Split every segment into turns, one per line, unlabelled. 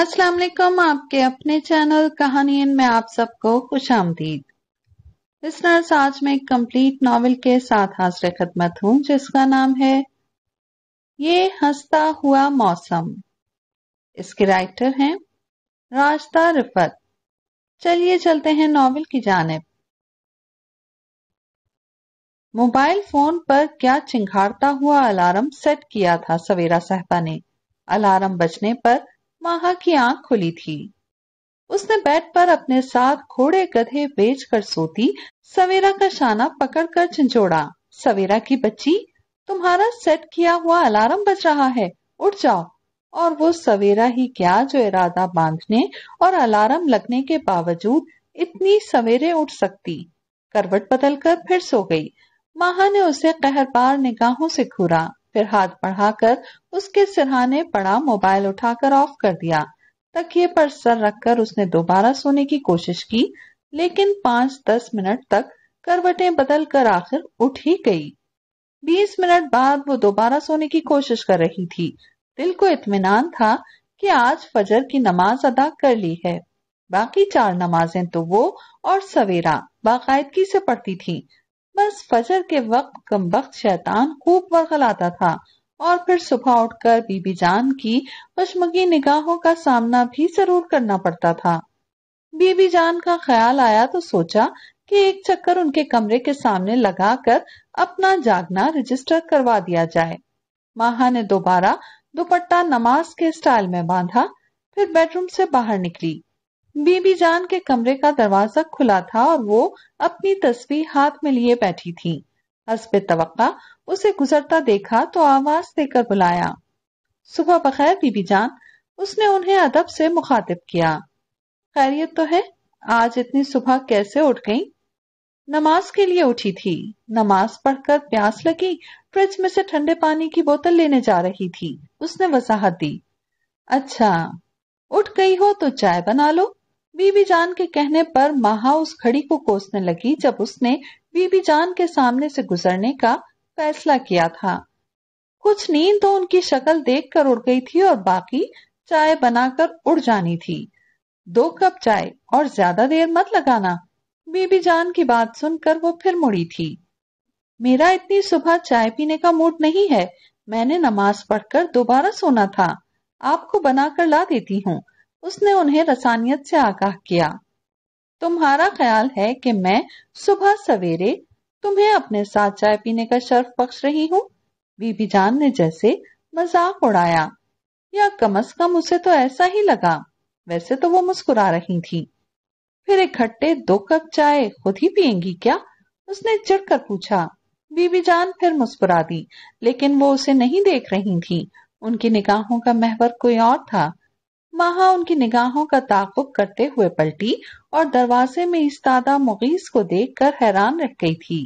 अस्सलाम वालेकुम आपके अपने चैनल कहानी में आप सबको खुश आमदीद आज मैं एक कंप्लीट नावल के साथ हाजिर खदमत हूँ जिसका नाम है ये हंसता हुआ मौसम इसके राइटर हैं राजता रिफत चलिए चलते हैं नावल की जानब मोबाइल फोन पर क्या चिंघाड़ता हुआ अलार्म सेट किया था सवेरा साहबा ने अलार्म बजने पर माहा की आंख खुली थी उसने बेड पर अपने साथ घोड़े गधे बेच कर सोती सवेरा का शाना पकड़कर झंझोड़ा सवेरा की बच्ची तुम्हारा सेट किया हुआ अलार्म बज रहा है उठ जाओ और वो सवेरा ही क्या जो इरादा बांधने और अलार्म लगने के बावजूद इतनी सवेरे उठ सकती करवट बदलकर फिर सो गई माहा ने उसे कहर पार निगाहों से घूरा फिर हाथ बढ़ाकर उसके सिरहाने पड़ा मोबाइल उठाकर ऑफ कर दिया तकिए पर सर रखकर उसने दोबारा सोने की कोशिश की लेकिन पांच दस मिनट तक करवटें बदल कर आखिर उठ ही गई बीस मिनट बाद वो दोबारा सोने की कोशिश कर रही थी दिल को इत्मीनान था कि आज फजर की नमाज अदा कर ली है बाकी चार नमाजें तो वो और सवेरा बाकायदगी से पढ़ती थी बस फजर के वक्त वक्त शैतान खूब आता था और फिर सुबह उठकर बीबी जान की खुशमगी निगाहों का सामना भी जरूर करना पड़ता था बीबी जान का ख्याल आया तो सोचा कि एक चक्कर उनके कमरे के सामने लगाकर अपना जागना रजिस्टर करवा दिया जाए माहा ने दोबारा दुपट्टा नमाज के स्टाइल में बांधा फिर बेडरूम से बाहर निकली बीबी जान के कमरे का दरवाजा खुला था और वो अपनी तस्वीर हाथ में लिए बैठी थी हसबे तवक्का उसे गुजरता देखा तो आवाज देकर बुलाया सुबह बखैर बीबी जान उसने उन्हें अदब से मुखातिब किया खैरियत तो है आज इतनी सुबह कैसे उठ गई नमाज के लिए उठी थी नमाज पढ़कर प्यास लगी फ्रिज में से ठंडे पानी की बोतल लेने जा रही थी उसने वसाहत दी अच्छा उठ गई हो तो चाय बना लो बीबी जान के कहने पर माहा उस घड़ी को कोसने लगी जब उसने बीबी जान के सामने से गुजरने का फैसला किया था कुछ नींद तो उनकी शक्ल देख कर उड़ गई थी और बाकी चाय बनाकर उड़ जानी थी दो कप चाय और ज्यादा देर मत लगाना बीबी जान की बात सुनकर वो फिर मुड़ी थी मेरा इतनी सुबह चाय पीने का मूड नहीं है मैंने नमाज पढ़कर दोबारा सोना था आपको बनाकर ला देती हूँ उसने उन्हें रसानियत से आगाह किया तुम्हारा ख्याल है कि मैं सुबह सवेरे तुम्हें अपने साथ चाय पीने का शर्फ बख्श रही हूँ बीबी जान ने जैसे मजाक उड़ाया या कम अज कम उसे तो ऐसा ही लगा वैसे तो वो मुस्कुरा रही थी फिर इकट्ठे दो कप चाय खुद ही पियेंगी क्या उसने कर पूछा बीबी जान फिर मुस्कुरा दी लेकिन वो उसे नहीं देख रही थी उनकी निगाहों का महवर कोई और था महा उनकी निगाहों का ताकुब करते हुए पलटी और दरवाजे में दादा मुगीस को देखकर हैरान रह गई थी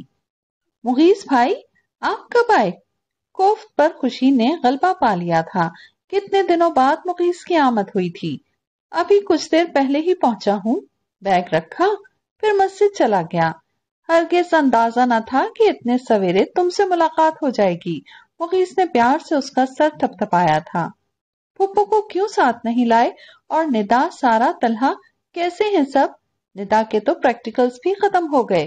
मुगीस भाई आप कब आए कोफ पर खुशी ने गलबा पा लिया था कितने दिनों बाद मुगीस की आमद हुई थी अभी कुछ देर पहले ही पहुंचा हूँ बैग रखा फिर मस्जिद चला गया हरगिज अंदाजा न था कि इतने सवेरे तुमसे मुलाकात हो जाएगी मुगीस ने प्यार से उसका सर थपथपाया था पुप्पू को क्यों साथ नहीं लाए और निदा सारा तलहा कैसे हैं सब निदा के तो प्रैक्टिकल्स भी खत्म हो गए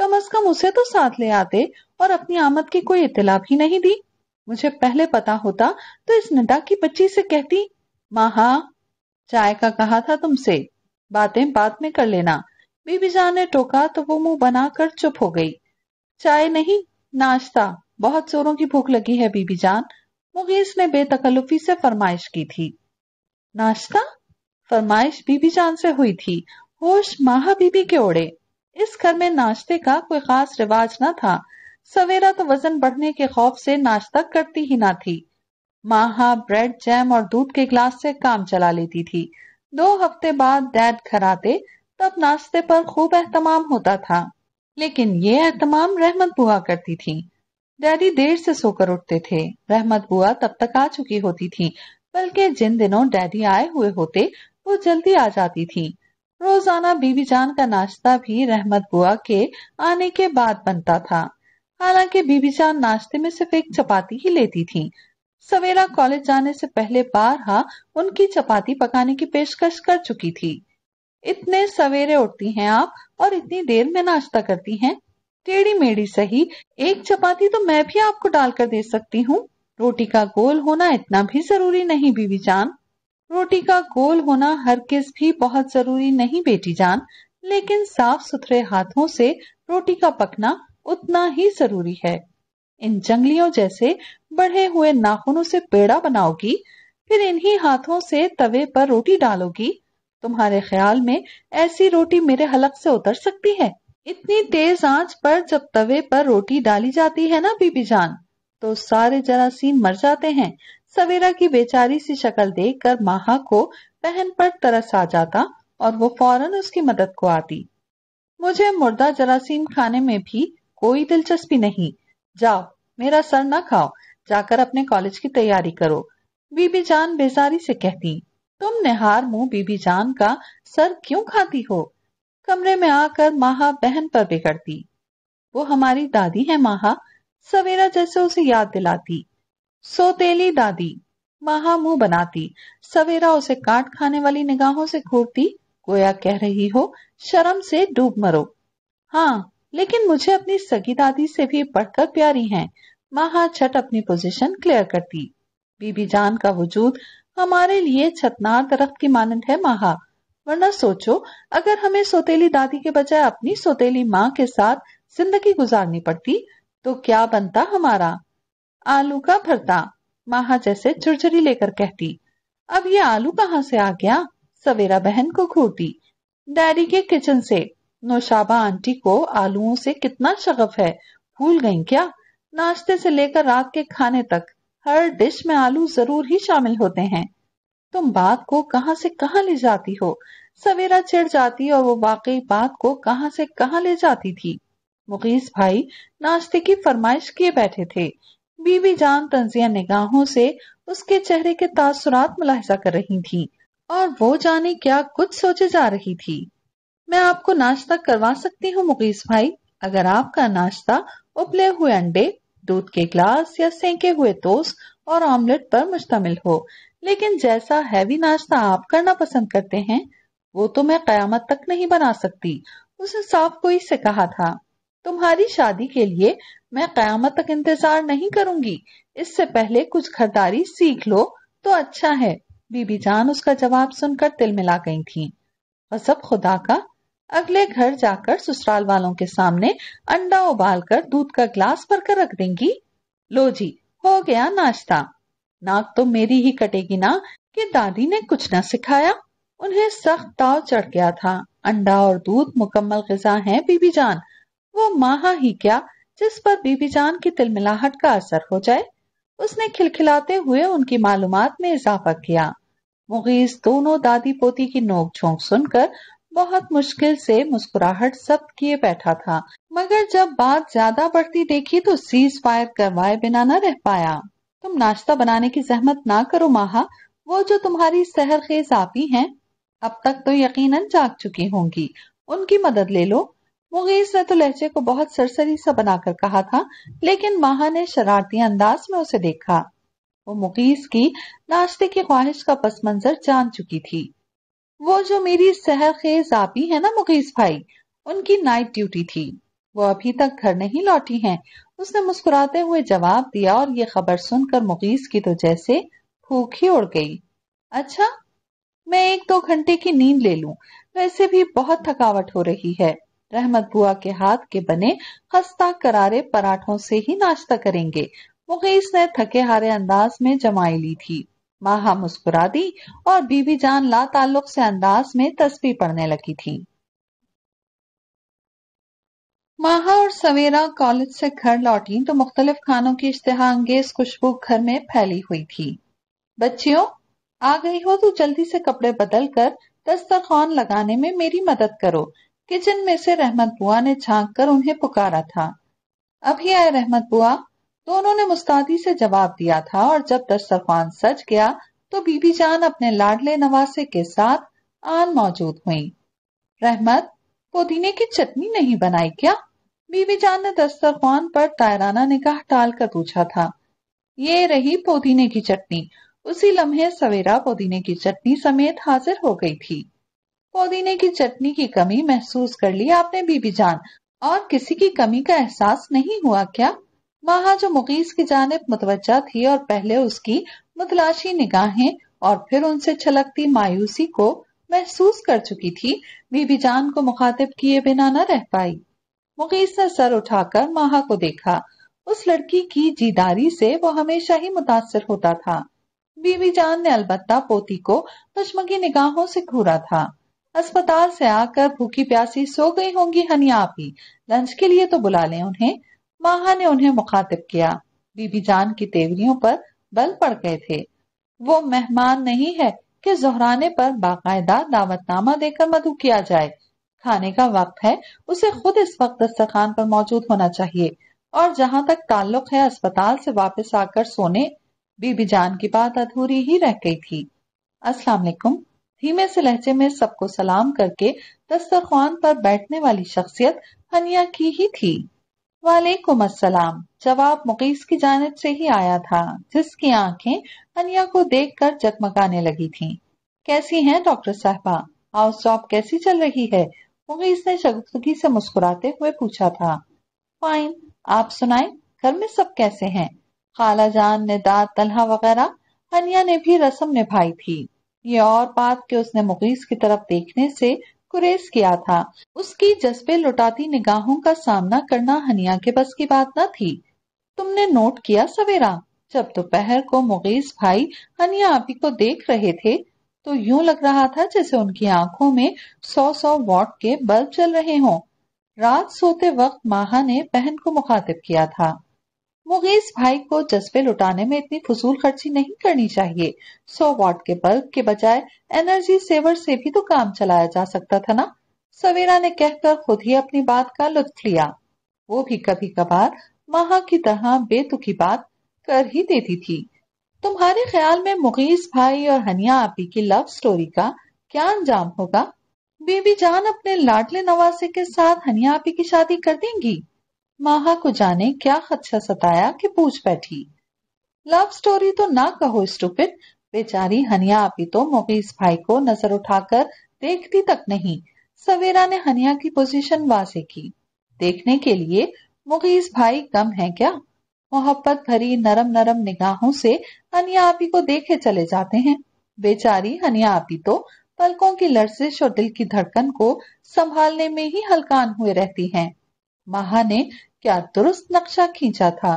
कम अज कम उसे तो साथ ले आते और अपनी आमद की कोई इतला भी नहीं दी मुझे पहले पता होता तो इस निदा की बच्ची से कहती माहा चाय का कहा था तुमसे बातें बाद में कर लेना बीबी जान ने टोका तो वो मुंह बनाकर चुप हो गई चाय नहीं नाश्ता बहुत जोरों की भूख लगी है बीबी जान मुगेश ने बेतकल्लुफी से फरमाइश की थी नाश्ता फरमाइश बीबी जान से हुई थी होश माह बीबी के ओडे इस घर में नाश्ते का कोई खास रिवाज न था सवेरा तो वजन बढ़ने के खौफ से नाश्ता करती ही ना थी माहा ब्रेड जैम और दूध के गिलास से काम चला लेती थी दो हफ्ते बाद डैड घर आते तब नाश्ते पर खूब एहतमाम होता था लेकिन ये एहतमाम रहमत बुआ करती थी डैडी देर से सोकर उठते थे रहमत बुआ तब तक आ चुकी होती थी बल्कि जिन दिनों डैडी आए हुए होते वो जल्दी आ जाती थी रोजाना बीबी जान का नाश्ता भी रहमत बुआ के आने के बाद बनता था हालांकि बीबी जान नाश्ते में सिर्फ एक चपाती ही लेती थी सवेरा कॉलेज जाने से पहले बारहा उनकी चपाती पकाने की पेशकश कर चुकी थी इतने सवेरे उठती हैं आप और इतनी देर में नाश्ता करती हैं टेढ़ी मेढ़ी सही एक चपाती तो मैं भी आपको डालकर दे सकती हूँ रोटी का गोल होना इतना भी जरूरी नहीं बीवी जान रोटी का गोल होना हर किस भी बहुत जरूरी नहीं बेटी जान लेकिन साफ सुथरे हाथों से रोटी का पकना उतना ही जरूरी है इन जंगलियों जैसे बढ़े हुए नाखूनों से पेड़ा बनाओगी फिर इन्हीं हाथों से तवे पर रोटी डालोगी तुम्हारे ख्याल में ऐसी रोटी मेरे हलक से उतर सकती है इतनी तेज आंच पर जब तवे पर रोटी डाली जाती है ना बीबी जान तो सारे जरासीम मर जाते हैं सवेरा की बेचारी सी शक्ल देखकर माहा को बहन पर तरस आ जाता और वो फौरन उसकी मदद को आती मुझे मुर्दा जरासीम खाने में भी कोई दिलचस्पी नहीं जाओ मेरा सर ना खाओ जाकर अपने कॉलेज की तैयारी करो बीबी जान बेजारी से कहती तुम निहार मुंह बीबी जान का सर क्यों खाती हो कमरे में आकर माहा बहन पर बिगड़ती वो हमारी दादी है माहा सवेरा जैसे उसे याद दिलाती सोतेली दादी माहा मुंह बनाती सवेरा उसे काट खाने वाली निगाहों से घूरती गोया कह रही हो शर्म से डूब मरो हाँ लेकिन मुझे अपनी सगी दादी से भी बढ़कर प्यारी है माहा छठ अपनी पोजीशन क्लियर करती बीबी जान का वजूद हमारे लिए छतनार दरख्त की मानंद है माहा वरना सोचो अगर हमें सोतेली दादी के बजाय अपनी सोतेली माँ के साथ जिंदगी गुजारनी पड़ती तो क्या बनता हमारा आलू का भरता माहा जैसे झुरझुरी लेकर कहती अब ये आलू कहाँ से आ गया सवेरा बहन को घूरती डैडी के किचन से नौशाबा आंटी को आलूओं से कितना शगफ है भूल गई क्या नाश्ते से लेकर रात के खाने तक हर डिश में आलू जरूर ही शामिल होते हैं तुम बात को कहाँ से कहां ले जाती हो सवेरा चिड़ जाती और वो वाकई बात को कहां से कहां ले जाती थी मुगीस भाई नाश्ते की फरमाइश किए बैठे थे बीबी जान तंजिया निगाहों से उसके चेहरे के तासुरात मुलाहजा कर रही थी और वो जाने क्या कुछ सोचे जा रही थी मैं आपको नाश्ता करवा सकती हूँ मुगीस भाई अगर आपका नाश्ता उबले हुए अंडे दूध के ग्लास या सेंके हुए तोस और ऑमलेट पर मुश्तमिल हो लेकिन जैसा हैवी नाश्ता आप करना पसंद करते हैं वो तो मैं कयामत तक नहीं बना सकती उसने साफ कोई से कहा था तुम्हारी शादी के लिए मैं कयामत तक इंतजार नहीं करूंगी इससे पहले कुछ खरीदारी सीख लो तो अच्छा है बीबी जान उसका जवाब सुनकर तिल मिला गई थी सब खुदा का अगले घर जाकर ससुराल वालों के सामने अंडा उबाल कर दूध का ग्लास भरकर रख देंगी लो जी हो गया नाश्ता नाक तो मेरी ही कटेगी ना कि दादी ने कुछ ना सिखाया उन्हें सख्त ताव चढ़ गया था अंडा और दूध मुकम्मल गजा है बीबी जान वो माहा ही क्या जिस पर बीबी जान की तिलमिलाहट का असर हो जाए उसने खिलखिलाते हुए उनकी मालूम में इजाफा किया मुगीज दोनों दादी पोती की नोक झोंक सुनकर बहुत मुश्किल से मुस्कुराहट जब्त किए बैठा था मगर जब बात ज्यादा बढ़ती देखी तो सीज फायर करवाए बिना न रह पाया तुम नाश्ता बनाने की जहमत ना करो माहा वो जो तुम्हारी सहर खेज आपी है अब तक तो यकीनन जाग चुकी होंगी उनकी मदद ले लो मुगेश ने तो लहजे को बहुत सरसरी सा बनाकर कहा था लेकिन माहा ने शरारती अंदाज में उसे देखा वो मुगीस की नाश्ते की ख्वाहिश का पस मंजर जान चुकी थी वो जो मेरी सहर खेज आपी है ना मुगीस भाई उनकी नाइट ड्यूटी थी वो अभी तक घर नहीं लौटी हैं उसने मुस्कुराते हुए जवाब दिया और ये खबर सुनकर मुगीस की तो जैसे भूख ही उड़ गई अच्छा मैं एक दो घंटे की नींद ले लूं वैसे भी बहुत थकावट हो रही है रहमत बुआ के हाथ के बने खस्ता करारे पराठों से ही नाश्ता करेंगे मुगीस ने थके हारे अंदाज में जमाई ली थी माहा मुस्कुरा दी और बीबी जान ला ताल्लुक से अंदाज में तस्वीर पढ़ने लगी थी माहा और सवेरा कॉलेज से घर लौटी तो मुख्तलिफ खानों की इश्तहा अंगेज खुशबू घर में फैली हुई थी बच्चियों आ गई हो तो जल्दी से कपड़े बदल कर दस्तरखान लगाने में मेरी मदद करो किचन में से रहमत बुआ ने झांक कर उन्हें पुकारा था अभी आए रहमत बुआ दोनों तो ने मुस्तादी से जवाब दिया था और जब दस्तरखान सज गया तो बीबी जान अपने लाडले नवासे के साथ आन मौजूद हुई रहमत पुदीने की चटनी नहीं बनाई क्या बीवी जान ने दस्तरखान पर तायराना निकाह टाल कर पूछा था ये रही पुदीने की चटनी उसी लम्हे सवेरा पुदीने की चटनी समेत हाजिर हो गई थी पुदीने की चटनी की कमी महसूस कर ली आपने बीबी जान और किसी की कमी का एहसास नहीं हुआ क्या वहां जो मुकीस की जानब मुतवजा थी और पहले उसकी मुतलाशी निगाहें और फिर उनसे छलकती मायूसी को महसूस कर चुकी थी बीबी जान को मुखातिब किए बिना न रह पाई मुगीस ने सर उठाकर माहा को देखा उस लड़की की जीदारी से वो हमेशा ही मुतासर होता था बीबी जान ने अलबत्ता पोती को पशमगी निगाहों से घूरा था अस्पताल से आकर भूखी प्यासी सो गई होंगी हनिया आप ही लंच के लिए तो बुला लें उन्हें माहा ने उन्हें मुखातिब किया बीबी जान की तेवरियों पर बल पड़ गए थे वो मेहमान नहीं है कि जोहराने पर बाकायदा दावतनामा देकर मधु किया जाए खाने का वक्त है उसे खुद इस वक्त दस्तखान पर मौजूद होना चाहिए और जहाँ तक ताल्लुक है अस्पताल से वापस आकर सोने बीबी जान की बात अधूरी ही रह गई थी अस्सलाम वालेकुम धीमे से लहजे में सबको सलाम करके दस्तरखान पर बैठने वाली शख्सियत हनिया की ही थी वालेकुम अस्सलाम जवाब मुकीस की जानब से ही आया था जिसकी आंखें अनिया को देखकर जगमगाने लगी थीं। कैसी हैं डॉक्टर साहबा हाउस जॉब कैसी चल रही है मुकीस ने शगुफगी से मुस्कुराते हुए पूछा था फाइन आप सुनाए घर में सब कैसे हैं खाला जान ने दाद तलहा वगैरह अनिया ने भी रस्म निभाई थी ये और बात के उसने मुकीस की तरफ देखने से कुरेज किया था उसकी जज्बे लुटाती निगाहों का सामना करना हनिया के बस की बात न थी तुमने नोट किया सवेरा जब दोपहर को मुगेश भाई अनिया आपी को देख रहे थे तो यूं लग रहा था जैसे उनकी आंखों में सौ सौ वॉट के बल्ब चल रहे हों रात सोते वक्त माहा ने बहन को मुखातिब किया था मुगेश भाई को जज्बे लुटाने में इतनी फजूल खर्ची नहीं करनी चाहिए सौ वॉट के बल्ब के बजाय एनर्जी सेवर से भी तो काम चलाया जा सकता था ना सवेरा ने कहकर खुद ही अपनी बात का लुत्फ लिया वो भी कभी कभार महा की तरह बेतुखी बात कर ही देती थी तुम्हारे ख्याल में मुगीस भाई और हनिया आपी की लव स्टोरी का क्या अंजाम होगा बीबी जान अपने लाडले नवासे के साथ हनिया आपी की शादी कर देंगी माहा को जाने क्या खदशा सताया कि पूछ बैठी लव स्टोरी तो ना कहो स्टूपिट बेचारी हनिया आपी तो मुगीस भाई को नजर उठाकर देखती तक नहीं सवेरा ने हनिया की पोजीशन वासे की देखने के लिए मुगीज भाई कम है क्या मोहब्बत भरी नरम नरम निगाहों से हनिया आपी को देखे चले जाते हैं बेचारी हनिया आपी तो पलकों की लर्जिश और दिल की धड़कन को संभालने में ही हलकान हुए रहती हैं। महा ने क्या दुरुस्त नक्शा खींचा था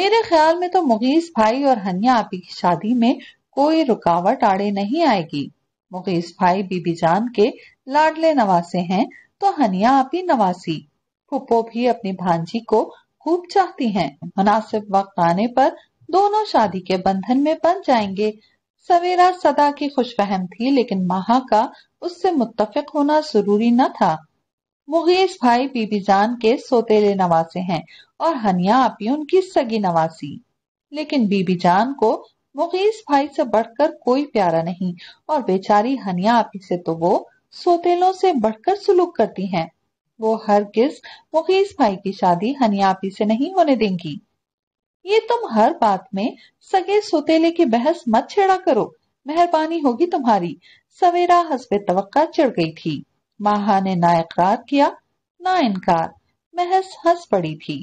मेरे ख्याल में तो मुगीज भाई और हनिया आपी की शादी में कोई रुकावट आड़े नहीं आएगी मुगीज भाई बीबी जान के लाडले नवासे हैं तो हनिया आपी नवासी फुप्पो भी अपनी भांजी को खूब चाहती हैं। मुनासिब वक्त आने पर दोनों शादी के बंधन में बन जाएंगे सवेरा सदा की खुशफहम थी लेकिन महा का उससे मुत्तफिक होना जरूरी न था मुगेश भाई बीबी जान के सोतेले नवासे हैं और हनिया आपी उनकी सगी नवासी लेकिन बीबी जान को मुगेश भाई से बढ़कर कोई प्यारा नहीं और बेचारी हनिया आपी से तो वो सोतेलों से बढ़कर सुलूक करती हैं वो हर किस मुकेश भाई की शादी हनियापी से नहीं होने देंगी ये तुम हर बात में सगे सोतेले की बहस मत छेड़ा करो मेहरबानी होगी तुम्हारी सवेरा हसबे तवक्का चढ़ गई थी माहा ने ना इकरार किया ना इनकार महस हंस पड़ी थी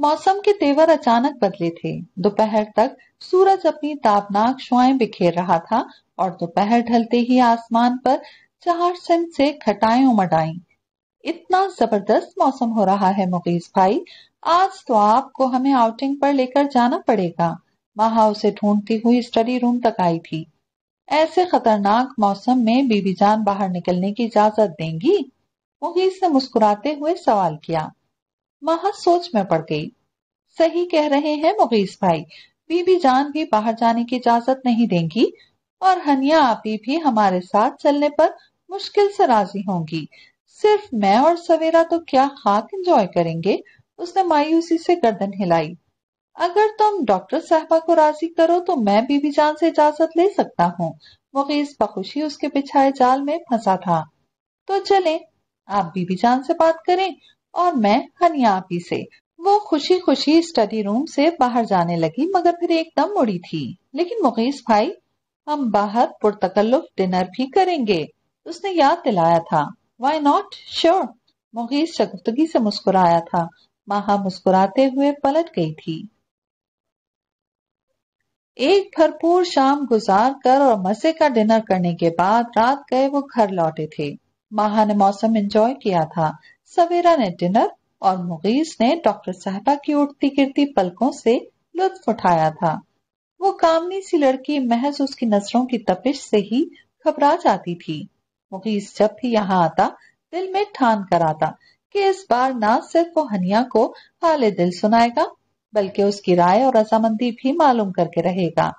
मौसम के तेवर अचानक बदले थे दोपहर तक सूरज अपनी तापनाक शुआ बिखेर रहा था और दोपहर ढलते ही आसमान पर चार सेंट से खटाएं उमटाएं इतना जबरदस्त मौसम हो रहा है मुकेश भाई आज तो आपको हमें आउटिंग पर लेकर जाना पड़ेगा महा उसे ढूंढती हुई स्टडी रूम तक आई थी ऐसे खतरनाक मौसम में बीबी जान बाहर निकलने की इजाजत देंगी मुकेश ने मुस्कुराते हुए सवाल किया महा सोच में पड़ गई सही कह रहे हैं मुकेश भाई बीबी जान भी बाहर जाने की इजाजत नहीं देंगी और हनिया आपी भी हमारे साथ चलने पर मुश्किल से राजी होंगी सिर्फ मैं और सवेरा तो क्या खाक एंजॉय करेंगे उसने मायूसी से गर्दन हिलाई अगर तुम डॉक्टर साहबा को राजी करो तो मैं बीबी जान से इजाजत ले सकता हूँ मुकेश बखुशी उसके पिछाए जाल में फंसा था तो चले आप बीबी जान से बात करें और मैं हनियापी से वो खुशी खुशी स्टडी रूम से बाहर जाने लगी मगर फिर एकदम मुड़ी थी लेकिन मुकेश भाई हम बाहर पुरतकल्लुफ डिनर भी करेंगे उसने याद दिलाया था वाई नॉट श्योर मुगीस शगुफ्तगी से मुस्कुराया था माह मुस्कुराते हुए पलट गई थी एक भरपूर शाम गुजार कर और मजे का डिनर करने के बाद रात गए वो घर लौटे थे माहा ने मौसम एंजॉय किया था सवेरा ने डिनर और मुगीस ने डॉक्टर साहबा की उठती गिरती पलकों से लुत्फ उठाया था वो कामनी सी लड़की महज उसकी नजरों की तपिश से ही घबरा जाती थी मुखीस जब भी यहाँ आता दिल में ठान कर आता कि इस बार ना सिर्फ वो हनिया को हाल दिल सुनाएगा बल्कि उसकी राय और रजामंदी भी मालूम करके रहेगा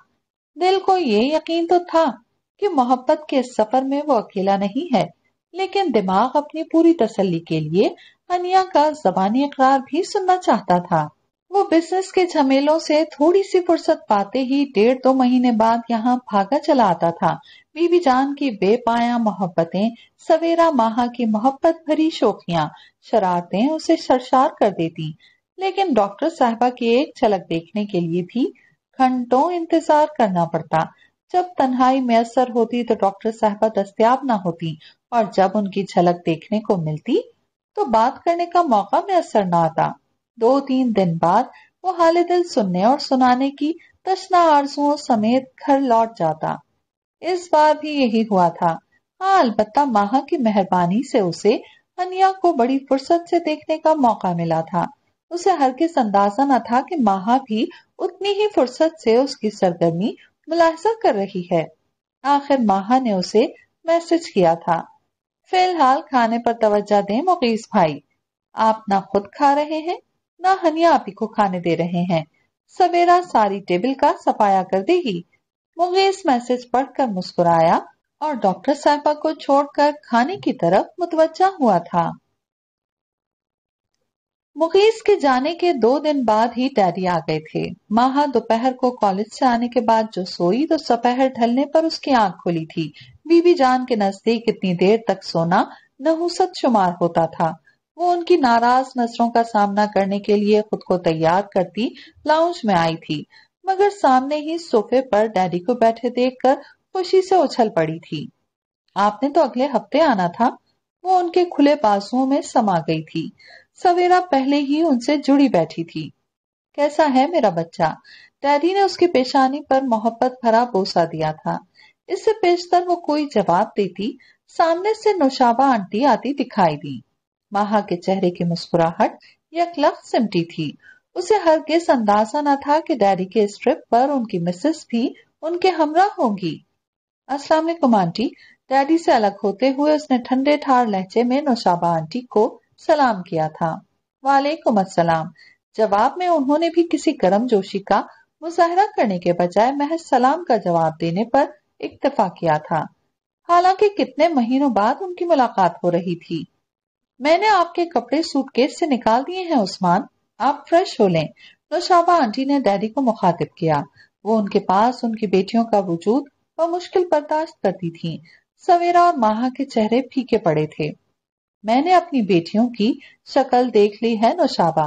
दिल को ये यकीन तो था कि मोहब्बत के इस सफर में वो अकेला नहीं है लेकिन दिमाग अपनी पूरी तसल्ली के लिए हनिया का जबानी इकरार भी सुनना चाहता था वो बिजनेस के झमेलों से थोड़ी सी फुर्सत पाते ही डेढ़ दो महीने बाद यहाँ भागा चला आता था बीबी जान की बेपाया मोहब्बतें सवेरा माह की मोहब्बत भरी शोखियां शरारतें उसे सरसार कर देती लेकिन डॉक्टर साहबा की एक झलक देखने के लिए भी घंटों इंतजार करना पड़ता जब तन्हाई में असर होती तो डॉक्टर साहबा दस्तियाब ना होती और जब उनकी झलक देखने को मिलती तो बात करने का मौका में असर ना आता दो तीन दिन बाद वो हाल दिल सुनने और सुनाने की तशना आरजुओं समेत घर लौट जाता इस बार भी यही हुआ था हाँ अलबत्ता माह की मेहरबानी से उसे हनिया को बड़ी फुर्सत से देखने का मौका मिला था उसे हर किस अंदाजा न था कि माहा भी उतनी ही फुर्सत से उसकी सरगर्मी मुलाहजा कर रही है आखिर माहा ने उसे मैसेज किया था फिलहाल खाने पर तवज्जा दें मुकेश भाई आप ना खुद खा रहे हैं ना हनिया आप ही को खाने दे रहे हैं सवेरा सारी टेबल का सफाया कर देगी मुंगे इस मैसेज पढ़कर मुस्कुराया और डॉक्टर साहबा को छोड़कर खाने की तरफ मुतवजा हुआ था मुगीस के जाने के दो दिन बाद ही डैडी आ गए थे माहा दोपहर को कॉलेज से आने के बाद जो सोई तो सपहर ढलने पर उसकी आंख खुली थी बीबी जान के नजदीक इतनी देर तक सोना नहुसत शुमार होता था वो उनकी नाराज नजरों का सामना करने के लिए खुद को तैयार करती लाउंज में आई थी मगर सामने ही सोफे पर डैडी को बैठे देखकर खुशी से उछल पड़ी थी आपने तो अगले हफ्ते आना था वो उनके खुले बाजुओं में समा गई थी सवेरा पहले ही उनसे जुड़ी बैठी थी कैसा है मेरा बच्चा डैडी ने उसकी पेशानी पर मोहब्बत भरा बोसा दिया था इससे पेशतर वो कोई जवाब देती सामने से नोशाबा आंटी आती दिखाई दी माहा के चेहरे की मुस्कुराहट यकलख सिमटी थी उसे हरगिज अंदाजा न था कि डैडी के इस ट्रिप पर उनकी मिसेस भी उनके हमरा होंगी अस्सलाम वालेकुम आंटी डैडी से अलग होते हुए उसने ठंडे ठार लहजे में नौशाबा आंटी को सलाम किया था वालेकुम अस्सलाम जवाब में उन्होंने भी किसी गर्म जोशी का मुजाहरा करने के बजाय महज सलाम का जवाब देने पर इक्तफा किया था हालांकि कितने महीनों बाद उनकी मुलाकात हो रही थी मैंने आपके कपड़े सूटकेस से निकाल दिए हैं उस्मान आप फ्रेश हो लें नौशाबा तो आंटी ने डैडी को मुखातिब किया वो उनके पास उनकी बेटियों का वजूद मुश्किल बर्दाश्त करती थी सवेरा और माहा के चेहरे फीके पड़े थे मैंने अपनी बेटियों की शक्ल देख ली है नौशाबा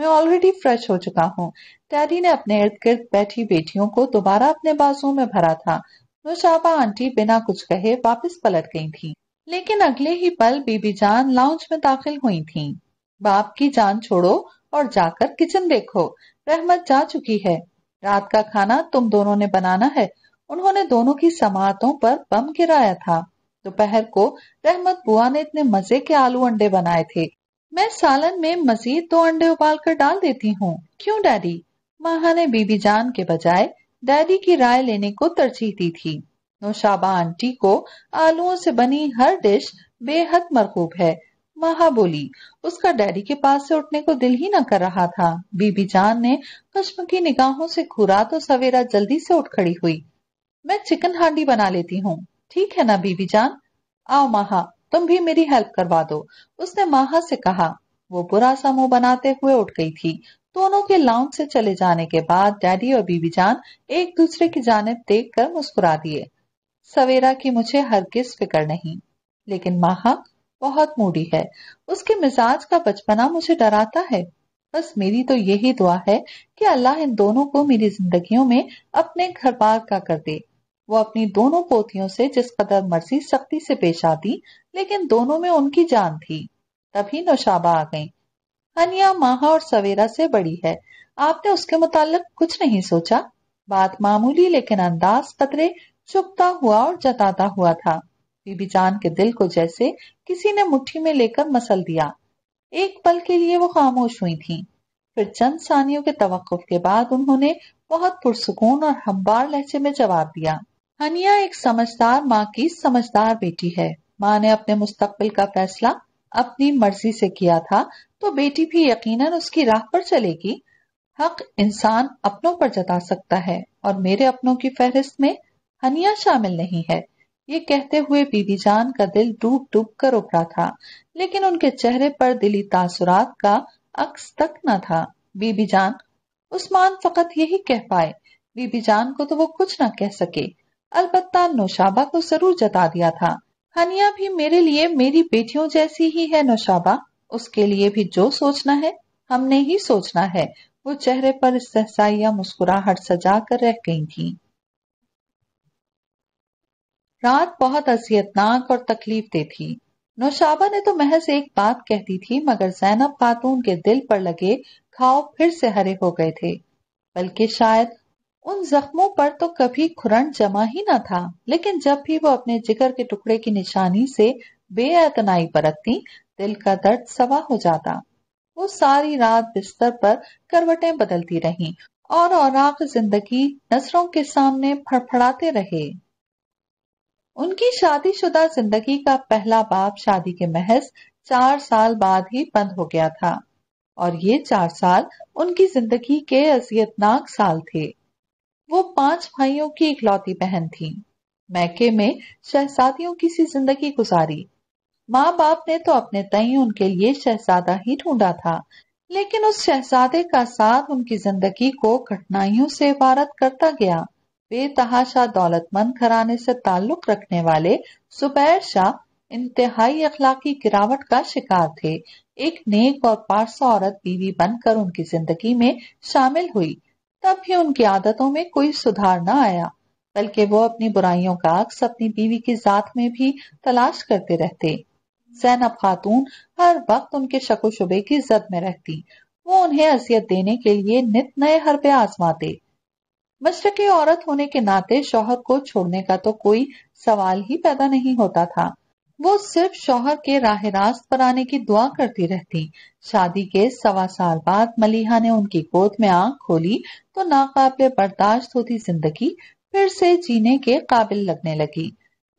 मैं ऑलरेडी फ्रेश हो चुका हूँ डैडी ने अपने इर्द गिर्द बैठी बेटियों को दोबारा अपने बाजुओं में भरा था नौशाबा तो आंटी बिना कुछ कहे वापस पलट गई थी लेकिन अगले ही पल बीबी जान लाउंज में दाखिल हुई थी बाप की जान छोड़ो और जाकर किचन देखो रहमत जा चुकी है रात का खाना तुम दोनों ने बनाना है उन्होंने दोनों की समातों पर बम गिराया था दोपहर को रहमत बुआ ने इतने मजे के आलू अंडे बनाए थे मैं सालन में मजीद दो अंडे उबाल कर डाल देती हूँ क्यों डैडी माहा ने बीबी जान के बजाय डैडी की राय लेने को तरजीह दी थी नौशाबा आंटी को आलुओं से बनी हर डिश बेहद मरकूब है महा बोली उसका डैडी के पास से उठने को दिल ही न कर रहा था बीबी जान ने पश्म की निगाहों से घूरा तो सवेरा जल्दी से उठ खड़ी हुई मैं चिकन हांडी बना लेती हूँ ठीक है ना बीबी जान आओ माहा तुम भी मेरी हेल्प करवा दो उसने माहा से कहा वो बुरा सा मुंह बनाते हुए उठ गई थी दोनों के लाउंज से चले जाने के बाद डैडी और बीबी जान एक दूसरे की जानब देख कर मुस्कुरा दिए सवेरा की मुझे हर किस फिक्र नहीं लेकिन माहा बहुत मूडी है उसके मिजाज का बचपना मुझे डराता है बस मेरी तो यही दुआ है कि अल्लाह इन दोनों को मेरी जिंदगियों में अपने घर बार का कर दे वो अपनी दोनों पोतियों से जिस कदर मर्जी सख्ती से पेश आती लेकिन दोनों में उनकी जान थी तभी नौशाबा आ गई अनिया माहा और सवेरा से बड़ी है आपने उसके मुतालिक कुछ नहीं सोचा बात मामूली लेकिन अंदाज कतरे चुपता हुआ और जताता हुआ था बीबी जान के दिल को जैसे किसी ने मुट्ठी में लेकर मसल दिया एक पल के लिए वो खामोश हुई थी फिर चंद सानियों के तवक्कुफ के बाद उन्होंने बहुत पुरसकून और हमवार लहजे में जवाब दिया हनिया एक समझदार माँ की समझदार बेटी है माँ ने अपने मुस्तकबिल का फैसला अपनी मर्जी से किया था तो बेटी भी यकीनन उसकी राह पर चलेगी हक इंसान अपनों पर जता सकता है और मेरे अपनों की फहरिस्त में हनिया शामिल नहीं है ये कहते हुए बीबी जान का दिल डूब डूब कर उभरा था लेकिन उनके चेहरे पर दिली तासुरात का अक्स तक न था बीबी जान उस्मान फकत यही कह पाए बीबी जान को तो वो कुछ न कह सके अलबत्ता नौशाबा को जरूर जता दिया था हनिया भी मेरे लिए मेरी बेटियों जैसी ही है नौशाबा उसके लिए भी जो सोचना है हमने ही सोचना है वो चेहरे पर सहसाइया मुस्कुराहट सजा कर रह गई थी रात बहुत असियतनाक और तकलीफ दे थी नौशाबा ने तो महज एक बात कहती थी मगर जैनब खातून के दिल पर लगे खाओ फिर से हरे हो गए थे बल्कि शायद उन जख्मों पर तो कभी खुरन जमा ही ना था लेकिन जब भी वो अपने जिगर के टुकड़े की निशानी से बेअतनाई बरतती दिल का दर्द सवा हो जाता वो सारी रात बिस्तर पर करवटें बदलती रहीं और औराक जिंदगी नसरों के सामने फड़फड़ाते रहे उनकी शादीशुदा जिंदगी का पहला बाप शादी के महज चार साल बाद ही बंद हो गया था और ये चार साल उनकी जिंदगी के अजियतनाक साल थे वो पांच भाइयों की इकलौती बहन थी मैके में शहजादियों की सी जिंदगी गुजारी माँ बाप ने तो अपने तई उनके लिए शहजादा ही ढूंढा था लेकिन उस शहजादे का साथ उनकी जिंदगी को कठिनाइयों से इबारत करता गया बेतहाशा दौलतमंद घराने से ताल्लुक रखने वाले सुबैर शाह इंतहाई अखलाकी गिरावट का शिकार थे एक नेक और पारसा औरत बीवी बनकर उनकी जिंदगी में शामिल हुई तब भी उनकी आदतों में कोई सुधार न आया बल्कि वो अपनी बुराइयों का अक्स अपनी बीवी की जात में भी तलाश करते रहते जैनब खातून हर वक्त उनके शको की जद में रहती वो उन्हें अजियत देने के लिए नित नए हरबे आजमाते मशरकी औरत होने के नाते शोहर को छोड़ने का तो कोई सवाल ही पैदा नहीं होता था वो सिर्फ शोहर के राह रास्त पर आने की दुआ करती रहती शादी के सवा साल बाद मलिहा ने उनकी गोद में आंख खोली तो नाकाबले बर्दाश्त होती जिंदगी फिर से जीने के काबिल लगने लगी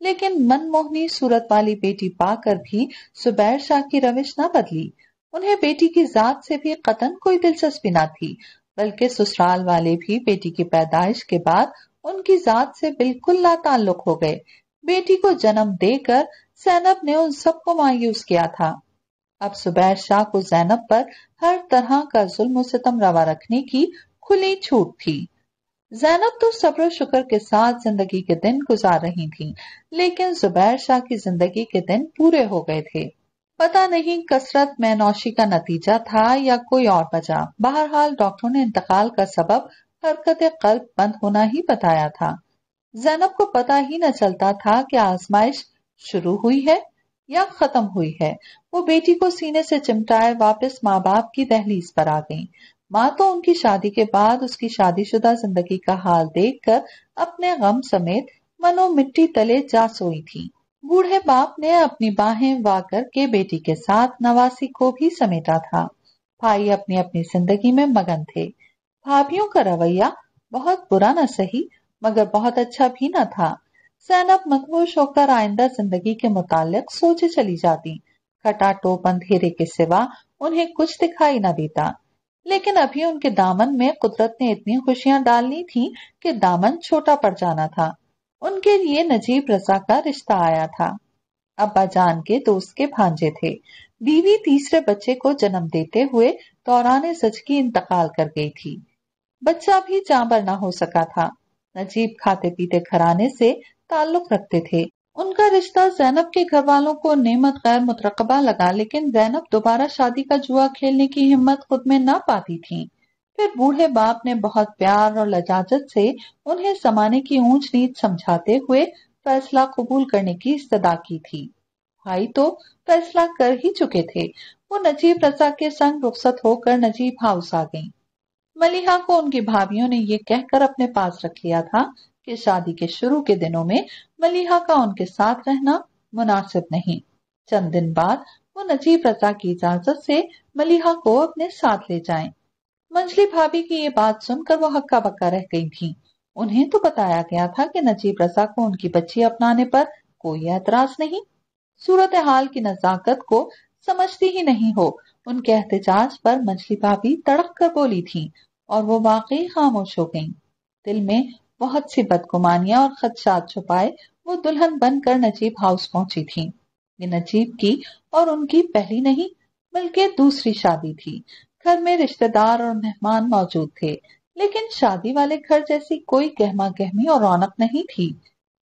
लेकिन मनमोहनी सूरत वाली बेटी पाकर भी सुबैर शाह की रविश न बदली उन्हें बेटी की जात से भी कतन कोई दिलचस्पी ना थी बल्कि ससुराल वाले भी बेटी की पैदाइश के बाद उनकी जात से बिल्कुल लाताल्लुक हो गए बेटी को जन्म देकर सैनब ने उन सबको मायूस किया था अब सुबैर शाह को जैनब पर हर तरह का जुल्म सितम रवा रखने की खुली छूट थी जैनब तो सब्र शुक्र के साथ जिंदगी के दिन गुजार रही थी लेकिन जुबैर शाह की जिंदगी के दिन पूरे हो गए थे पता नहीं कसरत में नौशी का नतीजा था या कोई और वजह बहरहाल डॉक्टरों ने इंतकाल का सबब हरकत कल्ब बंद होना ही बताया था जैनब को पता ही न चलता था कि आजमाइश शुरू हुई है या खत्म हुई है वो बेटी को सीने से चिमटाए वापस माँ बाप की दहलीज पर आ गई माँ तो उनकी शादी के बाद उसकी शादीशुदा जिंदगी का हाल देखकर अपने गम समेत मनो मिट्टी तले जा सोई थी बूढ़े बाप ने अपनी बाहें वाकर के बेटी के साथ नवासी को भी समेटा था भाई अपनी अपनी जिंदगी में मगन थे भाभियों का रवैया बहुत बुरा न सही मगर बहुत अच्छा भी न था सैनब मकबूश होकर आइंदा जिंदगी के मुतालिक सोचे चली जाती खटाटोप अंधेरे के सिवा उन्हें कुछ दिखाई न देता लेकिन अभी उनके दामन में कुदरत ने इतनी खुशियां डालनी थी कि दामन छोटा पड़ जाना था उनके लिए नजीब रजा का रिश्ता आया था अब्बा जान के दोस्त के भांजे थे बीवी तीसरे बच्चे को जन्म देते हुए दौरान सच की इंतकाल कर गई थी बच्चा भी चाबर ना हो सका था नजीब खाते पीते घराने से ताल्लुक रखते थे उनका रिश्ता जैनब के घर वालों को नेमत गैर मुतरकबा लगा लेकिन जैनब दोबारा शादी का जुआ खेलने की हिम्मत खुद में ना पाती थी फिर बूढ़े बाप ने बहुत प्यार और लजाजत से उन्हें समाने की ऊंच नीच समझाते हुए फैसला कबूल करने की इस्तदा की थी भाई तो फैसला कर ही चुके थे वो नजीब रजा के संग रुखसत होकर नजीब हाउस आ गई मलिहा को उनकी भाभियों ने ये कहकर अपने पास रख लिया था कि शादी के शुरू के दिनों में मलिहा का उनके साथ रहना मुनासिब नहीं चंद दिन बाद वो नजीब रजा की इजाजत से मलिहा को अपने साथ ले जाएं। मंजली भाभी की ये बात सुनकर वो हक्का बक्का रह गई थी उन्हें तो बताया गया था कि नजीब रजा को उनकी बच्ची अपनाने पर कोई एतराज नहीं सूरत हाल की नजाकत को समझती ही नहीं हो उनके एहतजाज पर मंजली भाभी तड़क कर बोली थी और वो वाकई खामोश हो गई दिल में बहुत सी बदगुमानियां और खदशात छुपाए वो दुल्हन बनकर नजीब हाउस पहुंची थी ये नजीब की और उनकी पहली नहीं बल्कि दूसरी शादी थी घर में रिश्तेदार और मेहमान मौजूद थे लेकिन शादी वाले घर जैसी कोई गहमा गहमी और रौनक नहीं थी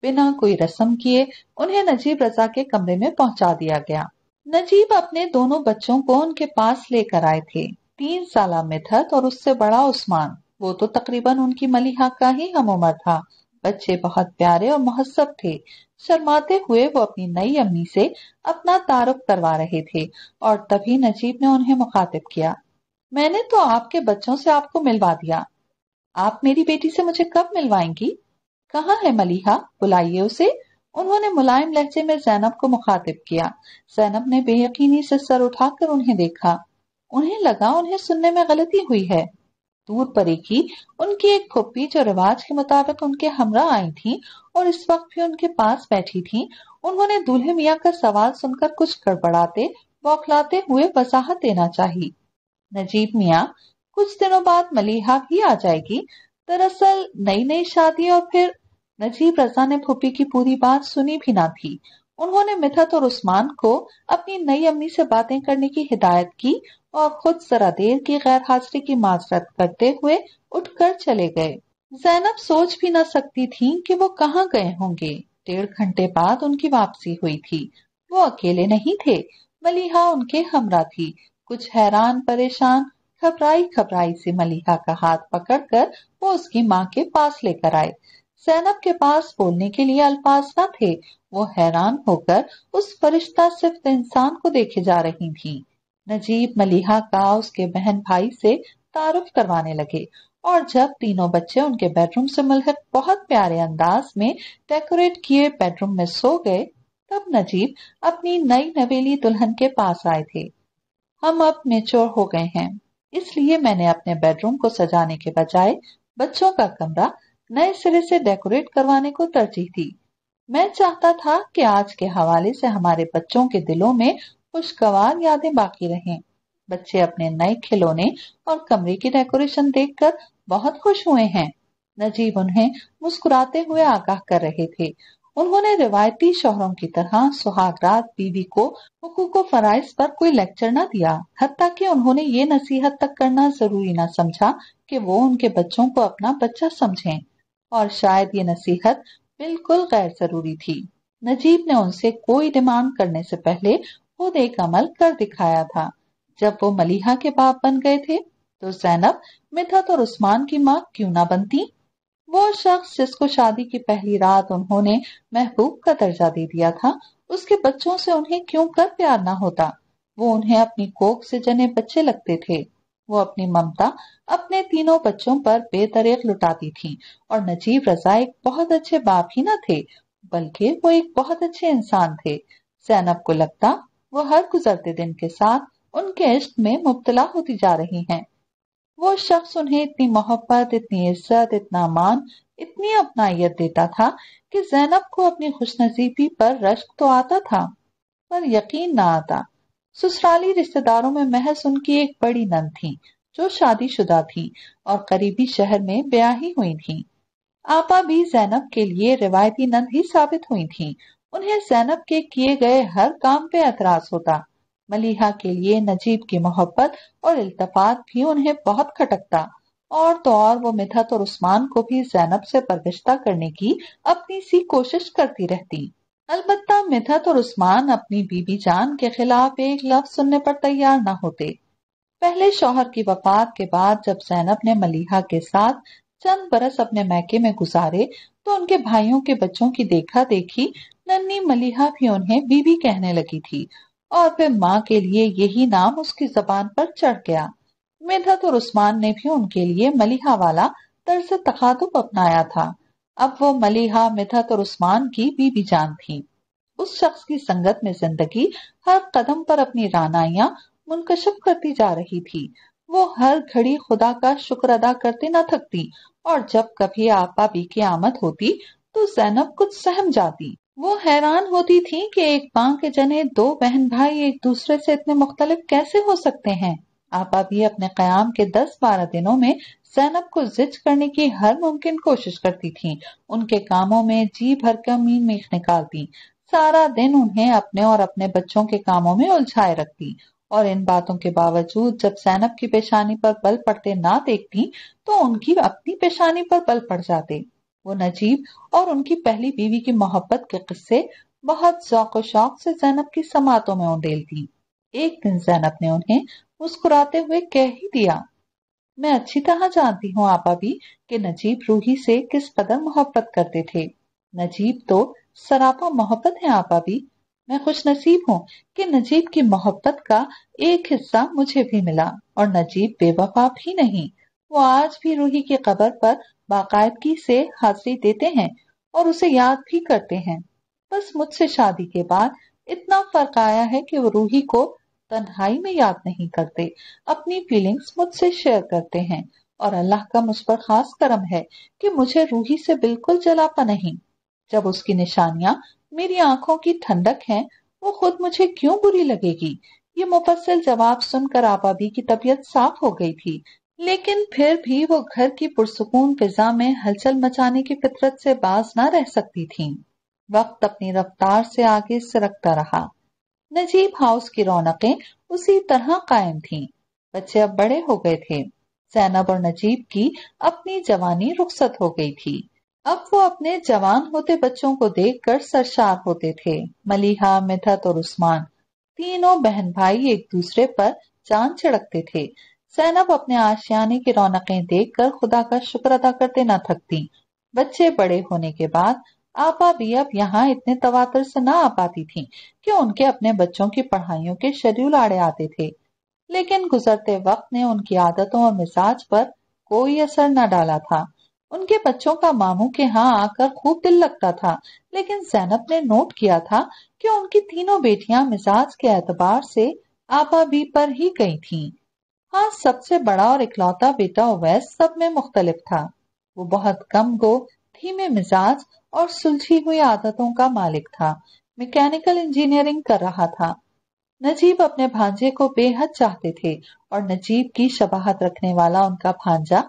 बिना कोई रस्म किए उन्हें नजीब रजा के कमरे में पहुंचा दिया गया नजीब अपने दोनों बच्चों को उनके पास लेकर आए थे तीन साल मिथत और उससे बड़ा उस्मान वो तो तकरीबन उनकी मलिहा का ही हम उम्र था बच्चे बहुत प्यारे और महसब थे शर्माते हुए वो अपनी नई अम्मी से अपना तारुफ करवा रहे थे और तभी नजीब ने उन्हें मुखातिब किया मैंने तो आपके बच्चों से आपको मिलवा दिया आप मेरी बेटी से मुझे कब मिलवाएंगी कहाँ है मलिहा बुलाइए उसे उन्होंने मुलायम लहजे में जैनब को मुखातिब किया जैनब ने बेयकीनी से सर उठाकर उन्हें देखा उन्हें लगा उन्हें सुनने में गलती हुई है दूर परे की उनकी एक खुप्पी जो रिवाज के मुताबिक उनके हमरा आई थी और इस वक्त भी उनके पास बैठी थी उन्होंने दूल्हे मियाँ का सवाल सुनकर कुछ गड़बड़ाते बौखलाते हुए वजाहत देना चाहिए नजीब मिया कुछ दिनों बाद मलिहा भी आ जाएगी दरअसल नई नई शादी और फिर नजीब रजा ने फूफी की पूरी बात सुनी भी ना थी उन्होंने मिथत और उस्मान को अपनी नई अम्मी से बातें करने की हिदायत की और खुद जरा देर की गैर हाजिरी की माजरत करते हुए उठकर चले गए जैनब सोच भी न सकती थी कि वो कहाँ गए होंगे डेढ़ घंटे बाद उनकी वापसी हुई थी वो अकेले नहीं थे मलिहा उनके हमरा थी कुछ हैरान परेशान खबराई खबराई से मलिहा का हाथ पकड़कर वो उसकी माँ के पास लेकर आए सैनब के पास बोलने के लिए अल्फाज न थे वो हैरान होकर उस फरिश्ता सिर्फ इंसान को देखे जा रही थी नजीब मलिहा का उसके बहन भाई से तारुफ करवाने लगे और जब तीनों बच्चे उनके बेडरूम से मिलकर बहुत प्यारे अंदाज में डेकोरेट किए बेडरूम में सो गए तब नजीब अपनी नई नवेली दुल्हन के पास आए थे हम अब मेच्योर हो गए हैं इसलिए मैंने अपने बेडरूम को सजाने के बजाय बच्चों का कमरा नए सिरे से डेकोरेट करवाने को तरजीह दी मैं चाहता था कि आज के हवाले से हमारे बच्चों के दिलों में खुशगवार यादें बाकी रहें। बच्चे अपने नए खिलौने और कमरे की डेकोरेशन देखकर बहुत खुश हुए हैं नजीब उन्हें मुस्कुराते हुए आगाह कर रहे थे उन्होंने रिवायती शोहरों की तरह सुहागरात बीवी को हकूक फराइज पर कोई लेक्चर न दिया हती कि उन्होंने ये नसीहत तक करना जरूरी न समझा कि वो उनके बच्चों को अपना बच्चा समझें और शायद ये नसीहत बिल्कुल गैर जरूरी थी नजीब ने उनसे कोई डिमांड करने से पहले खुद एक अमल कर दिखाया था जब वो मलिहा के बाप बन गए थे तो जैनब मिथत और उस्मान की माँ क्यों ना बनती वो शख्स जिसको शादी की पहली रात उन्होंने महबूब का दर्जा दे दिया था उसके बच्चों से उन्हें क्यों कर प्यार ना होता वो उन्हें अपनी कोख से जने बच्चे लगते थे वो अपनी ममता अपने तीनों बच्चों पर बेतरेक लुटाती थी और नजीब रजा एक बहुत अच्छे बाप ही न थे बल्कि वो एक बहुत अच्छे इंसान थे सैनब को लगता वो हर गुजरते दिन के साथ उनके इश्क में मुबतला होती जा रही हैं वो शख्स उन्हें इतनी मोहब्बत इतनी इज्जत इतना मान इतनी अपनायत देता था कि जैनब को अपनी खुशनसीबी पर रश्क तो आता था पर यकीन ना आता ससुराली रिश्तेदारों में महज उनकी एक बड़ी नन थी जो शादीशुदा थी और करीबी शहर में ब्याही हुई थी आपा भी जैनब के लिए रिवायती नंद ही साबित हुई थी उन्हें जैनब के किए गए हर काम पे एतराज होता मलिहा के लिए नजीब की मोहब्बत और इल्तफात भी उन्हें बहुत खटकता और तो और वो मिथत और उस्मान को भी जैनब से परगश्ता करने की अपनी सी कोशिश करती रहती अलबत्ता मिथत और उस्मान अपनी बीबी जान के खिलाफ एक लफ्ज सुनने पर तैयार न होते पहले शोहर की वफात के बाद जब जैनब ने मलिहा के साथ चंद बरस अपने मैके में गुजारे तो उनके भाइयों के बच्चों की देखा देखी नन्नी मलिहा भी उन्हें बीबी कहने लगी थी और फिर माँ के लिए यही नाम उसकी जबान पर चढ़ गया मेधत तो और उस्मान ने भी उनके लिए मलिहा वाला तरस तखातुब अपनाया था अब वो मलिहा मिधत तो और उस्मान की बीबी जान थी उस शख्स की संगत में जिंदगी हर कदम पर अपनी रानाइयां मुनकशिफ करती जा रही थी वो हर घड़ी खुदा का शुक्र अदा करते न थकती और जब कभी आपा बी की आमद होती तो जैनब कुछ सहम जाती वो हैरान होती थी कि एक माँ के जने दो बहन भाई एक दूसरे से इतने मुख्तलिफ कैसे हो सकते हैं आपा भी अपने क्याम के दस बारह दिनों में सैनब को जिज करने की हर मुमकिन कोशिश करती थी उनके कामों में जी भर कर मीन मीख निकालती सारा दिन उन्हें अपने और अपने बच्चों के कामों में उलझाए रखती और इन बातों के बावजूद जब सैनब की पेशानी पर बल पड़ते ना देखती तो उनकी अपनी पेशानी पर बल पड़ जाते वो नजीब और उनकी पहली बीवी की मोहब्बत के किस्से बहुत शौक शौक से जैनब की समातों में उदेल दी एक दिन जैनब ने उन्हें मुस्कुराते हुए कह ही दिया मैं अच्छी तरह जानती हूँ आपा भी कि नजीब रूही से किस कदर मोहब्बत करते थे नजीब तो सरापा मोहब्बत है आपा भी मैं खुश नसीब हूँ कि नजीब की मोहब्बत का एक हिस्सा मुझे भी मिला और नजीब बेवफा भी नहीं वो आज भी रूही की कबर पर बाकायदगी से हाजिरी देते हैं और उसे याद भी करते हैं बस मुझसे शादी के बाद इतना फर्क आया है कि वो रूही को तन्हाई में याद नहीं करते अपनी फीलिंग्स मुझसे शेयर करते हैं और अल्लाह का मुझ पर खास करम है कि मुझे रूही से बिल्कुल जलापा नहीं जब उसकी निशानियां मेरी आंखों की ठंडक हैं वो खुद मुझे क्यों बुरी लगेगी ये मुफसल जवाब सुनकर आबादी की तबीयत साफ हो गई थी लेकिन फिर भी वो घर की पुरसकून फिजा में हलचल मचाने की फितरत से बाज ना रह सकती थीं। वक्त अपनी रफ्तार से आगे सरकता रहा नजीब हाउस की रौनकें उसी तरह कायम थीं। बच्चे अब बड़े हो गए थे जैनब और नजीब की अपनी जवानी रुखसत हो गई थी अब वो अपने जवान होते बच्चों को देखकर सरशार होते थे मलिहा मिथत और उस्मान तीनों बहन भाई एक दूसरे पर जान छिड़कते थे सैनब अपने आशियाने की रौनकें देखकर खुदा का शुक्र अदा करते न थकती बच्चे बड़े होने के बाद आपा भी अब यहाँ इतने तवातर से ना आ पाती थी कि उनके अपने बच्चों की पढ़ाइयों के शेड्यूल आड़े आते थे लेकिन गुजरते वक्त ने उनकी आदतों और मिजाज पर कोई असर न डाला था उनके बच्चों का मामू के यहाँ आकर खूब दिल लगता था लेकिन जैनब ने नोट किया था कि उनकी तीनों बेटियां मिजाज के एतबार से आपा भी पर ही गई थीं। हाँ सबसे बड़ा और इकलौता बेटा ओवैस सब में मुख्तलिफ था वो बहुत कम गो धीमे मिजाज और सुलझी हुई आदतों का मालिक था मैकेनिकल इंजीनियरिंग कर रहा था नजीब अपने भांजे को बेहद चाहते थे और नजीब की शबाहत रखने वाला उनका भांजा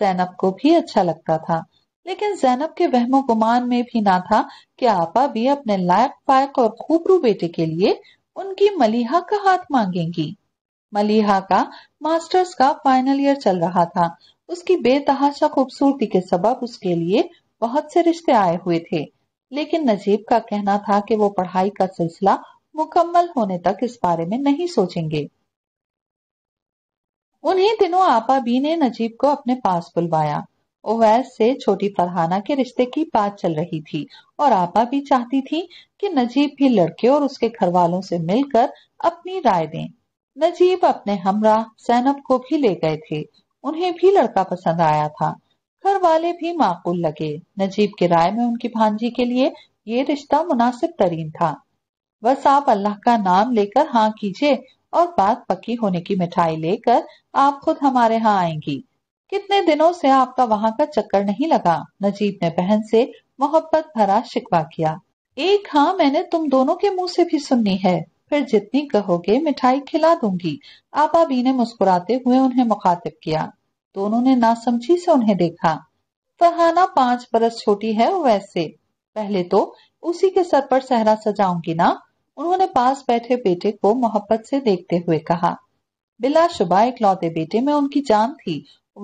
जैनब को भी अच्छा लगता था लेकिन जैनब के वहमो गुमान में भी ना था कि आपा भी अपने लायक पायक और खूबरू बेटे के लिए उनकी मलिहा का हाथ मांगेंगी मलिहा का मास्टर्स का फाइनल ईयर चल रहा था उसकी बेतहाशा खूबसूरती के सबब उसके लिए बहुत से रिश्ते आए हुए थे लेकिन नजीब का कहना था कि वो पढ़ाई का सिलसिला मुकम्मल होने तक इस बारे में नहीं सोचेंगे उन्हीं दिनों आपा बी ने नजीब को अपने पास बुलवाया ओवैस से छोटी फरहाना के रिश्ते की बात चल रही थी और आपा भी चाहती थी कि नजीब भी लड़के और उसके घर वालों से मिलकर अपनी राय दें नजीब अपने हमरा सैनब को भी ले गए थे उन्हें भी लड़का पसंद आया था घर वाले भी माकूल लगे नजीब की राय में उनकी भांजी के लिए ये रिश्ता मुनासिब तरीन था बस आप अल्लाह का नाम लेकर हाँ कीजिए और बात पक्की होने की मिठाई लेकर आप खुद हमारे यहाँ आएंगी कितने दिनों से आपका वहाँ का चक्कर नहीं लगा नजीब ने बहन से मोहब्बत भरा शिकवा किया एक हाँ मैंने तुम दोनों के मुंह से भी सुननी है फिर जितनी कहोगे मिठाई खिला दूंगी आपा बी ने मुस्कुराते हुए उन्हें मुखातिब किया दोनों तो ने नासमझी से उन्हें देखा फरहाना पांच बरस छोटी है वैसे पहले तो उसी के सर पर सहरा सजाऊंगी ना उन्होंने पास बैठे बेटे को मोहब्बत से देखते हुए कहा एक लौते बेटे में उनकी जान थी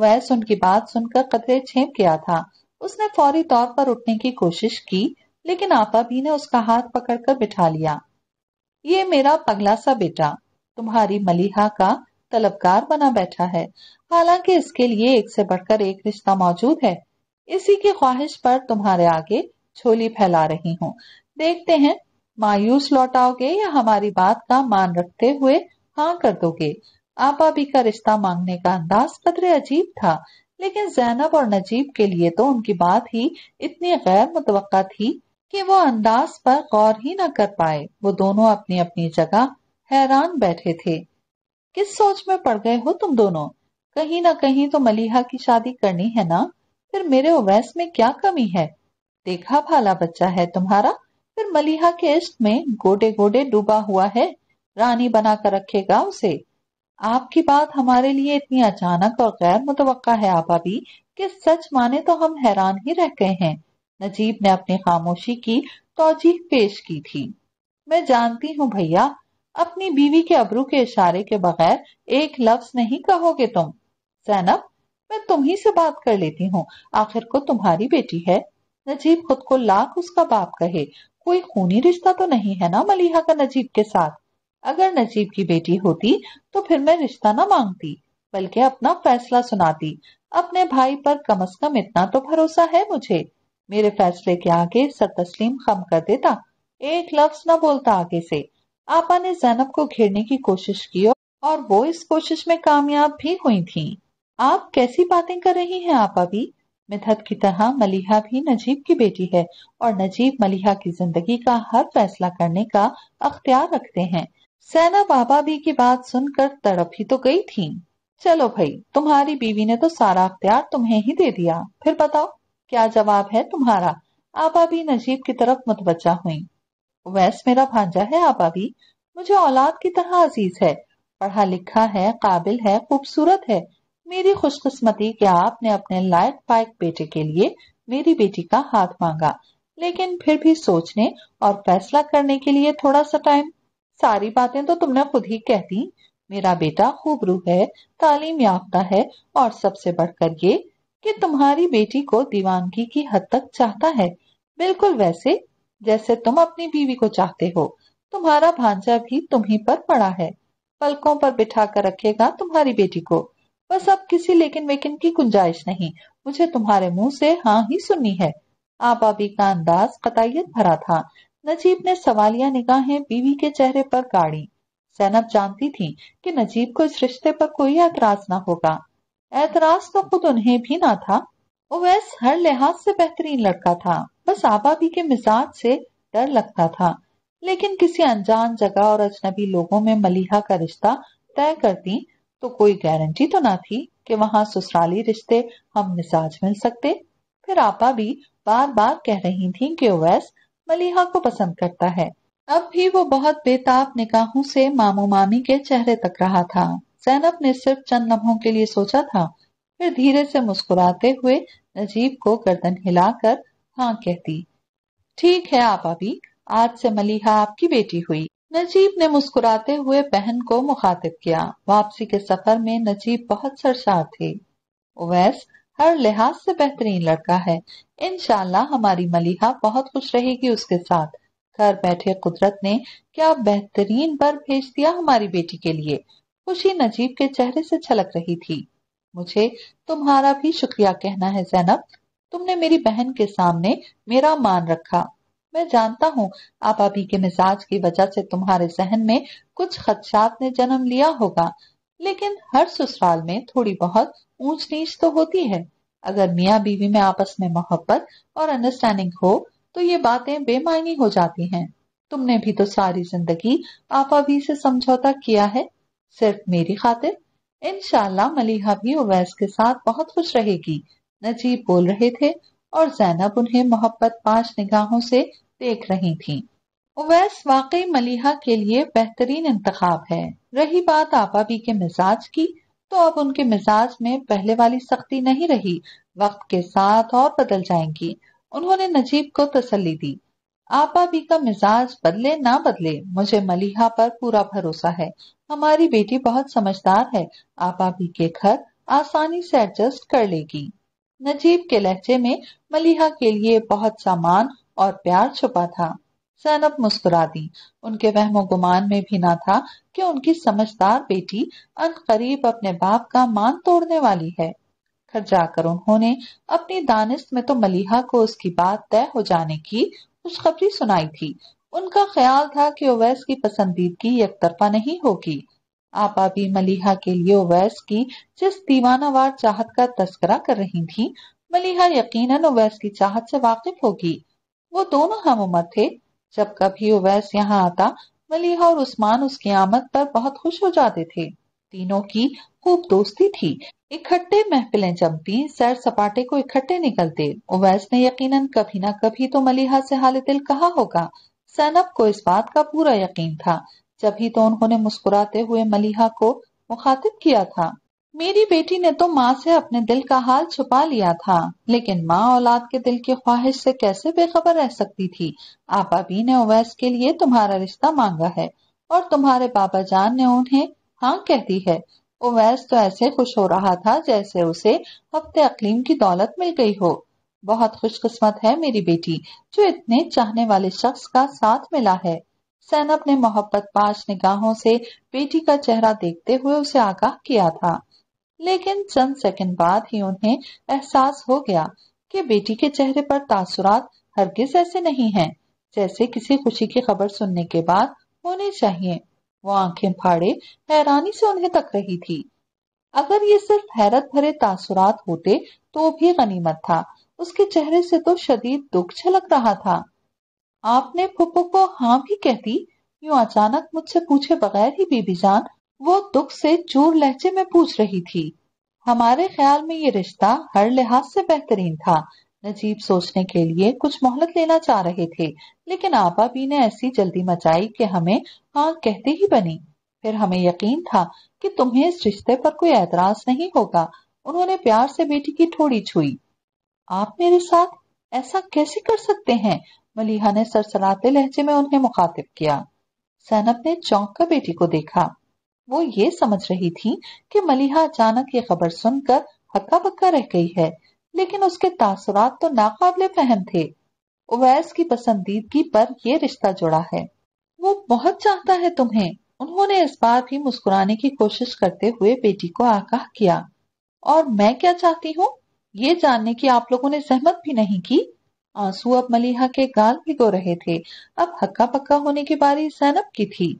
वैस उनकी बात सुनकर कतरे छेप गया था उसने फौरी तौर पर उठने की कोशिश की लेकिन आपा भी ने उसका हाथ पकड़कर बिठा लिया ये मेरा पगला सा बेटा तुम्हारी मलिहा का तलबकार बना बैठा है हालांकि इसके लिए एक से बढ़कर एक रिश्ता मौजूद है इसी की ख्वाहिश पर तुम्हारे आगे छोली फैला रही हूँ देखते हैं मायूस लौटाओगे या हमारी बात का मान रखते हुए हाँ कर दोगे आपा भी का रिश्ता मांगने का अंदाज कदरे अजीब था लेकिन जैनब और नजीब के लिए तो उनकी बात ही इतनी गैर मुतव थी कि वो अंदाज पर गौर ही न कर पाए वो दोनों अपनी अपनी जगह हैरान बैठे थे किस सोच में पड़ गए हो तुम दोनों कहीं ना कहीं तो मलिहा की शादी करनी है ना फिर मेरे ओवैस में क्या कमी है देखा भाला बच्चा है तुम्हारा फिर मलिहा के इश्क में गोडे गोडे डूबा हुआ है रानी बना कर रखेगा उसे आपकी बात हमारे लिए इतनी अचानक और गैर मुतवक्का है आप अभी कि सच माने तो हम हैरान ही रह गए हैं नजीब ने अपनी खामोशी की तोजीह पेश की थी मैं जानती हूँ भैया अपनी बीवी के अबरू के इशारे के बगैर एक लफ्ज नहीं कहोगे तुम सैनब मैं तुम ही से बात कर लेती हूँ आखिर को तुम्हारी बेटी है नजीब खुद को लाख उसका बाप कहे कोई खूनी रिश्ता तो नहीं है ना मलिहा का नजीब के साथ अगर नजीब की बेटी होती तो फिर मैं रिश्ता ना मांगती बल्कि अपना फैसला सुनाती अपने भाई पर कम अज कम इतना तो भरोसा है मुझे मेरे फैसले के आगे सर तस्लीम खम कर देता एक लफ्ज न बोलता आगे से आपा ने जैनब को घेरने की कोशिश की और वो इस कोशिश में कामयाब भी हुई थी आप कैसी बातें कर रही हैं आपा भी मिथत की तरह मलिहा भी नजीब की बेटी है और नजीब मलिहा की जिंदगी का हर फैसला करने का अख्तियार रखते हैं सेना बाबा भी की बात सुनकर तड़प ही तो गई थी चलो भाई तुम्हारी बीवी ने तो सारा अख्तियार तुम्हें ही दे दिया फिर बताओ क्या जवाब है तुम्हारा आबा भी नजीब की तरफ मुतवजा हुई वैस मेरा भांजा है आबा भी मुझे औलाद की तरह अजीज है पढ़ा लिखा है काबिल है खूबसूरत है मेरी खुशकिस्मती कि आपने अपने लायक पायक बेटे के लिए मेरी बेटी का हाथ मांगा लेकिन फिर भी सोचने और फैसला करने के लिए थोड़ा सा टाइम सारी बातें तो तुमने खुद ही कह दी मेरा बेटा खूबरू है तालीम याफ्ता है और सबसे बढ़कर ये कि तुम्हारी बेटी को दीवानगी की हद तक चाहता है बिल्कुल वैसे जैसे तुम अपनी बीवी को चाहते हो तुम्हारा भांजा भी तुम्ही पर पड़ा है पलकों पर बिठा कर रखेगा तुम्हारी बेटी को बस अब किसी लेकिन वेकिन की गुंजाइश नहीं मुझे तुम्हारे मुंह से हाँ ही सुननी है आबाबी का अंदाज कतायत भरा था नजीब ने सवालिया निगाहें बीवी के चेहरे पर गाड़ी सैनब जानती थी कि नजीब को इस रिश्ते पर कोई एतराज ना होगा एतराज तो खुद उन्हें भी ना था ओवैस हर लिहाज से बेहतरीन लड़का था बस आबादी के मिजाज से डर लगता था लेकिन किसी अनजान जगह और अजनबी लोगों में मलिहा का रिश्ता तय करती तो कोई गारंटी तो ना थी कि वहां ससुराली रिश्ते हम मिजाज मिल सकते फिर आपा भी बार बार कह रही थी कि ओवैस मलिहा को पसंद करता है अब भी वो बहुत बेताब निकाहों से मामू मामी के चेहरे तक रहा था सैनब ने सिर्फ चंद लम्हों के लिए सोचा था फिर धीरे से मुस्कुराते हुए नजीब को गर्दन हिलाकर हाँ कहती ठीक है आप अभी आज से मलिहा आपकी बेटी हुई नजीब ने मुस्कुराते हुए बहन को मुखातिब किया वापसी के सफर में नजीब बहुत सरसार थे ओवैस हर लिहाज से बेहतरीन लड़का है इनशाला हमारी मलिहा बहुत खुश रहेगी उसके साथ घर बैठे कुदरत ने क्या बेहतरीन बर भेज दिया हमारी बेटी के लिए खुशी नजीब के चेहरे से छलक रही थी मुझे तुम्हारा भी शुक्रिया कहना है जैनब तुमने मेरी बहन के सामने मेरा मान रखा मैं जानता हूँ आप अभी के मिजाज की वजह से तुम्हारे जहन में कुछ खदशात ने जन्म लिया होगा लेकिन हर ससुराल में थोड़ी बहुत ऊंच नीच तो होती है अगर मियाँ बीवी में आपस में मोहब्बत और अंडरस्टैंडिंग हो तो ये बातें बेमायनी हो जाती हैं तुमने भी तो सारी जिंदगी आपा भी से समझौता किया है सिर्फ मेरी खातिर इनशाला मलिहा भी उवैस के साथ बहुत खुश रहेगी नजीब बोल रहे थे और जैनब उन्हें मोहब्बत पांच निगाहों से देख रही थी उवैस वाकई मलिहा के लिए बेहतरीन इंतखाब है रही बात आपाबी के मिजाज की तो अब उनके मिजाज में पहले वाली सख्ती नहीं रही वक्त के साथ और बदल जाएंगी उन्होंने नजीब को तसली दी आपा भी का मिजाज बदले ना बदले मुझे मलिहा पर पूरा भरोसा है हमारी बेटी बहुत समझदार है आपा भी के घर आसानी से एडजस्ट कर लेगी नजीब के लहजे में मलिहा के लिए बहुत सामान और प्यार छुपा था सैनब मुस्कुरा दी उनके वहमो गुमान में भी ना था कि उनकी समझदार बेटी अन करीब अपने बाप का मान तोड़ने वाली है घर जाकर उन्होंने अपनी दानिश में तो मलिहा को उसकी बात तय हो जाने की खुशखबरी सुनाई थी उनका ख्याल था कि ओवैस की पसंदीदगी एक तरफा नहीं होगी आपा भी मलिहा के लिए ओवैस की जिस दीवानावार चाहत का तस्करा कर रही थी मलिहा यकीनन ओवैस की चाहत से वाकिफ होगी वो दोनों हम उम्र थे जब कभी ओवैस यहाँ आता मलिहा और उस्मान उसकी आमद पर बहुत खुश हो जाते थे तीनों की खूब दोस्ती थी इकट्ठे महफिलें जमती सैर सपाटे को इकट्ठे निकलते ओवैस ने यकीनन कभी ना कभी तो मलिहा से हाल दिल कहा होगा सैनब को इस बात का पूरा यकीन था जब ही तो उन्होंने मुस्कुराते हुए मलिहा को मुखातिब किया था मेरी बेटी ने तो माँ से अपने दिल का हाल छुपा लिया था लेकिन माँ औलाद के दिल की ख्वाहिश से कैसे बेखबर रह सकती थी आपा भी ने ओवैस के लिए तुम्हारा रिश्ता मांगा है और तुम्हारे बाबा जान ने उन्हें हाँ कहती है ओवैस तो ऐसे खुश हो रहा था जैसे उसे हफ्ते अकलीम की दौलत मिल गई हो बहुत खुशकिस्मत है मेरी बेटी जो इतने चाहने वाले शख्स का साथ मिला है सैनब ने मोहब्बत पाश निगाहों से बेटी का चेहरा देखते हुए उसे आगाह किया था लेकिन चंद सेकंड बाद ही उन्हें एहसास हो गया कि बेटी के चेहरे पर तासुरात हरगिज ऐसे नहीं हैं जैसे किसी खुशी की खबर सुनने के बाद होने चाहिए वो आंखें फाड़े हैरानी से उन्हें तक रही थी अगर ये सिर्फ हैरत भरे तासुरात होते तो भी गनीमत था उसके चेहरे से तो शदीद दुख छलक रहा था आपने फुप्पो को हाँ भी कहती यूं अचानक मुझसे पूछे बगैर ही बीबी जान वो दुख से चूर लहजे में पूछ रही थी हमारे ख्याल में ये रिश्ता हर लिहाज से बेहतरीन था नजीब सोचने के लिए कुछ मोहलत लेना चाह रहे थे लेकिन आपा भी ने ऐसी जल्दी मचाई कि हमें हाँ कहते ही बनी फिर हमें यकीन था कि तुम्हें इस रिश्ते पर कोई एतराज नहीं होगा उन्होंने प्यार से बेटी की थोड़ी छुई आप मेरे साथ ऐसा कैसे कर सकते हैं मलिहा ने सरसराते लहजे में उन्हें मुखातिब किया सैनब ने चौंक कर बेटी को देखा वो ये समझ रही थी कि मलिहा अचानक ये खबर सुनकर हक्का बक्का रह गई है लेकिन उसके तासरात तो नाकाबले फहम थे उवैस की पसंदीदगी पर यह रिश्ता जुड़ा है वो बहुत चाहता है तुम्हें उन्होंने इस बार भी मुस्कुराने की कोशिश करते हुए बेटी को आगाह किया और मैं क्या चाहती हूँ ये जानने की आप लोगों ने सहमत भी नहीं की आंसू अब मलिहा के गाल भिगो रहे थे अब हक्का पक्का होने की बारी सैनब की थी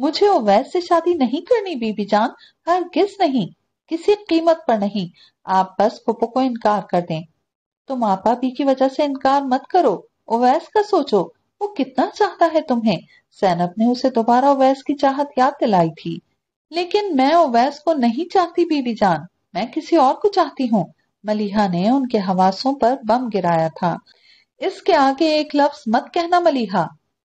मुझे ओवैस से शादी नहीं करनी बीबी जान हर किस नहीं किसी कीमत पर नहीं आप बस पुप्पो को इनकार कर दें तुम आपा भी की वजह से इनकार मत करो ओवैस का सोचो वो कितना चाहता है तुम्हें सैनब ने उसे दोबारा ओवैस की चाहत याद दिलाई थी लेकिन मैं ओवैस को नहीं चाहती बीबी जान मैं किसी और को चाहती हूँ मलिहा ने उनके हवासों पर बम गिराया था इसके आगे एक लफ्ज मत कहना मलिहा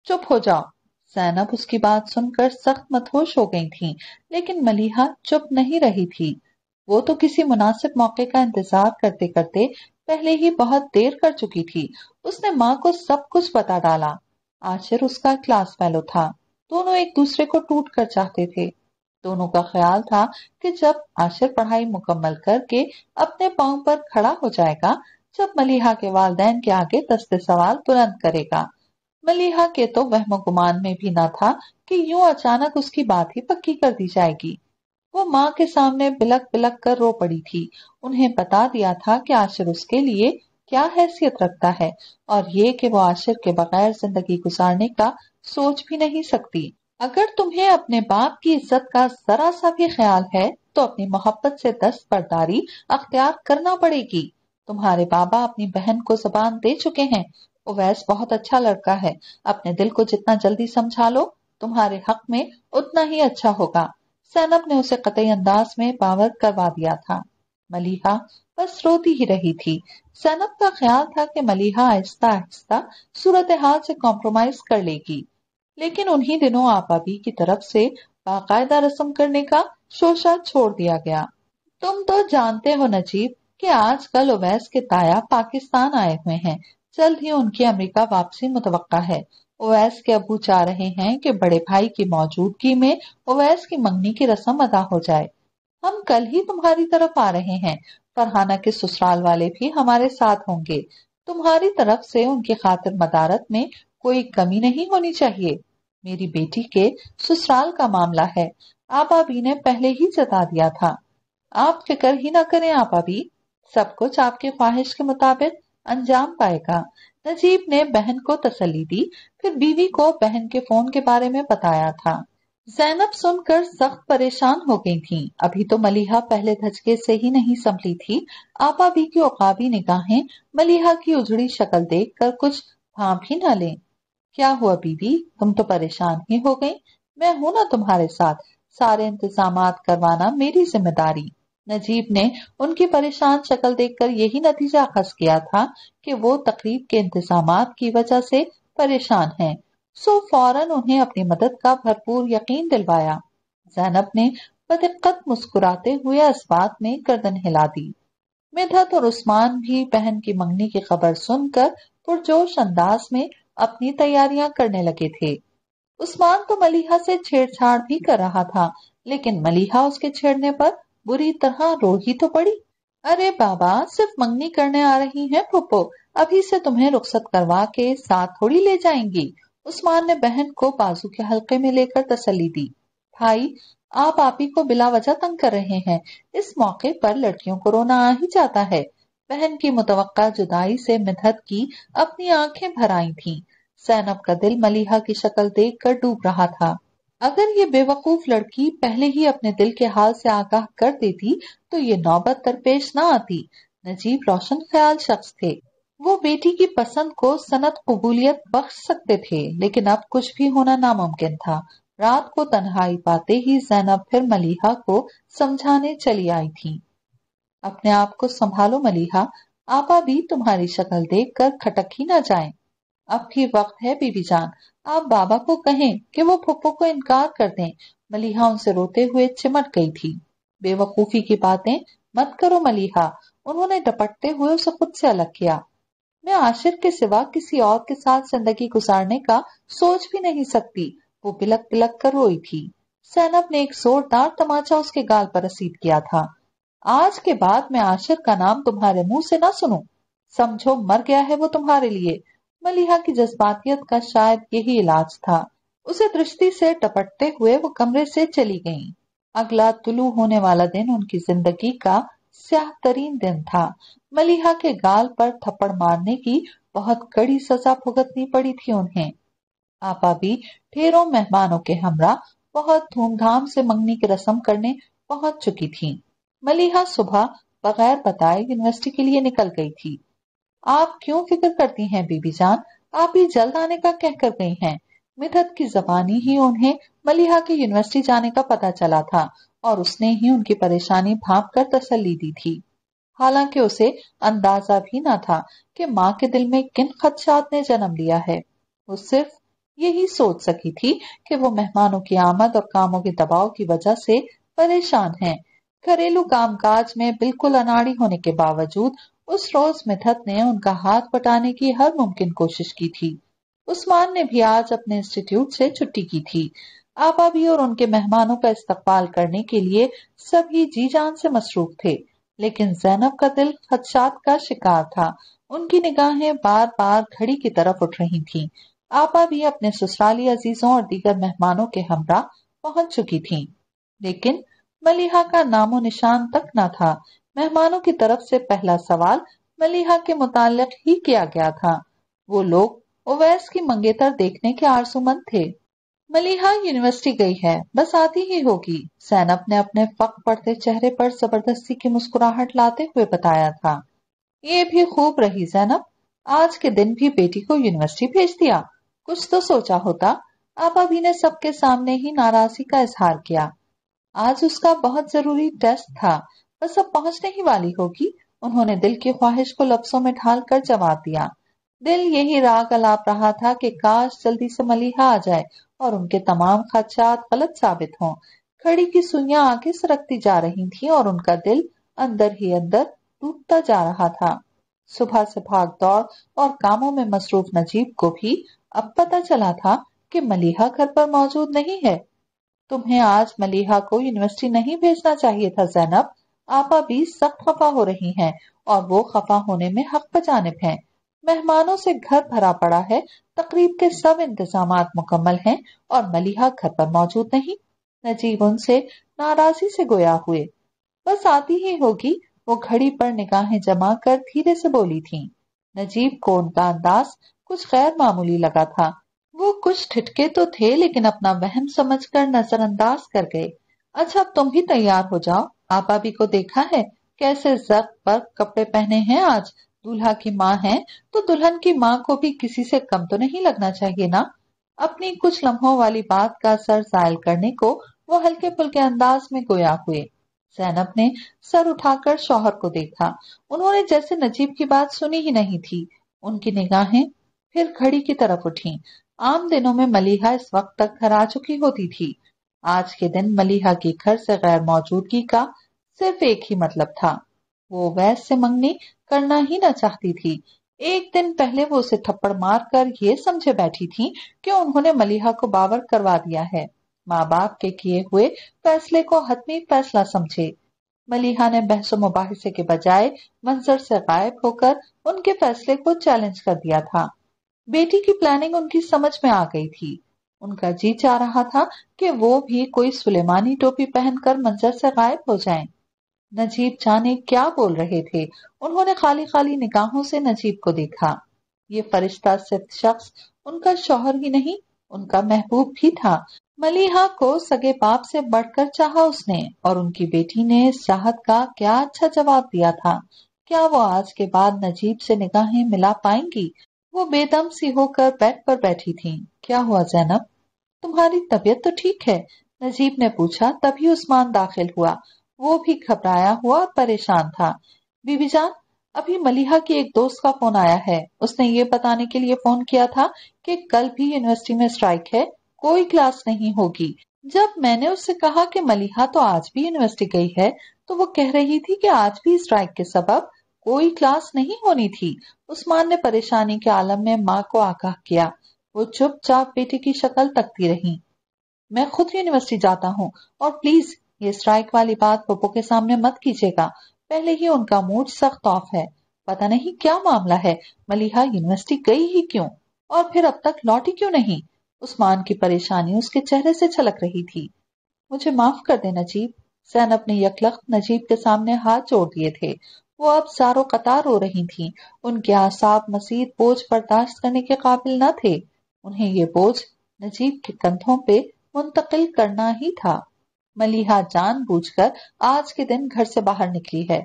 चुप हो जाओ सैनब उसकी बात सुनकर सख्त मतहोश हो गई थी लेकिन मलिहा चुप नहीं रही थी वो तो किसी मुनासिब मौके का इंतजार करते करते पहले ही बहुत देर कर चुकी थी उसने माँ को सब कुछ बता डाला आशिर उसका क्लास फेलो था दोनों एक दूसरे को टूट कर चाहते थे दोनों का ख्याल था कि जब आशिर पढ़ाई मुकम्मल करके अपने पाँव पर खड़ा हो जाएगा जब मलिहा के वालदेन के आगे दस्ते सवाल बुलंद करेगा मलिहा के तो वहमो गुमान में भी ना था कि यूं अचानक उसकी बात ही पक्की कर दी जाएगी वो माँ के सामने बिलक बिलक कर रो पड़ी थी उन्हें बता दिया था कि आशिर उसके लिए क्या हैसियत रखता है और ये कि वो आशिर के बगैर जिंदगी गुजारने का सोच भी नहीं सकती अगर तुम्हें अपने बाप की इज्जत का जरा सा भी ख्याल है तो अपनी मोहब्बत से दस्तबरदारी अख्तियार करना पड़ेगी तुम्हारे बाबा अपनी बहन को जबान दे चुके हैं ओवैस बहुत अच्छा लड़का है अपने दिल को जितना जल्दी समझा लो तुम्हारे हक में उतना ही अच्छा होगा सैनब ने उसे कतई अंदाज में बावर करवा दिया था मलिहा बस रोती ही रही थी सैनब का ख्याल था कि मलिहा आहिस्ता आहिस्ता सूरत हाल से कॉम्प्रोमाइज कर लेगी लेकिन उन्हीं दिनों आपाबी की तरफ से बाकायदा रस्म करने का शोशा छोड़ दिया गया तुम तो जानते हो नजीब कि आजकल ओवैस के ताया पाकिस्तान आए हुए हैं जल्द ही उनकी अमेरिका वापसी मुतवक्का है ओवैस के अबू चाह रहे हैं कि बड़े भाई की मौजूदगी में ओवैस की मंगनी की रस्म अदा हो जाए हम कल ही तुम्हारी तरफ आ रहे हैं फरहाना के ससुराल वाले भी हमारे साथ होंगे तुम्हारी तरफ से उनकी खातिर मदारत में कोई कमी नहीं होनी चाहिए मेरी बेटी के ससुराल का मामला है अभी ने पहले ही जता दिया था आप फिक्र ही ना करें अभी सब कुछ आपके ख्वाहिश के मुताबिक अंजाम पाएगा नजीब ने बहन को तसली दी फिर बीवी को बहन के फोन के बारे में बताया था जैनब सुनकर सख्त परेशान हो गई थी अभी तो मलिहा पहले धचके से ही नहीं संभली थी आपा भी की औकाबी निगाहें मलिहा की उजड़ी शक्ल देख कर कुछ भाप ही न ले क्या हुआ बीबी तुम तो परेशान ही हो गई मैं हूं ना तुम्हारे साथ सारे इंतजाम करवाना मेरी जिम्मेदारी नजीब ने उनकी परेशान शक्ल देखकर यही नतीजा खस किया था कि वो तकरीब के इंतजाम की वजह से परेशान हैं। सो फौरन उन्हें अपनी मदद का भरपूर यकीन दिलवाया जैनब ने बदिक्कत मुस्कुराते हुए इस बात में गर्दन हिला दी मिधत तो और उस्मान भी बहन की मंगनी की खबर सुनकर पुरजोश अंदाज में अपनी तैयारियां करने लगे थे उस्मान तो मलिहा से छेड़छाड़ भी कर रहा था लेकिन मलिहा उसके छेड़ने पर बुरी तरह रो ही तो पड़ी अरे बाबा सिर्फ मंगनी करने आ रही हैं पोपो अभी से तुम्हें रुखसत करवा के साथ थोड़ी ले जाएंगी उस्मान ने बहन को बाजू के हल्के में लेकर तसली दी भाई आप आप ही को बिला वजह तंग कर रहे हैं इस मौके पर लड़कियों को रोना आ ही जाता है बहन की मुतवक्का जुदाई से मिधत की अपनी आंखें भर आई थी सैनब का दिल मलिहा की शक्ल देखकर डूब रहा था अगर ये बेवकूफ लड़की पहले ही अपने दिल के हाल से आगाह कर देती तो ये नौबत दरपेश ना आती नजीब रोशन ख्याल शख्स थे वो बेटी की पसंद को सनत कबूलियत बख्श सकते थे लेकिन अब कुछ भी होना नामुमकिन था रात को तन्हाई पाते ही जैनब फिर मलिहा को समझाने चली आई थी अपने आप को संभालो मलिहा आपा भी तुम्हारी शक्ल देख कर खटक ही ना जाए अब भी वक्त है बीबी जान आप बाबा को कहें कि वो फुप्पो को इनकार कर दें मलिहा उनसे रोते हुए चिमट गई थी बेवकूफी की बातें मत करो मलिहा उन्होंने डपटते हुए उसे खुद से अलग किया मैं आशिर के सिवा किसी और के साथ जिंदगी गुजारने का सोच भी नहीं सकती वो बिलक बिलक कर रोई थी सैनब ने एक जोरदार तमाचा उसके गाल पर रसीद किया था आज के बाद मैं आशिर का नाम तुम्हारे मुंह से ना सुनूं समझो मर गया है वो तुम्हारे लिए मलिहा की जज्बातियत का शायद यही इलाज था उसे दृष्टि से टपटते हुए वो कमरे से चली गईं। अगला तुलू होने वाला दिन उनकी जिंदगी का स्याह तरीन दिन था मलिहा के गाल पर थप्पड़ मारने की बहुत कड़ी सजा भुगतनी पड़ी थी उन्हें आपा भी ठेरों मेहमानों के हमरा बहुत धूमधाम से मंगनी की रस्म करने पहुंच चुकी थी मलिहा सुबह बगैर बताए यूनिवर्सिटी के लिए निकल गई थी आप क्यों फिक्र करती हैं बीबी जान आप ही जल्द आने का कहकर गई हैं मिथत की जबानी ही उन्हें मलिहा के यूनिवर्सिटी जाने का पता चला था और उसने ही उनकी परेशानी भाप कर तसली दी थी हालांकि उसे अंदाजा भी ना था कि माँ के दिल में किन खदशात ने जन्म लिया है वो सिर्फ यही सोच सकी थी कि वो मेहमानों की आमद और कामों के दबाव की वजह से परेशान हैं। घरेलू कामकाज में बिल्कुल अनाड़ी होने के बावजूद उस रोज मिथत ने उनका हाथ पटाने की हर मुमकिन कोशिश की थी उस्मान ने भी आज अपने इंस्टीट्यूट से छुट्टी की थी आपा भी और उनके मेहमानों का इस्तकबाल करने के लिए सभी जी जान से मसरूफ थे लेकिन जैनब का दिल खदशात का शिकार था उनकी निगाहें बार बार घड़ी की तरफ उठ रही थीं। आपा भी अपने ससुराली अजीजों और दीगर मेहमानों के हमरा पहुंच चुकी थीं। लेकिन मलिहा का नामो निशान तक न था मेहमानों की तरफ से पहला सवाल मलिहा के मुतालक ही किया गया था वो लोग ओवैस की मंगेतर देखने के आरसुमंद थे मलिहा यूनिवर्सिटी गई है बस आती ही होगी सैनब ने अपने फक पड़ते चेहरे पर जबरदस्ती की मुस्कुराहट लाते हुए बताया था ये भी खूब रही सैनब आज के दिन भी बेटी को यूनिवर्सिटी भेज दिया कुछ तो सोचा होता आप अभी ने सबके सामने ही नाराजगी का इजहार किया आज उसका बहुत जरूरी टेस्ट था बस अब पहुंचने ही वाली होगी उन्होंने दिल की ख्वाहिश को लफ्सों में ढाल कर जवाब दिया दिल यही राग अलाप रहा था कि काश जल्दी से मलिहा आ जाए और उनके तमाम खदशात गलत साबित हों खड़ी की सुइयां आगे सरकती जा रही थी और उनका दिल अंदर ही अंदर टूटता जा रहा था सुबह से भाग दौड़ और कामों में मसरूफ नजीब को भी अब पता चला था कि मलिहा घर पर मौजूद नहीं है तुम्हें आज मलिहा को यूनिवर्सिटी नहीं भेजना चाहिए था जैनब आपा भी सख्त खफा हो रही हैं और वो खफा होने में हक बजानब हैं मेहमानों से घर भरा पड़ा है तकरीब के सब इंतजाम मुकम्मल हैं और मलिहा घर पर मौजूद नहीं नजीब उनसे नाराजगी से गोया हुए बस आती ही होगी वो घड़ी पर निगाहें जमा कर धीरे से बोली थी नजीब को उनका अंदाज कुछ गैर मामूली लगा था वो कुछ ठिटके तो थे लेकिन अपना वहम समझकर नजरअंदाज कर गए अच्छा तुम भी तैयार हो जाओ आपा भी को देखा है कैसे जब पर कपड़े पहने हैं आज दूल्हा की माँ है तो दुल्हन की माँ को भी किसी से कम तो नहीं लगना चाहिए ना अपनी कुछ लम्हों वाली बात का सर जायल करने को वो हल्के फुल्के अंदाज में गोया हुए सैनब ने सर उठाकर शौहर को देखा उन्होंने जैसे नजीब की बात सुनी ही नहीं थी उनकी निगाहें फिर घड़ी की तरफ उठी आम दिनों में मलिहा इस वक्त तक घर आ चुकी होती थी आज के दिन मलिहा के घर से गैर मौजूदगी का सिर्फ एक ही मतलब था वो वैस से मंगनी करना ही ना चाहती थी एक दिन पहले वो उसे थप्पड़ मार कर ये समझे बैठी थी कि उन्होंने मलिहा को बावर करवा दिया है माँ बाप के किए हुए फैसले को हतमी फैसला समझे मलिहा ने बहसो मुबाहिसे के बजाय मंजर से गायब होकर उनके फैसले को चैलेंज कर दिया था बेटी की प्लानिंग उनकी समझ में आ गई थी उनका जी चाह रहा था कि वो भी कोई सुलेमानी टोपी पहनकर मंजर से गायब हो जाएं। नजीब जाने क्या बोल रहे थे उन्होंने खाली खाली निगाहों से नजीब को देखा ये फरिश्ता सिर्फ शख्स उनका शोहर ही नहीं उनका महबूब भी था मलिहा को सगे बाप से बढ़कर चाहा उसने और उनकी बेटी ने साहत का क्या अच्छा जवाब दिया था क्या वो आज के बाद नजीब से निगाहें मिला पाएंगी वो बेदम सी होकर बेड पर बैठी थी क्या हुआ जैनब तुम्हारी तबीयत तो ठीक है नजीब ने पूछा तभी उस्मान दाखिल हुआ वो भी घबराया हुआ और परेशान था बीबीजान अभी मलिहा की एक दोस्त का फोन आया है उसने ये बताने के लिए फोन किया था कि कल भी यूनिवर्सिटी में स्ट्राइक है कोई क्लास नहीं होगी जब मैंने उससे कहा कि मलिहा तो आज भी यूनिवर्सिटी गई है तो वो कह रही थी कि आज भी स्ट्राइक के सबब कोई क्लास नहीं होनी थी उस्मान ने परेशानी के आलम में माँ को आगाह किया वो चुपचाप बेटे की शक्ल तकती रही मैं खुद यूनिवर्सिटी जाता हूँ और प्लीज ये स्ट्राइक वाली बात पप्पो के सामने मत कीजिएगा पहले ही उनका मूड सख्त ऑफ है पता नहीं क्या मामला है मलिहा यूनिवर्सिटी गई ही क्यों और फिर अब तक लौटी क्यों नहीं उस्मान की परेशानी उसके चेहरे से छलक रही थी मुझे माफ कर दे नजीब सैनब ने यकलख नजीब के सामने हाथ जोड़ दिए थे वो अब सारो कतार हो रही थी उनके आसाब मजीद बोझ बर्दाश्त करने के काबिल न थे उन्हें ये बोझ नजीब के कंधों पे मुंतकिल करना ही था मलिहा कर आज के दिन घर से बाहर निकली है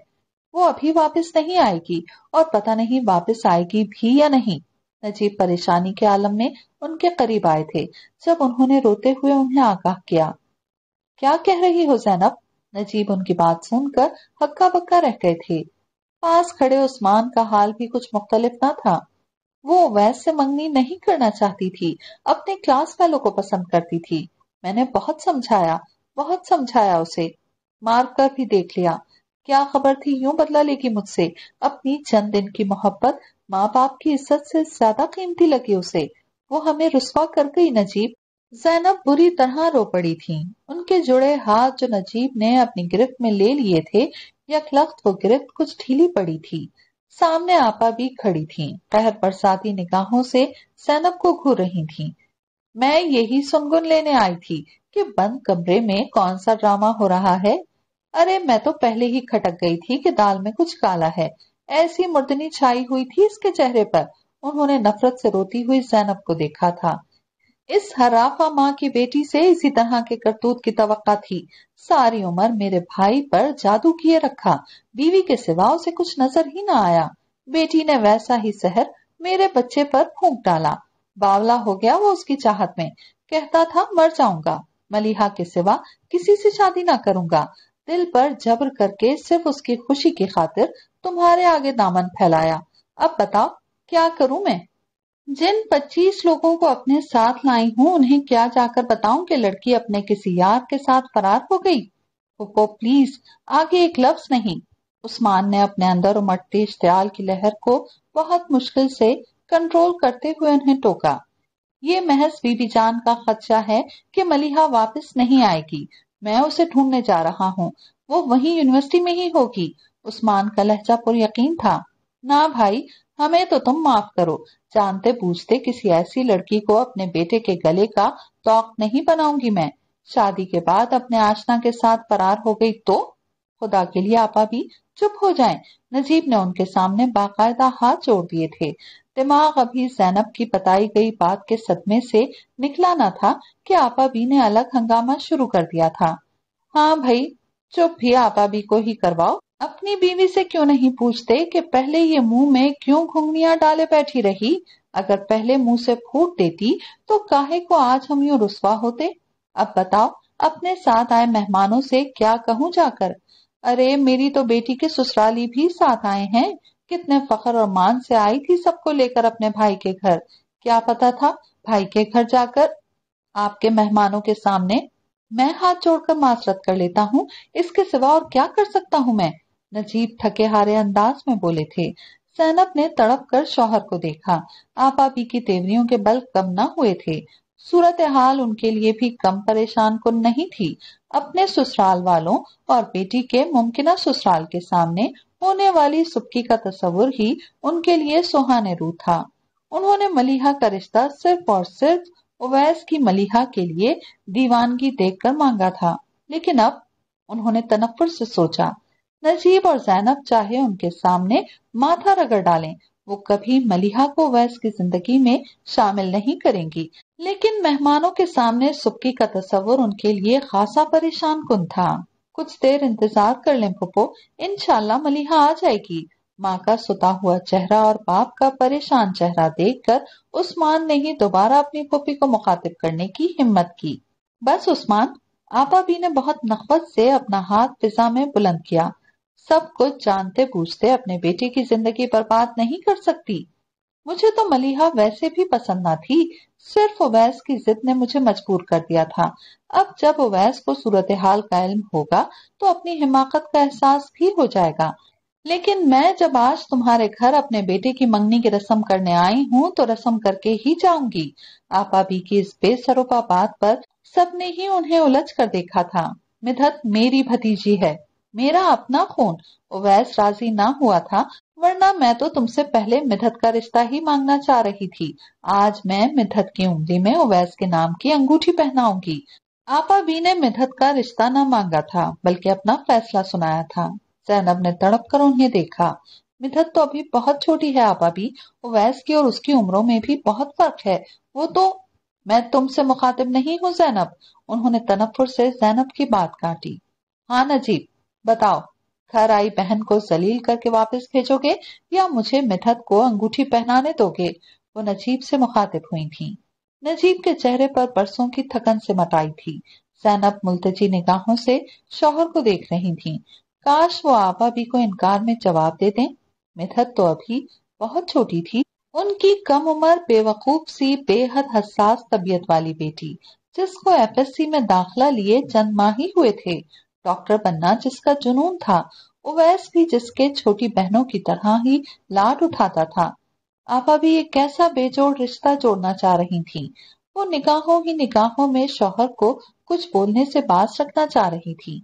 वो अभी वापस नहीं आएगी और पता नहीं वापस आएगी भी या नहीं नजीब परेशानी के आलम में उनके करीब आए थे जब उन्होंने रोते हुए उन्हें आगाह किया क्या कह रही हो जैनब नजीब उनकी बात सुनकर हक्का बक्का रह गए थे पास खड़े उस्मान का हाल भी कुछ मुख्तलिफ ना था वो वैस से मंगनी नहीं करना चाहती थी अपने क्लास फेलो को पसंद करती थी मैंने बहुत समझाया बहुत समझाया उसे मार कर भी देख लिया क्या खबर थी यूं बदला लेगी मुझसे अपनी चंद दिन की मोहब्बत माँ बाप की इज्जत से ज्यादा कीमती लगी उसे वो हमें रुसवा कर गई नजीब जैनब बुरी तरह रो पड़ी थी उनके जुड़े हाथ जो नजीब ने अपनी गिरफ्त में ले लिए थे लख्त वो गिरफ्त कुछ ढीली पड़ी थी सामने आपा भी खड़ी थी कहर बरसाती निगाहों से सैनब को घूर रही थी मैं यही सुनगुन लेने आई थी कि बंद कमरे में कौन सा ड्रामा हो रहा है अरे मैं तो पहले ही खटक गई थी कि दाल में कुछ काला है ऐसी मुर्दनी छाई हुई थी इसके चेहरे पर उन्होंने नफरत से रोती हुई सैनब को देखा था इस हराफा माँ की बेटी से इसी तरह के करतूत की तो थी सारी उम्र मेरे भाई पर जादू किए रखा बीवी के सिवा उसे कुछ नजर ही ना आया बेटी ने वैसा ही सहर मेरे बच्चे पर फूंक डाला बावला हो गया वो उसकी चाहत में कहता था मर जाऊंगा मलिहा के सिवा किसी से शादी ना करूंगा दिल पर जबर करके सिर्फ उसकी खुशी की खातिर तुम्हारे आगे दामन फैलाया अब बताओ क्या करूं मैं जिन पच्चीस लोगों को अपने साथ लाई हूँ उन्हें क्या जाकर बताऊं कि लड़की अपने किसी यार के साथ फरार हो गई हुको प्लीज आगे एक लफ्ज नहीं उस्मान ने अपने अंदर उमड़ती इश्तियाल की लहर को बहुत मुश्किल से कंट्रोल करते हुए उन्हें टोका ये महज बीबी जान का खदशा है कि मलिहा वापस नहीं आएगी मैं उसे ढूंढने जा रहा हूँ वो वही यूनिवर्सिटी में ही होगी उस्मान का लहजा पुर यकीन था ना भाई हमें तो तुम माफ करो जानते पूछते किसी ऐसी लड़की को अपने बेटे के गले का तौक नहीं बनाऊंगी मैं शादी के बाद अपने आशना के साथ फरार हो गई तो खुदा के लिए आपा भी चुप हो जाएं। नजीब ने उनके सामने बाकायदा हाथ जोड़ दिए थे दिमाग अभी जैनब की बताई गई बात के सदमे से निकला ना था कि आपा भी ने अलग हंगामा शुरू कर दिया था हाँ भाई चुप भी आपा भी को ही करवाओ अपनी बीवी से क्यों नहीं पूछते कि पहले ये मुंह में क्यों घुंगनिया डाले बैठी रही अगर पहले मुंह से फूट देती तो काहे को आज हम यू रुसवा होते अब बताओ अपने साथ आए मेहमानों से क्या कहूँ जाकर अरे मेरी तो बेटी के ससुराली भी साथ आए हैं कितने फखर और मान से आई थी सबको लेकर अपने भाई के घर क्या पता था भाई के घर जाकर आपके मेहमानों के सामने मैं हाथ जोड़कर मासरत कर लेता हूँ इसके सिवा और क्या कर सकता हूँ मैं नजीब थके हारे अंदाज में बोले थे सैनब ने तड़प कर शोहर को देखा आपापी की तेवरियों के बल कम न हुए थे सूरत हाल उनके लिए भी कम परेशान को नहीं थी अपने ससुराल वालों और बेटी के मुमकिन ससुराल के सामने होने वाली सुबकी का तस्वुर ही उनके लिए सुहाने रू था उन्होंने मलिहा का रिश्ता सिर्फ और सिर्फ ओवैस की मलिहा के लिए दीवानगी देख कर मांगा था लेकिन अब उन्होंने तनफुर से सोचा नजीब और जैनब चाहे उनके सामने माथा रगड़ डालें वो कभी मलिहा को वैस की जिंदगी में शामिल नहीं करेंगी लेकिन मेहमानों के सामने सुक्की का तस्वर उनके लिए खासा परेशान कुन था कुछ देर इंतजार कर लें पप्पो इनशाला मलिहा आ जाएगी माँ का सुता हुआ चेहरा और बाप का परेशान चेहरा देखकर उस्मान ने ही दोबारा अपनी पुपी को मुखातिब करने की हिम्मत की बस उस्मान आपा भी ने बहुत नकबत से अपना हाथ फिजा में बुलंद किया सब कुछ जानते बूझते अपने बेटे की जिंदगी बर्बाद नहीं कर सकती मुझे तो मलिहा वैसे भी पसंद ना थी सिर्फ ओवैस की जिद ने मुझे मजबूर कर दिया था अब जब ओवैस को सूरत हाल का इल्म होगा तो अपनी हिमाकत का एहसास भी हो जाएगा लेकिन मैं जब आज तुम्हारे घर अपने बेटे की मंगनी की रस्म करने आई हूँ तो रस्म करके ही जाऊंगी आपा भी की इस बेसरोपा बात पर सबने ही उन्हें उलझ कर देखा था मिधत मेरी भतीजी है मेरा अपना खून ओवैस राजी ना हुआ था वरना मैं तो तुमसे पहले मिधत का रिश्ता ही मांगना चाह रही थी आज मैं मिधत की उंगली में ओवैस के नाम की अंगूठी पहनाऊंगी आपा बी ने मिधत का रिश्ता न मांगा था बल्कि अपना फैसला सुनाया था जैनब ने तड़प कर उन्हें देखा मिधत तो अभी बहुत छोटी है आपा भी ओवैस की और उसकी उम्रों में भी बहुत फर्क है वो तो मैं तुमसे मुखातिब नहीं हूँ जैनब उन्होंने तनफुर से जैनब की बात काटी हाँ नजीब बताओ घर आई बहन को जलील करके वापस भेजोगे या मुझे मिथत को अंगूठी पहनाने दोगे वो नजीब से मुखातिब हुई थी नजीब के चेहरे पर परसों की थकन से आई थी सैनब मुलतजी निगाहों से शोहर को देख रही थी काश वो आपा भी को इनकार में जवाब दे दें मिथत तो अभी बहुत छोटी थी उनकी कम उम्र बेवकूफ सी बेहद हसास तबीयत वाली बेटी जिसको एफएससी में दाखला लिए चंद माह ही हुए थे डॉक्टर बनना जिसका जुनून था ओवैस भी जिसके छोटी बहनों की तरह ही लाड उठाता था आपा भी एक कैसा बेजोड़ रिश्ता जोड़ना चाह रही थी वो निगाहों ही निगाहों में शोहर को कुछ बोलने से बात रखना चाह रही थी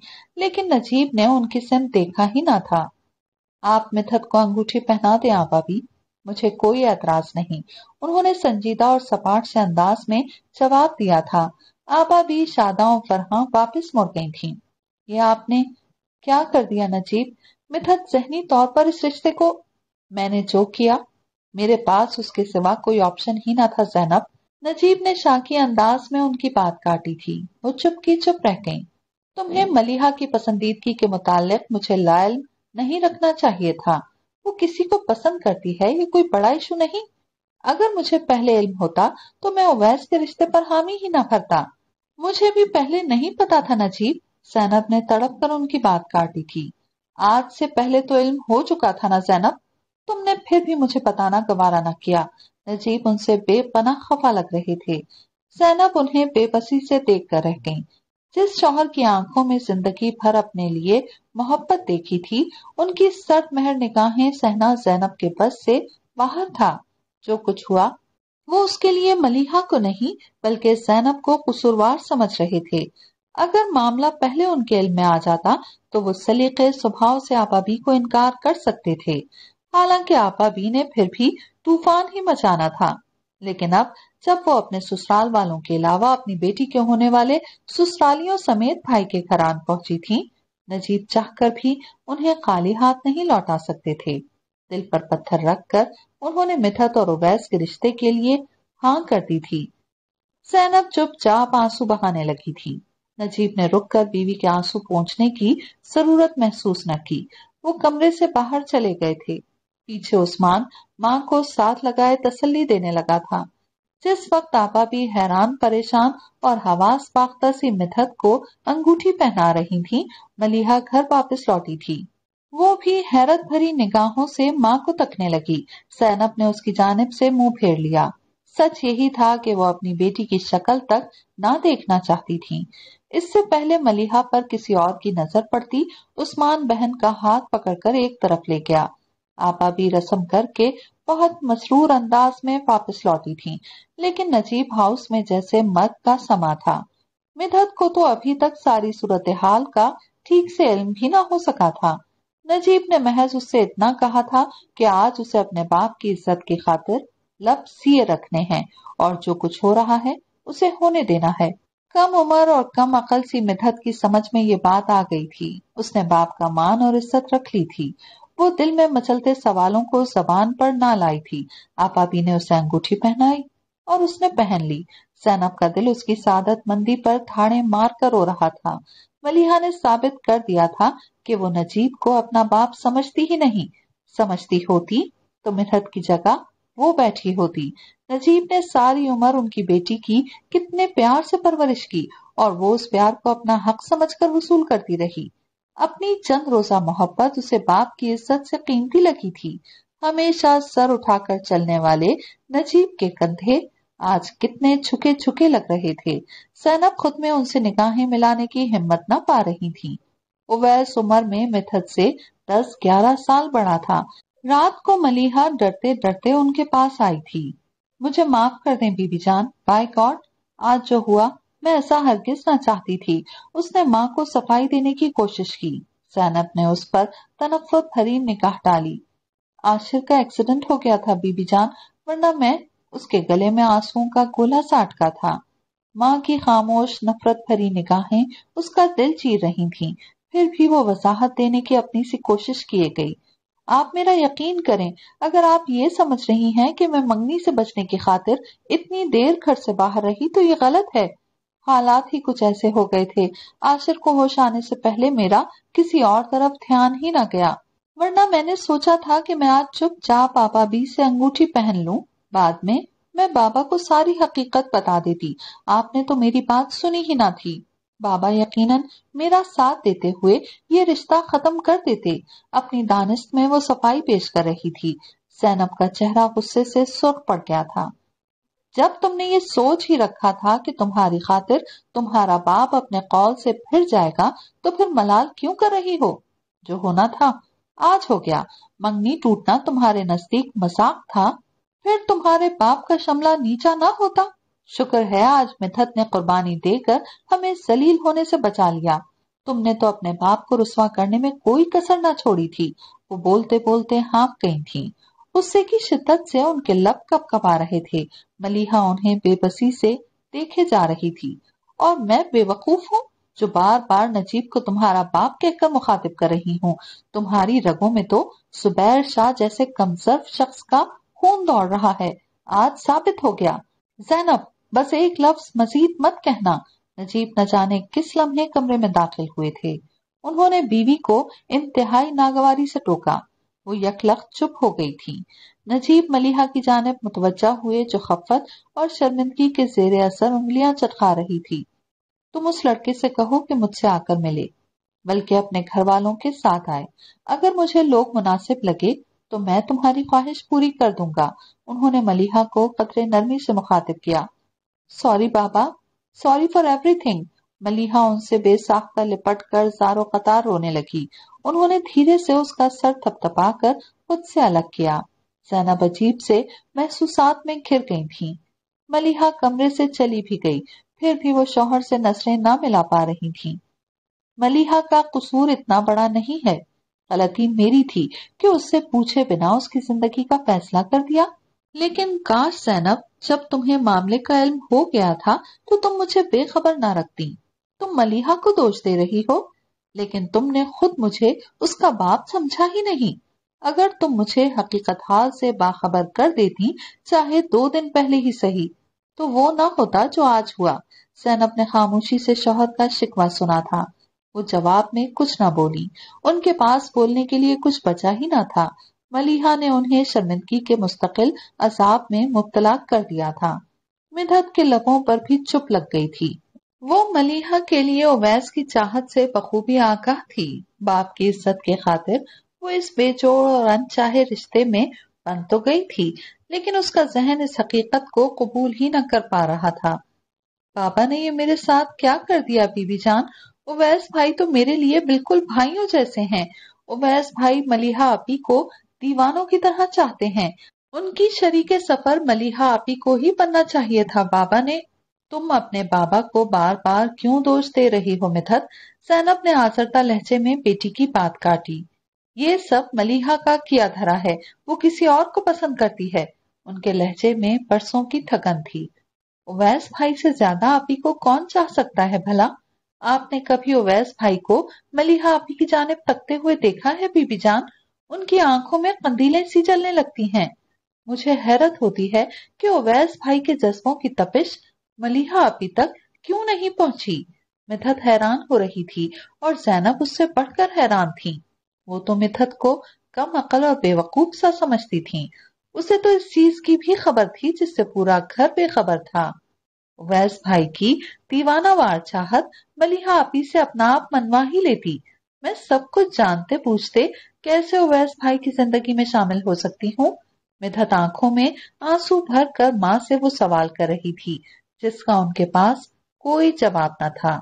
लेकिन नजीब ने उनकी सिम देखा ही ना था आप मिथत को अंगूठी पहना दे आपा भी मुझे कोई एतराज नहीं उन्होंने संजीदा और सपाट से अंदाज में जवाब दिया था आपा भी शादा और फरहा वापिस मुड़ गई थी ये आपने क्या कर दिया नजीब मैं जहनी तौर पर इस रिश्ते को मैंने जो किया मेरे पास उसके सिवा कोई ऑप्शन ही ना था जैनब नजीब ने शाकी अंदाज में उनकी बात काटी थी वो चुप की चुप रह गई तुम्हें मलिहा की पसंदीदगी के मुतालिक मुझे लायल नहीं रखना चाहिए था वो किसी को पसंद करती है ये कोई बड़ा इशू नहीं अगर मुझे पहले इल्म होता तो मैं ओवैस के रिश्ते पर हामी ही ना भरता मुझे भी पहले नहीं पता था नजीब जैनब ने तड़प कर उनकी बात काटी थी आज से पहले तो इल्म हो चुका था ना जैनब तुमने फिर भी मुझे बताना गवारा न किया नजीब उनसे बेपना खफा लग रहे थे जैनब उन्हें बेबसी से देख कर रह गई जिस शोहर की आंखों में जिंदगी भर अपने लिए मोहब्बत देखी थी उनकी सर्द महर निगाहें सहना जैनब के बस से बाहर था जो कुछ हुआ वो उसके लिए मलिहा को नहीं बल्कि जैनब को कसूरवार समझ रहे थे अगर मामला पहले उनके इल्म में आ जाता तो वो सलीके स्वभाव से आपा भी को इनकार कर सकते थे हालांकि आपाबी ने फिर भी तूफान ही मचाना था लेकिन अब जब वो अपने ससुराल वालों के अलावा अपनी बेटी के होने वाले ससुरालियों समेत भाई के घरान पहुंची थी नजीब चाहकर भी उन्हें खाली हाथ नहीं लौटा सकते थे दिल पर पत्थर रखकर उन्होंने मिथत और उवैस के रिश्ते के लिए हाँ कर दी थी सैनब चुपचाप आंसू बहाने लगी थी नजीब ने रुककर बीवी के आंसू पहुंचने की जरूरत महसूस न की वो कमरे से बाहर चले गए थे पीछे उस्मान माँ को साथ लगाए तसल्ली देने लगा था जिस वक्त आपा भी हैरान परेशान और हवास बाख्ता सी मिथक को अंगूठी पहना रही थी मलिहा घर वापस लौटी थी वो भी हैरत भरी निगाहों से माँ को तकने लगी सैनब ने उसकी जानब से मुंह फेर लिया सच यही था कि वो अपनी बेटी की शक्ल तक ना देखना चाहती थी इससे पहले मलिहा पर किसी और की नजर पड़ती उस्मान बहन का हाथ पकड़कर एक तरफ ले गया आपा भी रसम करके बहुत मसरूर अंदाज में वापस लौटी थी लेकिन नजीब हाउस में जैसे मत का समा था मिधत को तो अभी तक सारी सूरत हाल का ठीक से इल्म भी ना हो सका था नजीब ने महज उससे इतना कहा था कि आज उसे अपने बाप की इज्जत की खातिर लब सीए रखने हैं और जो कुछ हो रहा है उसे होने देना है कम उम्र और कम अकल सी मिथत की समझ में ये बात आ गई थी उसने बाप का मान और इज्जत रख ली थी वो दिल में मचलते सवालों को जबान पर ना लाई थी आपाबी ने उसे अंगूठी पहनाई और उसने पहन ली सैनब का दिल उसकी सादत मंदी पर थाड़े मार कर रो रहा था मलिहा ने साबित कर दिया था कि वो नजीब को अपना बाप समझती ही नहीं समझती होती तो मिथत की जगह वो बैठी होती नजीब ने सारी उम्र उनकी बेटी की कितने प्यार से परवरिश की और वो उस प्यार को अपना हक समझकर वसूल करती रही अपनी चंद रोजा मोहब्बत उसे बाप की इज्जत से कीमती लगी थी हमेशा सर उठाकर चलने वाले नजीब के कंधे आज कितने छुके छुके लग रहे थे सैनब खुद में उनसे निगाहें मिलाने की हिम्मत न पा रही थी उवैस उम्र में मिथत से दस ग्यारह साल बड़ा था रात को मलिहा डरते डरते उनके पास आई थी मुझे माफ कर दें बीबी जान बाय गॉड आज जो हुआ मैं ऐसा हरगिज ना चाहती थी उसने माँ को सफाई देने की कोशिश की सैनब ने उस पर तनफत भरी निकाह डाली आशिर का एक्सीडेंट हो गया था बीबी जान वरना मैं उसके गले में आंसुओं का गोला साट का था माँ की खामोश नफरत भरी निगाहें उसका दिल चीर रही थीं, फिर भी वो वजाहत देने की अपनी सी कोशिश किए गई आप मेरा यकीन करें अगर आप ये समझ रही हैं कि मैं मंगनी से बचने की खातिर इतनी देर घर से बाहर रही तो ये गलत है हालात ही कुछ ऐसे हो गए थे आशिर को होश आने से पहले मेरा किसी और तरफ ध्यान ही न गया वरना मैंने सोचा था कि मैं आज चुपचाप पापा बी से अंगूठी पहन लू बाद में मैं बाबा को सारी हकीकत बता देती आपने तो मेरी बात सुनी ही ना थी बाबा यकीनन मेरा साथ देते हुए ये रिश्ता खत्म कर देते अपनी दानिश में वो सफाई पेश कर रही थी सैनब का चेहरा गुस्से से सुर्ख पड़ गया था जब तुमने ये सोच ही रखा था कि तुम्हारी खातिर तुम्हारा बाप अपने कौल से फिर जाएगा तो फिर मलाल क्यों कर रही हो जो होना था आज हो गया मंगनी टूटना तुम्हारे नजदीक मजाक था फिर तुम्हारे बाप का शमला नीचा ना होता शुक्र है आज मिथत ने कुर्बानी देकर हमें जलील होने से बचा लिया तुमने तो अपने बाप को रुसवा करने में कोई कसर न छोड़ी थी वो बोलते बोलते हाँफ गई थी उससे की शिद्दत से उनके लब कप आ रहे थे मलिहा उन्हें बेबसी से देखे जा रही थी और मैं बेवकूफ हूँ जो बार बार नजीब को तुम्हारा बाप कहकर मुखातिब कर रही हूँ तुम्हारी रगों में तो सुबैर शाह जैसे कमजर शख्स का खून दौड़ रहा है आज साबित हो गया जैनब बस एक लफ्ज मजीद मत कहना नजीब न जाने किस लम्हे कमरे में दाखिल हुए थे उन्होंने बीवी को इंतहाई नागवारी से टोका वो यकलख चुप हो गई थी नजीब मलिहा की जानब मुतवजा हुए जो खफत और शर्मिंदगी के जेर असर उंगलियां चटका रही थी तुम उस लड़के से कहो कि मुझसे आकर मिले बल्कि अपने घर वालों के साथ आए अगर मुझे लोग मुनासिब लगे तो मैं तुम्हारी ख्वाहिश पूरी कर दूंगा उन्होंने मलिहा को कतरे नरमी से मुखातिब किया सॉरी बाबा सॉरी फॉर एवरीथिंग मलिहा उनसे बेसाख्ता लिपट कर जारो कतार रोने लगी उन्होंने धीरे से उसका सर थपथपा कर खुद से अलग किया जैनब अजीब से महसूसात में घिर गई थी मलिहा कमरे से चली भी गई फिर भी वो शोहर से नजरें ना मिला पा रही थी मलिहा का कसूर इतना बड़ा नहीं है गलती मेरी थी कि उससे पूछे बिना उसकी जिंदगी का फैसला कर दिया लेकिन काश जैनब जब तुम्हें मामले का इल्म हो गया था तो तुम मुझे बेखबर ना रखती तुम मलिहा को दोष दे रही हो लेकिन तुमने खुद मुझे उसका बाप समझा ही नहीं अगर तुम मुझे हकीकत हाल से बाखबर कर देती चाहे दो दिन पहले ही सही तो वो ना होता जो आज हुआ सैनब ने खामोशी से शोहर का शिकवा सुना था वो जवाब में कुछ ना बोली उनके पास बोलने के लिए कुछ बचा ही ना था मलिहा ने उन्हें शर्मिंदगी के मुस्तकिल अजाब में मुबतला कर दिया था मिधत के लबों पर भी चुप लग गई थी वो मलिहा के लिए ओवैस की चाहत से बखूबी आगाह थी बाप की इज्जत के खातिर वो इस बेजोड़ और अनचाहे रिश्ते में बन तो गई थी लेकिन उसका जहन इस हकीकत को कबूल ही न कर पा रहा था बाबा ने ये मेरे साथ क्या कर दिया बीबी जान ओवैस भाई तो मेरे लिए बिल्कुल भाइयों जैसे हैं ओवैस भाई मलिहा आपी को दीवानों की तरह चाहते हैं उनकी शरीके सफर मलिहा आपी को ही बनना चाहिए था बाबा ने तुम अपने बाबा को बार बार क्यों दोष दे रही हो मिथत सैनब ने आसरता लहजे में बेटी की बात काटी ये सब मलिहा का किया धरा है वो किसी और को पसंद करती है उनके लहजे में परसों की थकन थी ओवैस भाई से ज्यादा आपी को कौन चाह सकता है भला आपने कभी ओवैस भाई को मलिहा आपी की जानब तकते हुए देखा है बीबी जान उनकी आंखों में कंदीलें सी जलने लगती हैं। मुझे हैरत होती है कि ओवैस भाई के जज्बों की तपिश मलिहा अपी तक क्यों नहीं पहुंची मिथत हैरान हो रही थी और जैनब उससे पढ़कर हैरान थी वो तो मिथत को कम अकल और बेवकूफ सा समझती थी उसे तो इस चीज की भी खबर थी जिससे पूरा घर बेखबर था वैस भाई की दीवाना वार चाहत मलिहा आपी से अपना आप मनवा ही लेती मैं सब कुछ जानते पूछते कैसे ओवैस भाई की जिंदगी में शामिल हो सकती हूँ मिधत आंखों में आंसू भर कर माँ से वो सवाल कर रही थी जिसका उनके पास कोई जवाब न था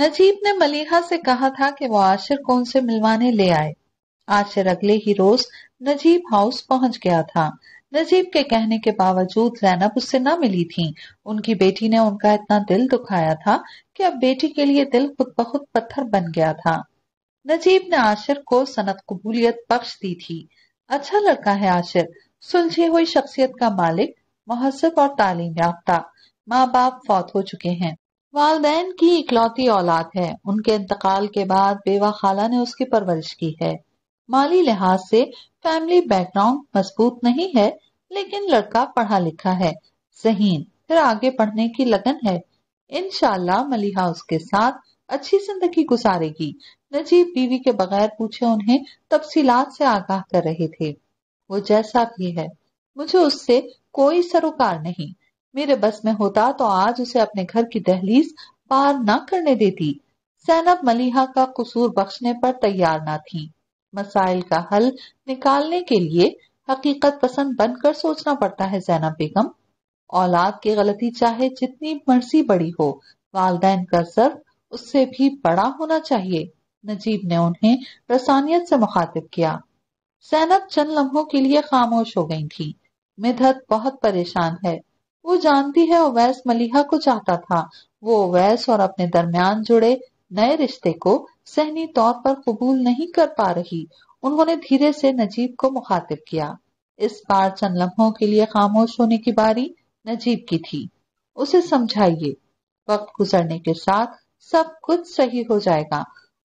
नजीब ने मलिहा से कहा था कि वो आशिर को उनसे मिलवाने ले आए आशिर अगले ही रोज नजीब हाउस पहुंच गया था नजीब के कहने के बावजूद जैनब उससे न मिली थी उनकी बेटी ने उनका इतना दिल दुखाया था कि अब बेटी के लिए दिल खुद बहुत पत्थर बन गया था नजीब ने आशिर को सनत कबूलियत बख्श दी थी अच्छा लड़का है आशिर सुलझी हुई शख्सियत का मालिक महसब और तालीम याफ्ता माँ बाप फौत हो चुके हैं वालदेन की इकलौती औलाद है उनके इंतकाल के बाद बेवा खाला ने उसकी परवरिश की है माली लिहाज से फैमिली बैकग्राउंड मजबूत नहीं है लेकिन लड़का पढ़ा लिखा है जहीन फिर आगे पढ़ने की लगन है इनशाला मलिहा उसके साथ अच्छी जिंदगी गुजारेगी नजीब बीवी के बगैर पूछे उन्हें तफसीलात से आगाह कर रहे थे वो जैसा भी है मुझे उससे कोई सरोकार नहीं मेरे बस में होता तो आज उसे अपने घर की दहलीज पार ना करने देती सैनब मलिहा का कसूर बख्शने पर तैयार ना थी मसाइल का हल निकालने के लिए हकीकत पसंद बनकर सोचना पड़ता है जैनब बेगम औलाद की गलती चाहे जितनी मर्जी बड़ी हो वालदेन का सर उससे भी बड़ा होना चाहिए नजीब ने उन्हें रसानियत से मुखातिब किया सैनब चंद लम्हों के लिए खामोश हो गई थी मिधत बहुत परेशान है वो जानती है ओवैस मलिहा को चाहता था वो ओवैस और अपने दरमियान जुड़े नए रिश्ते को सहनी तौर पर कबूल नहीं कर पा रही उन्होंने धीरे से नजीब को मुखातिब किया इस बार चंद लम्हों के लिए खामोश होने की बारी नजीब की थी उसे समझाइए वक्त गुजरने के साथ सब कुछ सही हो जाएगा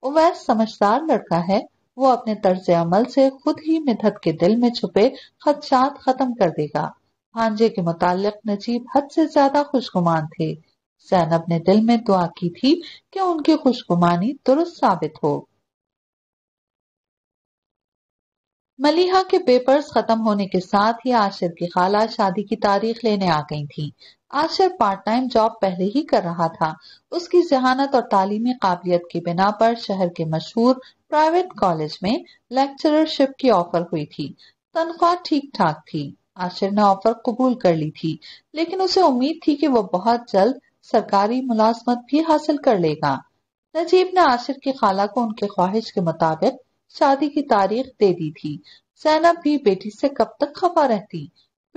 उमैर समझदार लड़का है वो अपने तर्ज अमल से खुद ही मिथत के दिल में छुपे खदशात खत्म कर देगा भांजे के मुतालिक नजीब हद से ज्यादा खुशगुमान थे जैनब ने दिल में दुआ की थी कि उनकी खुशगुमानी दुरुस्त साबित हो मलिहा के पेपर्स खत्म होने के साथ ही आशिर की खाला शादी की तारीख लेने आ गई थी आशिर पार्ट टाइम जॉब पहले ही कर रहा था उसकी जहानत और तालीमी काबिलियत की बिना पर शहर के मशहूर प्राइवेट कॉलेज में लेक्चररशिप की ऑफर हुई थी तनख्वाह ठीक ठाक थी आशिर ने ऑफर कबूल कर ली थी लेकिन उसे उम्मीद थी कि वो बहुत जल्द सरकारी मुलाजमत भी हासिल कर लेगा नजीब ने आशिर की खाला को उनके ख्वाहिश के मुताबिक शादी की तारीख दे दी थी सैनब भी बेटी से कब तक खफा रहती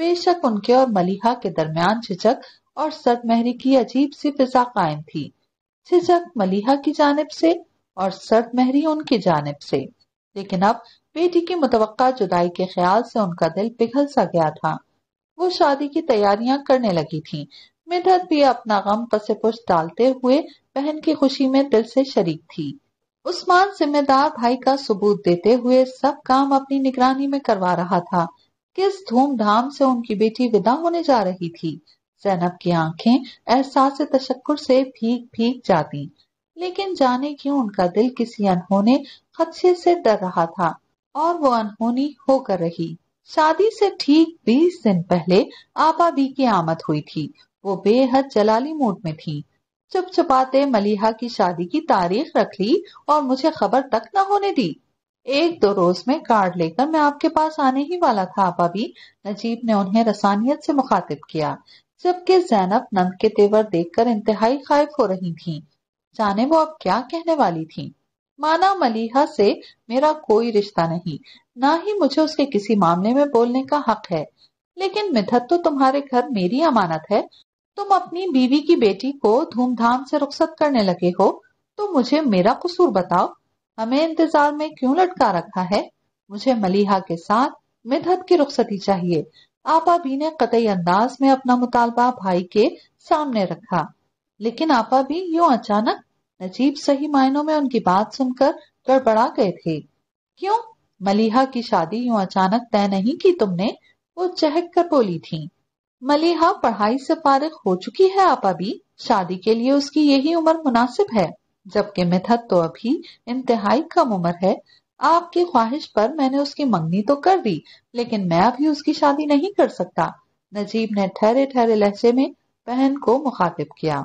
बेशक उनके और मलिहा के दरमियान झिझक और सरदमहरी की अजीब सी फिजा कायम थी झिझक मलिहा की जानब से और सरदमहरी उनकी जानब से लेकिन अब बेटी की मुतव जुदाई के ख्याल से उनका दिल पिघल सा गया था वो शादी की तैयारियां करने लगी थी मिनहत भी अपना गम पसे पुश डालते हुए बहन की खुशी में दिल से शरीक थी उस्मान जिम्मेदार भाई का सबूत देते हुए सब काम अपनी निगरानी में करवा रहा था किस धूमधाम से उनकी बेटी विदा होने जा रही थी जैनब की आंखें एहसास तशक्कुर से भीग भीग जाती लेकिन जाने क्यों उनका दिल किसी अनहोने खदशे से डर रहा था और वो अनहोनी होकर रही शादी से ठीक बीस दिन पहले आपा बी की आमद हुई थी वो बेहद जलाली मूड में थी चुप छुपाते मलिहा की शादी की तारीख रख ली और मुझे खबर तक न होने दी एक दो रोज में कार्ड लेकर मैं आपके पास आने ही वाला था भाभी नजीब ने उन्हें रसानियत से मुखातिब किया जबकि जैनब नंद के तेवर देखकर इंतहाई खाइफ हो रही थी जाने वो अब क्या कहने वाली थी माना मलिहा से मेरा कोई रिश्ता नहीं ना ही मुझे उसके किसी मामले में बोलने का हक है लेकिन मिथत तो तुम्हारे घर मेरी अमानत है तुम अपनी बीवी की बेटी को धूमधाम से रुखसत करने लगे हो तो मुझे मेरा कसूर बताओ हमें इंतजार में क्यों लटका रखा है मुझे मलिहा के साथ मिधत की रुखसती चाहिए आपा भी ने कतई अंदाज में अपना मुतालबा भाई के सामने रखा लेकिन आपा भी यूं अचानक नजीब सही मायनों में उनकी बात सुनकर गड़बड़ा गए थे क्यों मलिहा की शादी यूं अचानक तय नहीं की तुमने वो चहक कर बोली थी मलिहा पढ़ाई से फारिग हो चुकी है आपा भी शादी के लिए उसकी यही उम्र मुनासिब है जबकि मिथत तो अभी इंतहाई कम उम्र है आपकी ख्वाहिश पर मैंने उसकी मंगनी तो कर दी लेकिन मैं अभी उसकी शादी नहीं कर सकता नजीब ने ठहरे ठहरे लहजे में बहन को मुखातिब किया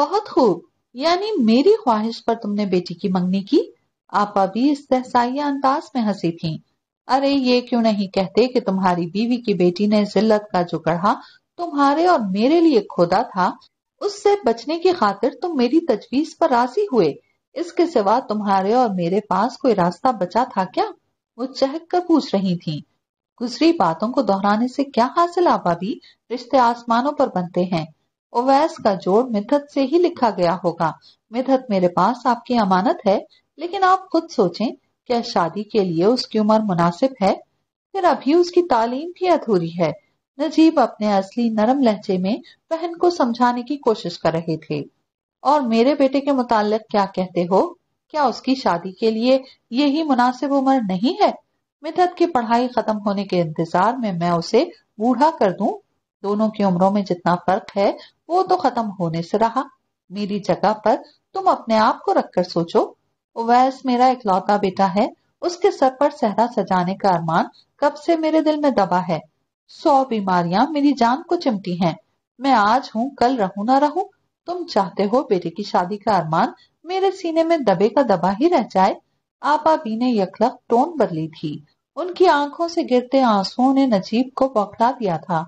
बहुत खूब यानी मेरी ख्वाहिश पर तुमने बेटी की मंगनी की आपा भी इस तहसाइया अंदाज में हंसी थी अरे ये क्यों नहीं कहते कि तुम्हारी बीवी की बेटी ने जिल्लत का जो गढ़ा तुम्हारे और मेरे लिए खोदा था उससे बचने की खातिर तुम मेरी तजवीज पर राजी हुए इसके सिवा तुम्हारे और मेरे पास कोई रास्ता बचा था क्या वो चहक कर पूछ रही थी गुजरी बातों को दोहराने से क्या हासिल आपा भी रिश्ते आसमानों पर बनते हैं ओवैस का जोड़ मिथत से ही लिखा गया होगा मिथत मेरे पास आपकी अमानत है लेकिन आप खुद सोचें क्या शादी के लिए उसकी उम्र मुनासिब है फिर अभी उसकी तालीम भी अधूरी है नजीब अपने असली नरम लहजे में बहन को समझाने की कोशिश कर रहे थे और मेरे बेटे के मुतालिक क्या कहते हो क्या उसकी शादी के लिए यही मुनासिब उम्र नहीं है मिथत की पढ़ाई खत्म होने के इंतजार में मैं उसे बूढ़ा कर दूं दोनों की उम्रों में जितना फर्क है वो तो खत्म होने से रहा मेरी जगह पर तुम अपने आप को रखकर सोचो उवैस मेरा इकलौता बेटा है उसके सर पर सहरा सजाने का अरमान कब से मेरे दिल में दबा है सौ बीमारियां मेरी जान को चिमटी हैं मैं आज हूँ कल रहू ना रहू तुम चाहते हो बेटे की शादी का अरमान मेरे सीने में दबे का दबा ही रह जाए आपा बी ने यकलक टोन बदली थी उनकी आंखों से गिरते आंसुओं ने नजीब को बौखला दिया था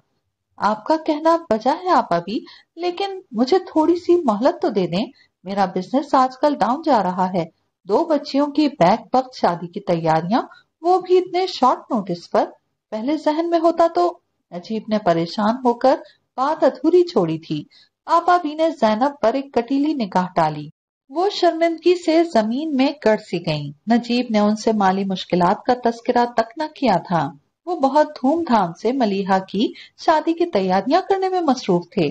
आपका कहना बजा है आपा भी लेकिन मुझे थोड़ी सी मोहलत तो दे दें मेरा बिजनेस आजकल डाउन जा रहा है दो बच्चियों की बैक वक्त शादी की तैयारियां वो भी इतने शॉर्ट नोटिस पर पहले जहन में होता तो नजीब ने परेशान होकर बात अधूरी छोड़ी थी भी ने जैनब पर एक कटीली निगाह डाली वो शर्मिंदगी से जमीन में गड़ सी गयी नजीब ने उनसे माली मुश्किलात का तस्करा तक न किया था वो बहुत धूमधाम से मलिहा की शादी की तैयारियां करने में मसरूफ थे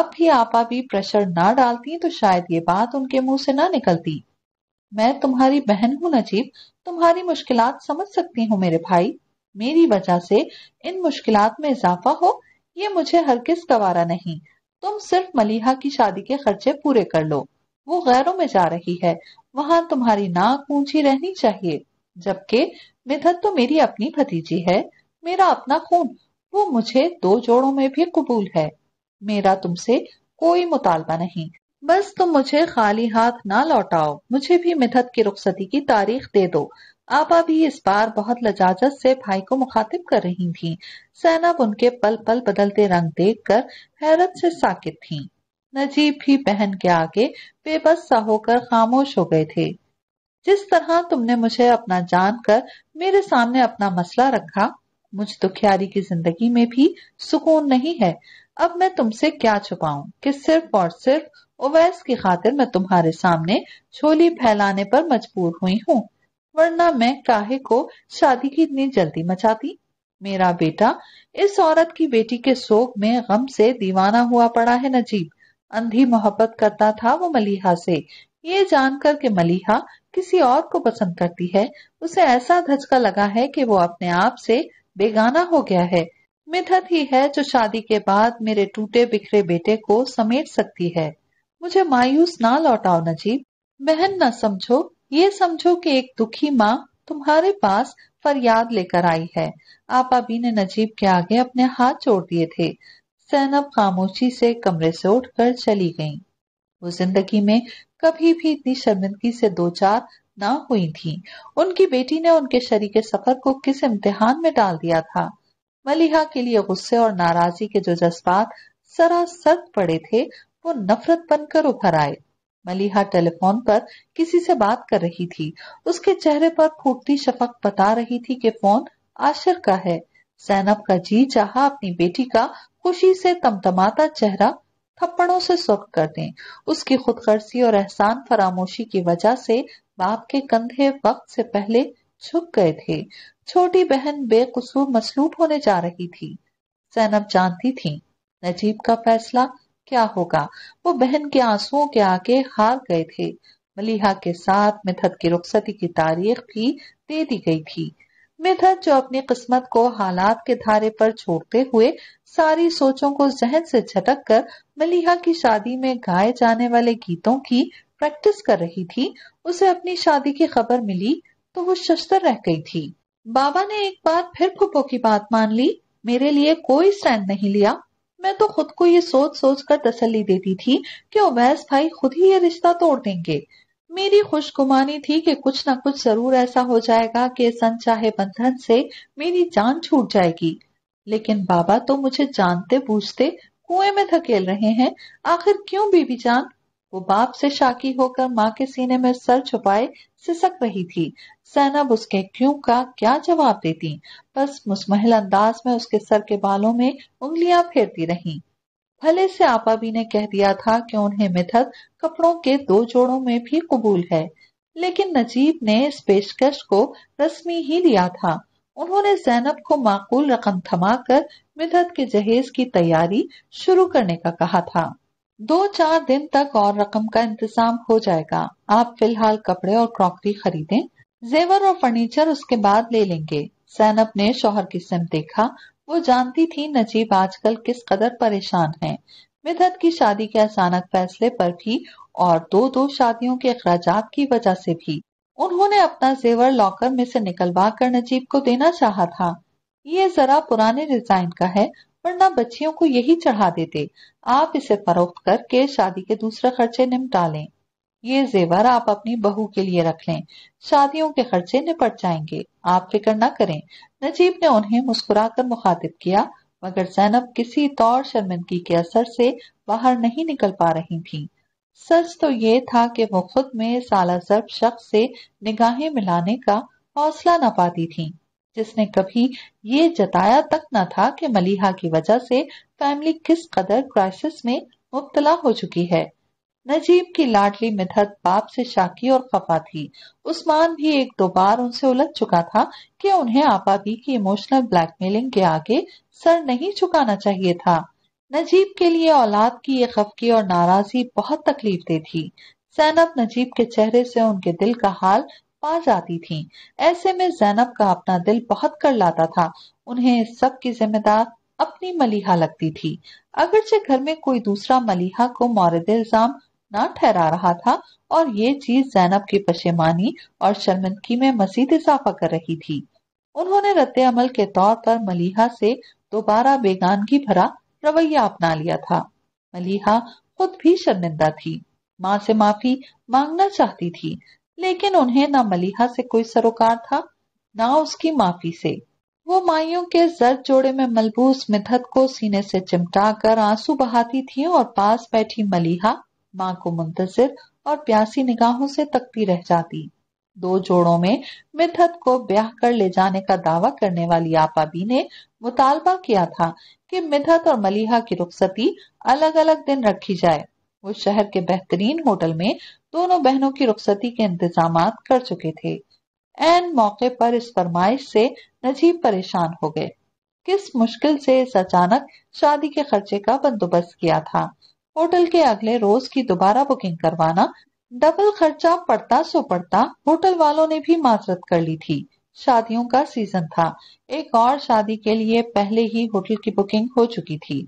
अब भी आपा भी प्रेशर ना डालती तो शायद ये बात उनके मुंह से ना निकलती मैं तुम्हारी बहन हूँ नजीब तुम्हारी मुश्किलात समझ सकती हूँ मेरे भाई मेरी वजह से इन मुश्किलात में इजाफा हो ये मुझे हर किस गवारा नहीं तुम सिर्फ मलिहा की शादी के खर्चे पूरे कर लो वो गैरों में जा रही है वहां तुम्हारी नाक ऊंची रहनी चाहिए जबकि मिथत तो मेरी अपनी भतीजी है मेरा अपना खून वो मुझे दो जोड़ों में भी कबूल है मेरा तुमसे कोई मुतालबा नहीं बस तुम मुझे खाली हाथ ना लौटाओ मुझे भी मिथत की रुखसती की तारीख दे दो आपा भी इस बार बहुत लजाजत से भाई को मुखातिब कर रही थी सैनब उनके पल पल बदलते रंग देख कर हैरत से साकित थी नजीब भी बहन के आगे बेबस सा होकर खामोश हो गए थे जिस तरह तुमने मुझे अपना जानकर मेरे सामने अपना मसला रखा मुझ दुखियारी की जिंदगी में भी सुकून नहीं है अब मैं तुमसे क्या छुपाऊं कि सिर्फ और सिर्फ ओवैस की खातिर मैं तुम्हारे सामने छोली फैलाने पर मजबूर हुई हूँ वरना मैं काहे को शादी की इतनी जल्दी मचाती मेरा बेटा इस औरत की बेटी के शोक में गम से दीवाना हुआ पड़ा है नजीब अंधी मोहब्बत करता था वो मलिहा से ये जानकर के मलिहा किसी और को पसंद करती है उसे ऐसा धचका लगा है कि वो अपने आप से बेगाना हो गया है मिधत ही है जो शादी के बाद मेरे टूटे बिखरे बेटे को समेट सकती है मुझे मायूस ना लौटाओ नजीब बहन न समझो ये समझो कि एक दुखी माँ तुम्हारे पास फरियाद लेकर आई है आपा भी ने नजीब के आगे अपने हाथ जोड़ दिए थे सैनब खामोशी से कमरे से उठकर चली गईं। वो जिंदगी में कभी भी इतनी शर्मिंदगी से दो चार ना हुई थी उनकी बेटी ने उनके शरीके सफर को किस इम्तिहान में डाल दिया था मलिहा के लिए गुस्से और नाराजगी के जो जज्बात सरासर पड़े थे वो नफरत बनकर उभर आए मलिहा टेलीफोन पर किसी से बात कर रही थी उसके चेहरे पर फूटती शफक बता रही थी कि फोन आशर का है सैनब का जी चाहा अपनी बेटी का खुशी से तमतमाता चेहरा थप्पड़ों से सुर्ख कर दें उसकी खुदकर्सी और एहसान फरामोशी की वजह से बाप के कंधे वक्त से पहले झुक गए थे छोटी बहन बेकसूर मसलूब होने जा रही थी सैनब जानती थी नजीब का फैसला क्या होगा वो बहन के आंसुओं के आगे हार गए थे मलिहा के साथ मिथत की रुखसती की तारीख भी दे दी गई थी मिथत जो अपनी किस्मत को हालात के धारे पर छोड़ते हुए सारी सोचों को जहन से झटक कर मलिहा की शादी में गाए जाने वाले गीतों की प्रैक्टिस कर रही थी उसे अपनी शादी की खबर मिली तो वो शस्त्र रह गई थी बाबा ने एक बार फिर फुप्पो की बात मान ली मेरे लिए कोई स्टैंड नहीं लिया मैं तो खुद को ये सोच सोच कर तसली देती थी कि ओवैस भाई खुद ही ये रिश्ता तोड़ देंगे मेरी खुशगुमानी थी कि कुछ ना कुछ जरूर ऐसा हो जाएगा कि सन चाहे बंधन से मेरी जान छूट जाएगी लेकिन बाबा तो मुझे जानते बूझते कुएं में धकेल रहे हैं आखिर क्यों बीबी जान वो बाप से शाकी होकर माँ के सीने में सर छुपाए सिसक रही थी जैनब उसके क्यों का क्या जवाब देती बस मुस्महल अंदाज में उसके सर के बालों में उंगलियां फेरती रहीं। भले से आपा भी ने कह दिया था कि उन्हें मिथक कपड़ों के दो जोड़ों में भी कबूल है लेकिन नजीब ने इस पेशकश को रस्मी ही लिया था उन्होंने जैनब को माकूल रकम थमाकर मिथत के जहेज की तैयारी शुरू करने का कहा था दो चार दिन तक और रकम का इंतजाम हो जाएगा आप फिलहाल कपड़े और क्रॉकरी खरीदें जेवर और फर्नीचर उसके बाद ले लेंगे सैनब ने शोहर की सिम देखा वो जानती थी नजीब आजकल किस कदर परेशान है मिधत की शादी के अचानक फैसले पर भी और दो दो शादियों के अखराज की वजह से भी उन्होंने अपना जेवर लॉकर में से निकलवा कर नजीब को देना चाहा था ये जरा पुराने डिजाइन का है वरना बच्चियों को यही चढ़ा देते आप इसे फरोख्त करके शादी के दूसरे खर्चे निपटा लें ये जेवर आप अपनी बहू के लिए रख लें शादियों के खर्चे निपट जाएंगे आप फिक्र न करें नजीब ने उन्हें मुस्कुराकर मुखातिब किया मगर जैनब किसी तौर शर्मिंदगी के असर से बाहर नहीं निकल पा रही थी सच तो ये था कि वो खुद में साला जरब शख्स से निगाहें मिलाने का हौसला न पाती थी जिसने कभी ये जताया तक न था कि मलिहा की वजह से फैमिली किस कदर क्राइसिस में मुबतला हो चुकी है नजीब की लाडली मिथक बाप से शाकी और खफा थी उस्मान भी एक दो बार उनसे उलझ चुका था कि उन्हें आपादी की इमोशनल ब्लैकमेलिंग के आगे सर नहीं चुकाना चाहिए था नजीब के लिए औलाद की ये खफकी और नाराजगी बहुत तकलीफ दे थी जैनब नजीब के चेहरे से उनके दिल का हाल पा जाती थी ऐसे में जैनब का अपना दिल बहुत कर लाता था उन्हें इस सब की जिम्मेदार अपनी मलिहा लगती थी अगरचे घर में कोई दूसरा मलिहा को मोरद इल्जाम ना ठहरा रहा था और ये चीज जैनब की पशेमानी और शर्मिंदगी में मजीद इजाफा कर रही थी उन्होंने रद्द अमल के तौर पर मलिहा से दोबारा बेगानगी भरा रवैया अपना लिया था मलिहा खुद भी शर्मिंदा थी माँ से माफी मांगना चाहती थी लेकिन उन्हें ना मलिहा से कोई सरोकार था ना उसकी माफी से वो माइयों के जर जोड़े में मलबूस मिथत को सीने से चिमटा कर आंसू बहाती थी और पास बैठी मलिहा माँ को मुंतजर और प्यासी निगाहों से तकती रह जाती दो जोड़ों में मिथत को ब्याह कर ले जाने का दावा करने वाली आपाबी ने मुतालबा किया था कि मिथत और मलिहा की रुखसती अलग अलग दिन रखी जाए वो शहर के बेहतरीन होटल में दोनों बहनों की रुखसती के इंतजाम कर चुके थे एन मौके पर इस फरमाइश से नजीब परेशान हो गए किस मुश्किल से इस अचानक शादी के खर्चे का बंदोबस्त किया था होटल के अगले रोज की दोबारा बुकिंग करवाना डबल खर्चा पड़ता सो पड़ता होटल वालों ने भी माजरत कर ली थी शादियों का सीजन था एक और शादी के लिए पहले ही होटल की बुकिंग हो चुकी थी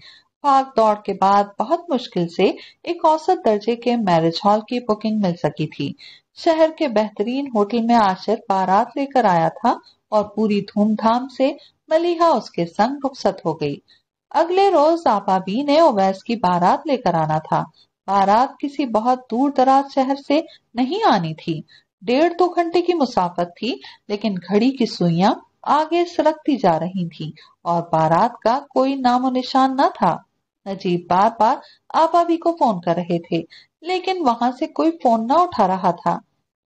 भाग दौड़ के बाद बहुत मुश्किल से एक औसत दर्जे के मैरिज हॉल की बुकिंग मिल सकी थी शहर के बेहतरीन होटल में आशिर बारात लेकर आया था और पूरी धूमधाम से मलिहा उसके संग रुखसत हो गई अगले रोज आपाबी ने ओवैस की बारात लेकर आना था बारात किसी बहुत दूर दराज शहर से नहीं आनी थी डेढ़ दो घंटे की मुसाफत थी लेकिन घड़ी की सुइया आगे सरकती जा रही थी और बारात का कोई नामो निशान न ना था नजीब बार बार भी को फोन कर रहे थे लेकिन वहां से कोई फोन न उठा रहा था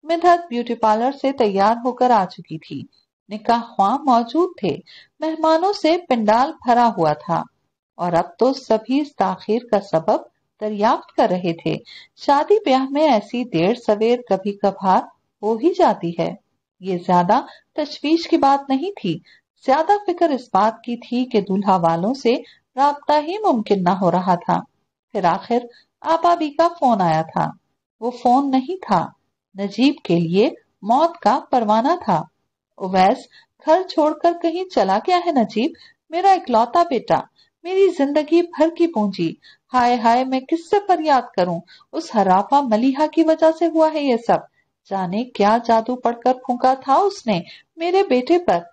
मिधत ब्यूटी पार्लर से तैयार होकर आ चुकी थी निकाह ख्वाह मौजूद थे मेहमानों से पंडाल भरा हुआ था और अब तो सभी ताखिर का सबब दरियाफ्त कर रहे थे शादी ब्याह में ऐसी देर सवेर कभी कभार हो ही जाती है ये ज्यादा तशवीश की बात नहीं थी ज्यादा फिक्र इस बात की थी कि दूल्हा वालों से रहा ही मुमकिन ना हो रहा था फिर आखिर आपाबी का फोन आया था वो फोन नहीं था नजीब के लिए मौत का परवाना था उवैस घर छोड़कर कहीं चला गया है नजीब मेरा इकलौता बेटा मेरी जिंदगी भर की पूंजी हाय हाय मैं किससे फरियाद करूं उस हराफा मलिहा की वजह से हुआ है ये सब जाने क्या जादू पढ़कर फूका था उसने मेरे बेटे पर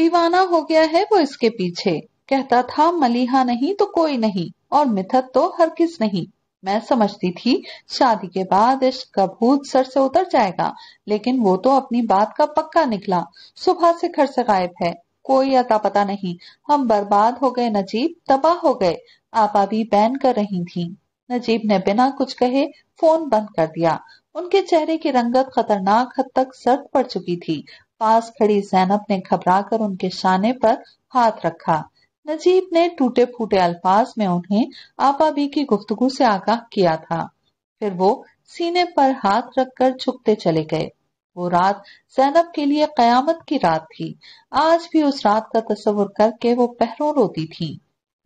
दीवाना हो गया है वो इसके पीछे कहता था मलिहा नहीं तो कोई नहीं और मिथत तो हर किस नहीं मैं समझती थी शादी के बाद इश्क कबूत सर से उतर जाएगा लेकिन वो तो अपनी बात का पक्का निकला सुबह से घर से गायब है कोई अता पता नहीं हम बर्बाद हो गए नजीब तबाह हो गए आपा भी बैन कर रही थी नजीब ने बिना कुछ कहे फोन बंद कर दिया उनके चेहरे की रंगत खतरनाक हद तक सर्द पड़ चुकी थी पास खड़ी जैनब ने घबरा कर उनके शाने पर हाथ रखा नजीब ने टूटे फूटे अल्फाज में उन्हें बी की गुफ्तगु से आगाह किया था फिर वो सीने पर हाथ रखकर झुकते चले गए वो रात जैनब के लिए कयामत की रात थी आज भी उस रात का तस्वुर करके वो पहरों रोती थी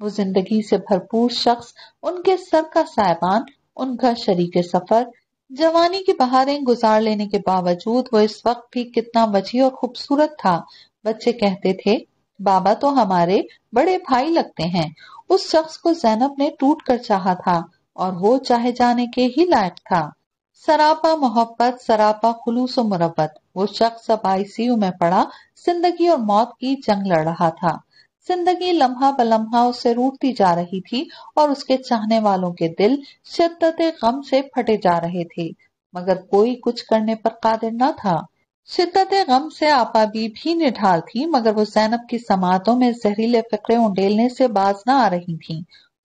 वो जिंदगी से भरपूर शख्स उनके सर का साहबान उनका शरीक सफर जवानी की बहारें गुजार लेने के बावजूद वो इस वक्त भी कितना मजी और खूबसूरत था बच्चे कहते थे बाबा तो हमारे बड़े भाई लगते हैं उस शख्स को जैनब ने टूट कर चाहा था और वो चाहे जाने के ही लायक था सरापा मोहब्बत सरापा खुलूस मुरबत वो शख्स अब आईसीयू में पड़ा जिंदगी और मौत की जंग लड़ रहा था जिंदगी लम्हा लम्हा उससे रूटती जा रही थी और उसके चाहने वालों के दिल शिद्दत गम से फटे जा रहे थे मगर कोई कुछ करने पर कादिर न था शिद्दत गम से आपा भी, भी निढाल थी मगर वो जैनब की समातों में जहरीले फकरे उंडेलने से बाज ना आ रही थी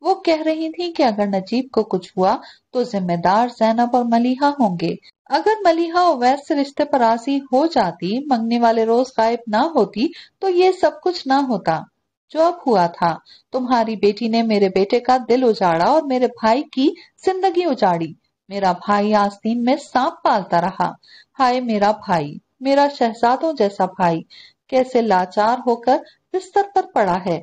वो कह रही थी कि अगर नजीब को कुछ हुआ तो जिम्मेदार जैनब और मलिहा होंगे अगर मलिहा ओवैस से रिश्ते पर राजी हो जाती मंगने वाले रोज गायब ना होती तो ये सब कुछ ना होता जो अब हुआ था तुम्हारी बेटी ने मेरे बेटे का दिल उजाड़ा और मेरे भाई की जिंदगी उजाड़ी मेरा भाई आस्तीन में सांप पालता रहा हाय मेरा भाई मेरा शहजादों जैसा भाई कैसे लाचार होकर बिस्तर पर पड़ा है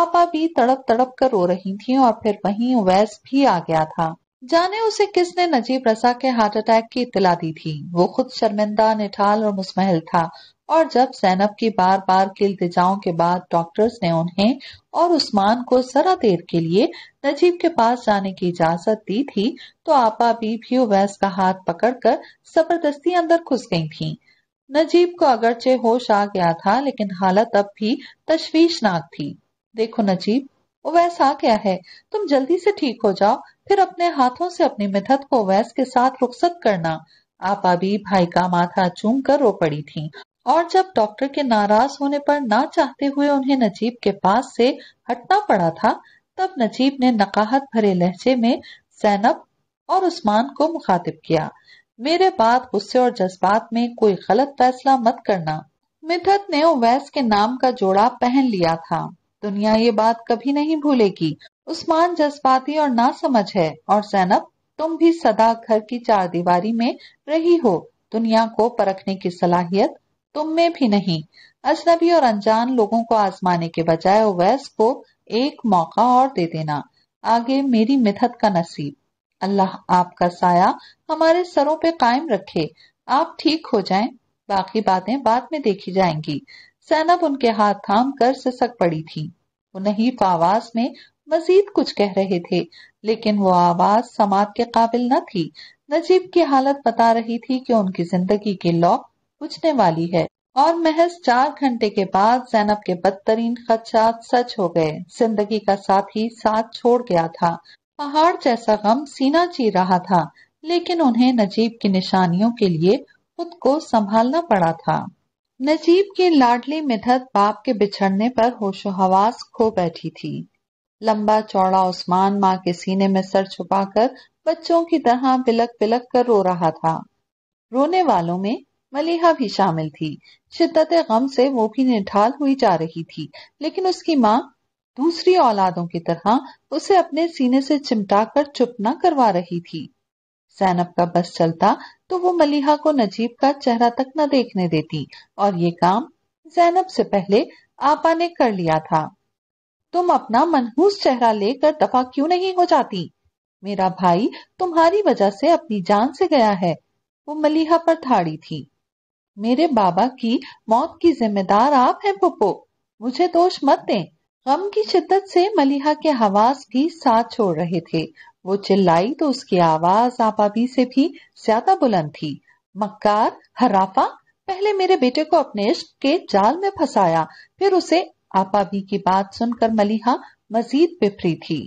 आपा भी तड़प तड़प कर रो रही थी और फिर वहीं वैस भी आ गया था जाने उसे किसने नजीब रसा के हार्ट अटैक की इतला दी थी वो खुद शर्मिंदा निठाल और मुस्महल था और जब सैनब की बार बार की इल्तजाओं के बाद डॉक्टर्स ने उन्हें और उस्मान को जरा देर के लिए नजीब के पास जाने की इजाजत दी थी तो आपा भी, भी वैस का हाथ पकड़कर जबरदस्ती अंदर घुस गई थी नजीब को अगरचे होश आ गया था लेकिन हालत अब भी तश्वीशनाक थी देखो नजीब ओवैस आ गया है तुम जल्दी से ठीक हो जाओ फिर अपने हाथों से अपनी मिथत को ओवैस के साथ रुखसत करना आपा भी भाई का माथा चूम कर रो पड़ी थी और जब डॉक्टर के नाराज होने पर ना चाहते हुए उन्हें नजीब के पास से हटना पड़ा था तब नजीब ने नकाहत भरे लहजे में सैनब और उस्मान को मुखातिब किया मेरे बाद गुस्से और जज्बात में कोई गलत फैसला मत करना मिथत ने ओवैस के नाम का जोड़ा पहन लिया था दुनिया ये बात कभी नहीं भूलेगी उस्मान जज्बाती और ना समझ है और जैनब तुम भी सदा घर की चार दीवारी में रही हो दुनिया को परखने की सलाहियत तुम में भी नहीं अजनबी और अनजान लोगों को आजमाने के बजाय ओवैस को एक मौका और दे देना आगे मेरी मिथत का नसीब अल्लाह आपका साया हमारे सरों पे कायम रखे आप ठीक हो जाएं, बाकी बातें बाद में देखी जाएंगी सैनब उनके हाथ थाम कर सिसक पड़ी थी वो नहीं तो आवाज में मजीद कुछ कह रहे थे लेकिन वो आवाज समात के काबिल न थी नजीब की हालत बता रही थी कि उनकी जिंदगी की लौ बुझने वाली है और महज चार घंटे के बाद जैनब के बदतरीन खदशात सच हो गए जिंदगी का साथी साथ छोड़ गया था पहाड़ जैसा गम सीना चीर रहा था लेकिन उन्हें नजीब की निशानियों के लिए खुद को संभालना पड़ा था नजीब की लाडली मिधत बाप के बिछड़ने पर होशोहवास खो बैठी थी लंबा चौड़ा उस्मान माँ के सीने में सर छुपाकर बच्चों की तरह बिलक बिलक कर रो रहा था रोने वालों में मलिहा भी शामिल थी शिद्दत गम से वो भी निठाल हुई जा रही थी लेकिन उसकी माँ दूसरी औलादों की तरह उसे अपने सीने से चिमटाकर चुप न करवा रही थी सैनब का बस चलता तो वो मलिहा को नजीब का चेहरा तक न देखने देती और ये काम जैनब से पहले आपा ने कर लिया था तुम अपना मनहूस चेहरा लेकर दफा क्यों नहीं हो जाती मेरा भाई तुम्हारी वजह से अपनी जान से गया है वो मलिहा पर थाड़ी थी मेरे बाबा की मौत की जिम्मेदार आप हैं पुप्पो मुझे दोष मत दें गम की शिद्दत से मलिहा के हवास भी साथ छोड़ रहे थे वो चिल्लाई तो उसकी आवाज आपाबी से भी ज्यादा बुलंद थी मक्कार हराफा पहले मेरे बेटे को अपने इश्क के जाल में फंसाया फिर उसे आपाबी की बात सुनकर मलिहा मजीद बिफरी थी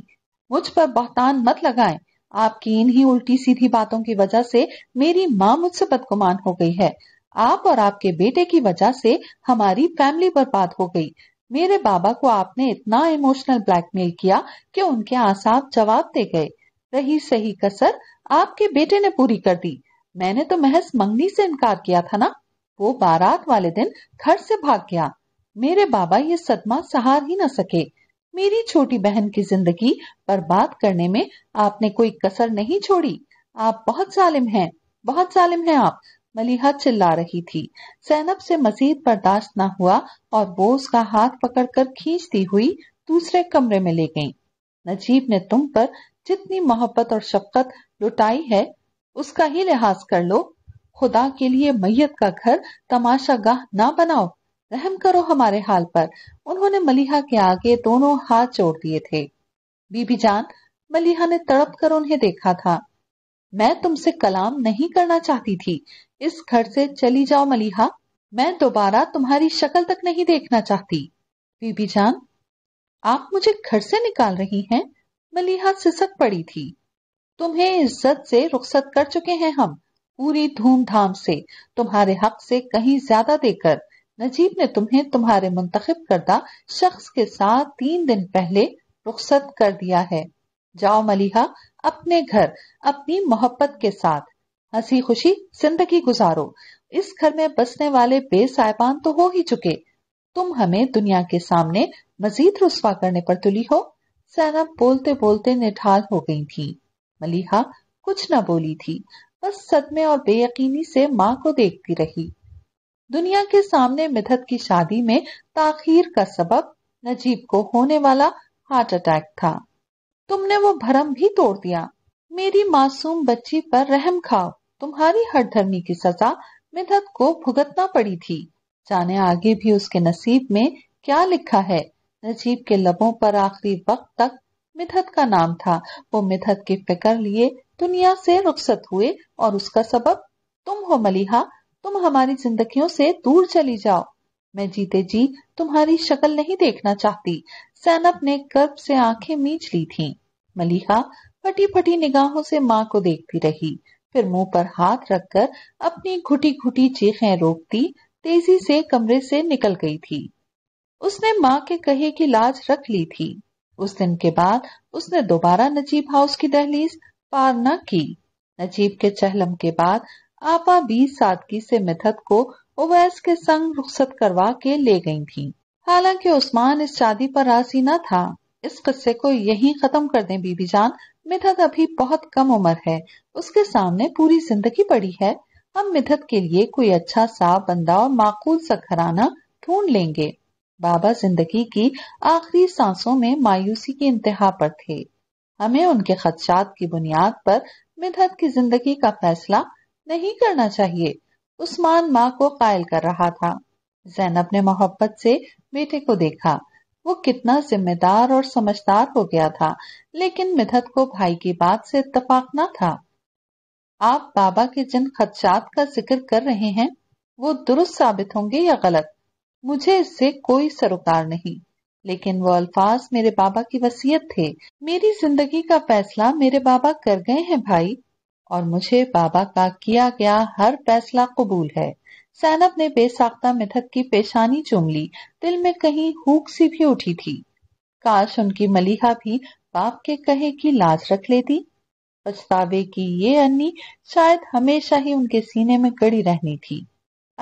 मुझ पर बहतान मत लगाएं आपकी इन्हीं उल्टी सीधी बातों की वजह से मेरी माँ मुझसे बदगुमान हो गई है आप और आपके बेटे की वजह से हमारी फैमिली बर्बाद हो गई मेरे बाबा को आपने इतना इमोशनल ब्लैकमेल किया कि उनके आसाब जवाब दे गए रही सही कसर आपके बेटे ने पूरी कर दी मैंने तो महज मंगनी से इनकार किया था ना वो बारात वाले दिन घर से भाग गया मेरे बाबा ये सदमा सहार ही न सके मेरी छोटी बहन की जिंदगी बर्बाद करने में आपने कोई कसर नहीं छोड़ी आप बहुत जालिम हैं बहुत जालिम हैं आप मलिहा चिल्ला रही थी सैनब से मजीद बर्दाश्त न हुआ और वो उसका हाथ पकड़कर खींचती हुई दूसरे कमरे में ले गई नजीब ने तुम पर जितनी मोहब्बत और शफकत लुटाई है उसका ही लिहाज कर लो खुदा के लिए मैयत का घर गाह ना बनाओ रहम करो हमारे हाल पर उन्होंने मलिहा के आगे दोनों हाथ जोड़ दिए थे बीबी जान मलिहा ने तड़प कर उन्हें देखा था मैं तुमसे कलाम नहीं करना चाहती थी इस घर से चली जाओ मलिहा मैं दोबारा तुम्हारी शक्ल तक नहीं देखना चाहती बीबी जान आप मुझे घर से निकाल रही हैं मलिहा सिसक पड़ी थी तुम्हें इज्जत से रुखसत कर चुके हैं हम पूरी धूमधाम से तुम्हारे हक से कहीं ज्यादा देकर नजीब ने तुम्हें तुम्हारे मुंतखब करदा शख्स के साथ तीन दिन पहले रुखसत कर दिया है जाओ मलिहा अपने घर अपनी मोहब्बत के साथ हंसी खुशी जिंदगी गुजारो इस घर में बसने वाले बेसाहिबान तो हो ही चुके तुम हमें दुनिया के सामने मजीद रुस्वा करने पर तुली हो सैनब बोलते बोलते निठाल हो गई थी मलिहा कुछ न बोली थी बस सदमे और बेयकीनी से माँ को देखती रही दुनिया के सामने मिथत की शादी में ताखीर का सबब नजीब को होने वाला हार्ट अटैक था तुमने वो भरम भी तोड़ दिया मेरी मासूम बच्ची पर रहम खाओ तुम्हारी धर्मी की सजा मिधत को भुगतना पड़ी थी जाने आगे भी उसके नसीब में क्या लिखा है नजीब के लबों पर आखिरी वक्त तक मिथत का नाम था वो मिथत के फिक्र लिए दुनिया से रुखसत हुए और उसका सबब तुम हो मलिहा तुम हमारी जिंदगियों से दूर चली जाओ मैं जीते जी तुम्हारी शक्ल नहीं देखना चाहती सैनब ने गर्भ से आंखें मीच ली थीं। मलिहा फटी फटी निगाहों से माँ को देखती रही फिर मुंह पर हाथ रखकर अपनी घुटी घुटी चीखें रोकती तेजी से कमरे से निकल गई थी उसने माँ के कहे की लाज रख ली थी उस दिन के बाद उसने दोबारा नजीब हाउस की दहलीज पार न की नजीब के चहलम के बाद आपा भी सादगी से मिथत को ओवैस के संग रुखसत करवा के ले गई थी हालांकि उस्मान इस शादी पर राजी न था इस किस्से को यहीं खत्म कर दें बीबी जान मिथत अभी बहुत कम उम्र है उसके सामने पूरी जिंदगी पड़ी है हम मिथत के लिए कोई अच्छा सा बंदा और माकूल सा घराना ढूंढ लेंगे बाबा जिंदगी की आखिरी सांसों में मायूसी के इंतहा पर थे हमें उनके खदशात की बुनियाद पर मिथत की जिंदगी का फैसला नहीं करना चाहिए उस्मान माँ को कायल कर रहा था जैनब ने मोहब्बत से बेटे को देखा वो कितना जिम्मेदार और समझदार हो गया था लेकिन मिथत को भाई की बात से इतफाक न था आप बाबा के जिन खदशात का जिक्र कर रहे हैं वो दुरुस्त साबित होंगे या गलत मुझे इससे कोई सरोकार नहीं लेकिन वो अल्फाज मेरे बाबा की वसीयत थे मेरी जिंदगी का फैसला मेरे बाबा कर गए हैं भाई और मुझे बाबा का किया गया हर फैसला कबूल है सैनब ने बेसाख्ता मिथक की पेशानी चूम ली दिल में कहीं हुक सी भी उठी थी काश उनकी मलिहा भी बाप के कहे की लाज रख लेती पछतावे की ये अन्नी शायद हमेशा ही उनके सीने में गड़ी रहनी थी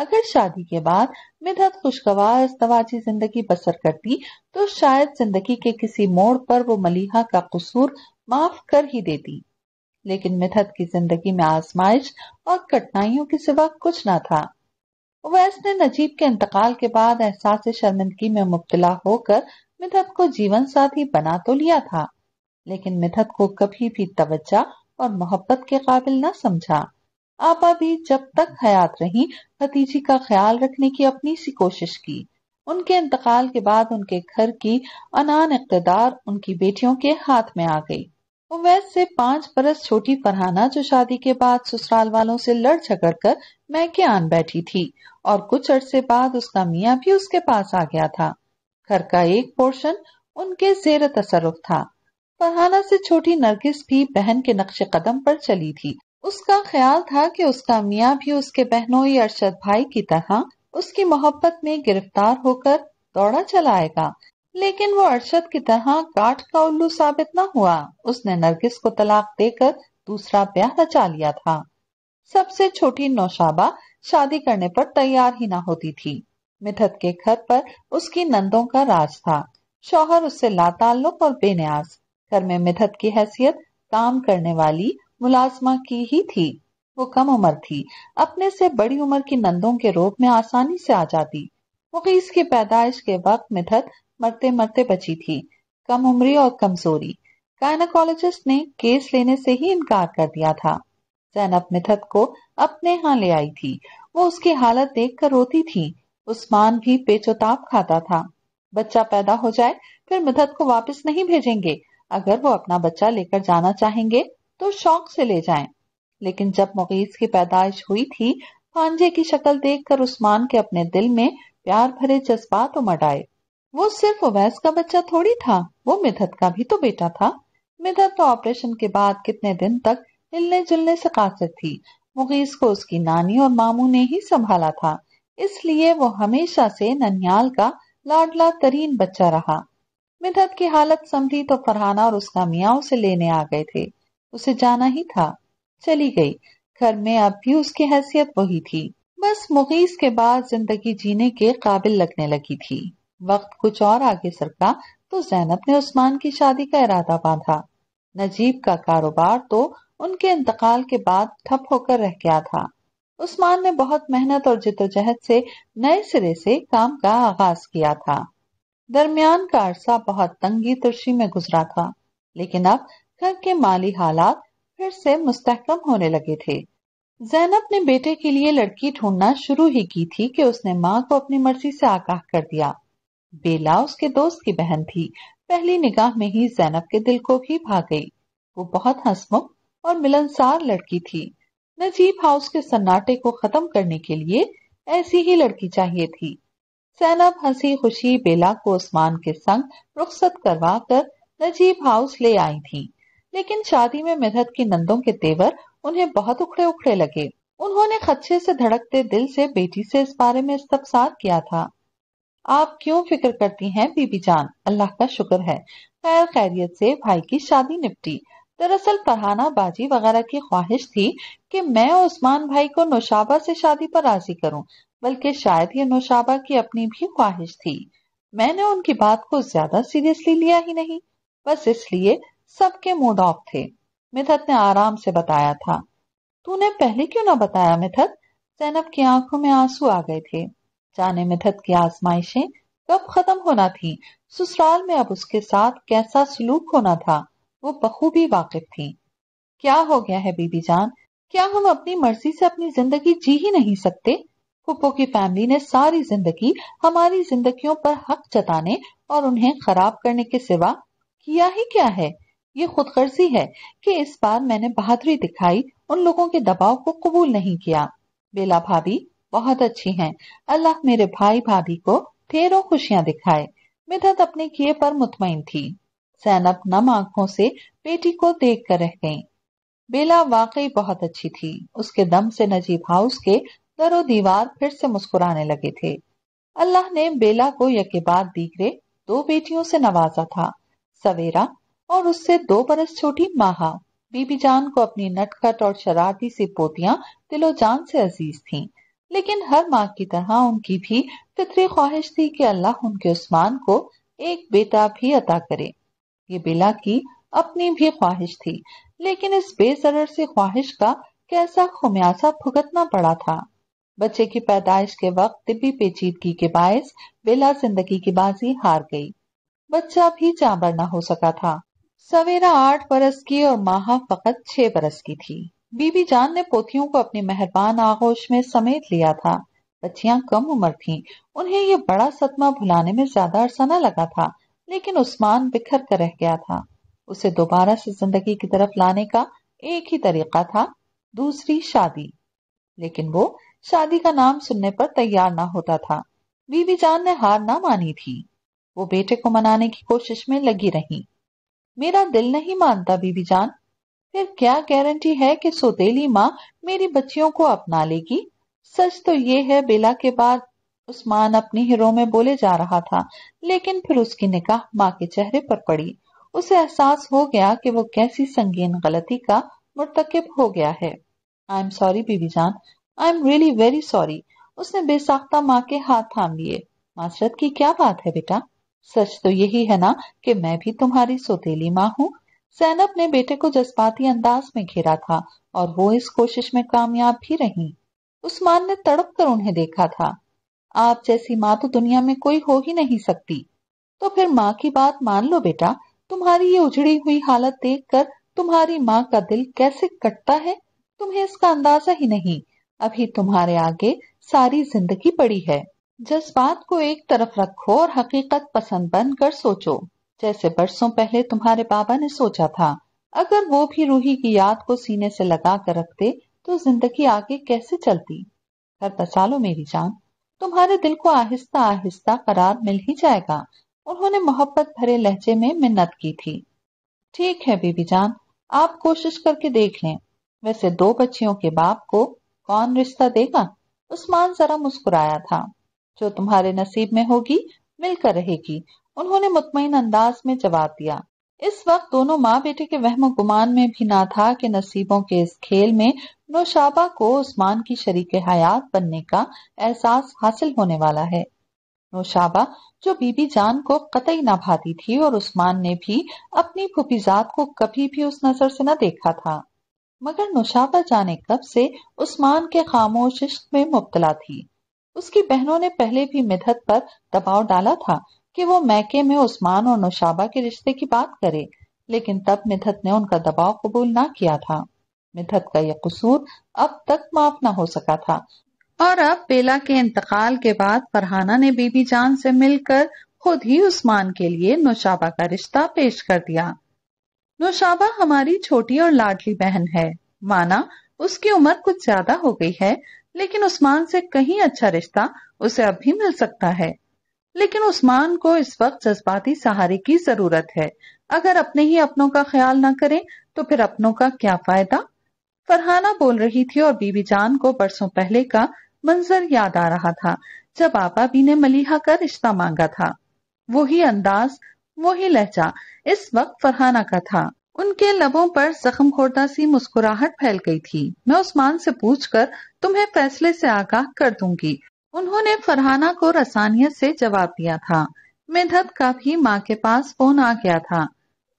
अगर शादी के बाद मिधत खुशगवार जिंदगी बसर करती तो शायद जिंदगी के किसी मोड़ पर वो मलिहा का कसूर माफ कर ही देती लेकिन मिथत की जिंदगी में आजमाइश और कठिनाइयों के सिवा कुछ ना था उवैस ने नजीब के इंतकाल के बाद एहसास शर्मिंदगी में मुब्तला होकर मिथत को जीवन साथी बना तो लिया था लेकिन मिथत को कभी भी तवज्जा और मोहब्बत के काबिल न समझा आपा भी जब तक हयात रही भतीजी का ख्याल रखने की अपनी सी कोशिश की उनके इंतकाल के बाद उनके घर की अनान इकतदार उनकी बेटियों के हाथ में आ गई उमैद से पांच बरस छोटी फरहाना जो शादी के बाद ससुराल वालों से लड़ झगड़ कर मैके आन बैठी थी और कुछ अरसे बाद उसका मियाँ भी उसके पास आ गया था घर का एक पोर्शन उनके जेर तसरुफ था फरहाना से छोटी नरगिस भी बहन के नक्शे कदम पर चली थी उसका ख्याल था कि उसका मियाँ भी उसके या अरशद भाई की तरह उसकी मोहब्बत में गिरफ्तार होकर दौड़ा चलाएगा लेकिन वो अरशद की तरह काट का उल्लू साबित न हुआ उसने नरगिस को तलाक देकर दूसरा ब्याह रचा लिया था सबसे छोटी नौशाबा शादी करने पर तैयार ही ना होती थी मिथत के घर पर उसकी नंदों का राज था शौहर उससे लाताल्लुक और बेनियाज घर में मिथत की हैसियत काम करने वाली मुलाजमा की ही थी वो कम उम्र थी अपने से बड़ी उम्र की नंदों के रोग में आसानी से आ जाती मुगीस की पैदाइश के वक्त मिथत मरते मरते बची थी कम उम्री और कमजोरी गायनाकोलॉजिस्ट ने केस लेने से ही इनकार कर दिया था जैनब मिथत को अपने यहाँ ले आई थी वो उसकी हालत देख कर रोती थी उस्मान भी पेचोताप खाता था बच्चा पैदा हो जाए फिर मिथत को वापस नहीं भेजेंगे अगर वो अपना बच्चा लेकर जाना चाहेंगे तो शौक से ले जाएं। लेकिन जब मुगीज की पैदाइश हुई थी फांजे की शक्ल देखकर उस्मान के अपने दिल में प्यार भरे जज्बात उमड़ आए वो सिर्फ अवैस का बच्चा थोड़ी था वो मिधत का भी तो बेटा था मिधत तो ऑपरेशन के बाद कितने दिन तक हिलने जुलने से कासिर थी मुगीस को उसकी नानी और मामू ने ही संभाला था इसलिए वो हमेशा से ननियाल का लाडला तरीन बच्चा रहा मिधत की हालत समझी तो फरहाना और उसका मियाँ उसे लेने आ गए थे उसे जाना ही था चली गई घर में अब भी उसकी हैसियत वही थी बस मुगीस के बाद जिंदगी जीने के काबिल लगने लगी थी वक्त कुछ और आगे सरका तो जैनब ने उस्मान की शादी का इरादा बांधा नजीब का कारोबार तो उनके इंतकाल के बाद ठप होकर रह गया था उस्मान ने बहुत मेहनत और जिदोजहद से नए सिरे से काम का आगाज किया था दरमियान का अरसा बहुत तंगी तुर्शी में गुजरा था लेकिन अब घर के माली हालात फिर से मुस्तकम होने लगे थे जैनब ने बेटे के लिए लड़की ढूंढना शुरू ही की थी कि उसने माँ को अपनी मर्जी से आगाह कर दिया बेला उसके दोस्त की बहन थी पहली निगाह में ही जैनब के दिल को भी भा गई वो बहुत हंसमुख और मिलनसार लड़की थी नजीब हाउस के सन्नाटे को खत्म करने के लिए ऐसी ही लड़की चाहिए थी सैनब हंसी खुशी बेला को उस्मान के संग रुखसत करवा कर नजीब हाउस ले आई थी लेकिन शादी में मिधत की नंदों के तेवर उन्हें बहुत उखड़े उखड़े लगे उन्होंने खच्चे से धड़कते दिल से बेटी से इस बारे में इस्तफसार किया था आप क्यों फिक्र करती हैं बीबी जान अल्लाह का शुक्र है खैर खैरियत से भाई की शादी निपटी दरअसल फरहाना बाजी वगैरह की ख्वाहिश थी कि मैं उस्मान भाई को नौशाबा से शादी पर राजी करूं, बल्कि शायद ये नौशाबा की अपनी भी ख्वाहिश थी मैंने उनकी बात को ज्यादा सीरियसली लिया ही नहीं बस इसलिए सबके मूड ऑफ थे मिथत ने आराम से बताया था तूने पहले क्यों ना बताया मिथत जैनब की आंखों में आंसू आ गए थे जाने मिथत की आजमाइशें कब खत्म होना थी ससुराल में अब उसके साथ कैसा सलूक होना था वो बखूबी वाकिफ थी क्या हो गया है बीबी जान क्या हम अपनी मर्जी से अपनी जिंदगी जी ही नहीं सकते फुप्पो की फैमिली ने सारी जिंदगी हमारी जिंदगियों पर हक जताने और उन्हें खराब करने के सिवा किया ही क्या है ये खुदगर्जी है कि इस बार मैंने बहादुरी दिखाई उन लोगों के दबाव को कबूल नहीं किया बेला भाभी बहुत अच्छी हैं। अल्लाह मेरे भाई भाभी को ढेरों खुशियां दिखाए मिधत अपने किए पर मुतमिन थी सैनब नम आंखों से बेटी को देख कर रह गई बेला वाकई बहुत अच्छी थी उसके दम से नजीब हाउस के दरो दीवार फिर से मुस्कुराने लगे थे अल्लाह ने बेला को यके बाद दीगरे दो बेटियों से नवाजा था सवेरा और उससे दो बरस छोटी माहा बीबी जान को अपनी नटखट और शरारती सी पोतियां दिलो जान से अजीज थीं। लेकिन हर माँ की तरह उनकी भी फित्री ख्वाहिश थी कि अल्लाह उनके उस्मान को एक बेटा भी अता करे ये बिला की अपनी भी ख्वाहिश थी लेकिन इस बेसर से ख्वाहिश का कैसा खुमियासा भुगतना पड़ा था बच्चे की पैदाइश के वक्त तिब्बी पेचीदगी के बायस बेला जिंदगी की बाजी हार गई बच्चा भी चाबर न हो सका था सवेरा आठ बरस की और माह फकत छह बरस की थी बीबी जान ने पोतियों को अपनी मेहरबान आगोश में समेट लिया था बच्चियां कम उम्र थीं, उन्हें यह बड़ा सदमा भुलाने में ज्यादा अरसा न लगा था लेकिन उस्मान बिखर कर रह गया था उसे दोबारा से जिंदगी की तरफ लाने का एक ही तरीका था दूसरी शादी लेकिन वो शादी का नाम सुनने पर तैयार ना होता था बीबी जान ने हार ना मानी थी वो बेटे को मनाने की कोशिश में लगी रही मेरा दिल नहीं मानता बीबी जान फिर क्या गारंटी है कि सोतेली माँ मेरी बच्चियों को अपना लेगी सच तो ये है बेला के बाद उस्मान अपनी हिरो में बोले जा रहा था लेकिन फिर उसकी निकाह माँ के चेहरे पर पड़ी उसे एहसास हो गया कि वो कैसी संगीन गलती का मुरतकब हो गया है आई एम सॉरी बीबी जान I am really very sorry उसने बेसाख्ता माँ के हाथ थाम लिए मासरत की क्या बात है बेटा सच तो यही है ना कि मैं भी तुम्हारी सोतेली माँ हूँ सैनब ने बेटे को जज्बाती अंदाज में घेरा था और वो इस कोशिश में कामयाब भी रही उस्मान ने तड़प कर उन्हें देखा था आप जैसी माँ तो दुनिया में कोई हो ही नहीं सकती तो फिर माँ की बात मान लो बेटा तुम्हारी ये उजड़ी हुई हालत देखकर तुम्हारी माँ का दिल कैसे कटता है तुम्हें इसका अंदाजा ही नहीं अभी तुम्हारे आगे सारी जिंदगी पड़ी है जज्बात को एक तरफ रखो और हकीकत पसंद बनकर सोचो जैसे बरसों पहले तुम्हारे बाबा ने सोचा था अगर वो भी रूही की याद को सीने से लगा कर रखते तो जिंदगी आगे कैसे चलती पर बसा लो मेरी जान तुम्हारे दिल को आहिस्ता आहिस्ता करार मिल ही जाएगा उन्होंने मोहब्बत भरे लहजे में मिन्नत की थी ठीक है बीबी जान आप कोशिश करके देख लें वैसे दो बच्चियों के बाप को कौन रिश्ता देगा उस्मान जरा मुस्कुराया था जो तुम्हारे नसीब में होगी मिलकर रहेगी उन्होंने मुतमिन अंदाज में जवाब दिया इस वक्त दोनों माँ बेटे के वहम गुमान में भी ना था कि नसीबों के इस खेल में नौशाबा को उस्मान की शरीक हयात बनने का एहसास हासिल होने वाला है नौशाबा जो बीबी जान को कतई ना भाती थी और उस्मान ने भी अपनी फूफीजात को कभी भी उस नजर से न देखा था मगर नौशाबा जाने कब से उस्मान के खामोश इश्क में मुबतला थी उसकी बहनों ने पहले भी मिधत पर दबाव डाला था कि वो मैके में उस्मान और नौशाबा के रिश्ते की बात करे लेकिन तब मिथत ने उनका दबाव कबूल ना किया था मिथत का यह कसूर अब तक माफ ना हो सका था और अब बेला के इंतकाल के बाद फरहाना ने बीबी जान से मिलकर खुद ही उस्मान के लिए नौशाबा का रिश्ता पेश कर दिया नौशाबा हमारी छोटी और लाडली बहन है माना उसकी उम्र कुछ ज्यादा हो गई है लेकिन उस्मान से कहीं अच्छा रिश्ता उसे अब भी मिल सकता है लेकिन उस्मान को इस वक्त जज्बाती सहारे की जरूरत है अगर अपने ही अपनों का ख्याल ना करें तो फिर अपनों का क्या फायदा फरहाना बोल रही थी और बीबी जान को बरसों पहले का मंजर याद आ रहा था जब आपा बी ने मलिहा का रिश्ता मांगा था वही अंदाज वही लहजा इस वक्त फरहाना का था उनके लबों पर जख्म खोरदा सी मुस्कुराहट फैल गई थी मैं उस्मान से पूछकर तुम्हें फैसले से आगाह कर दूंगी उन्होंने फरहाना को रसानियत से जवाब दिया था मेधत का भी माँ के पास फोन आ गया था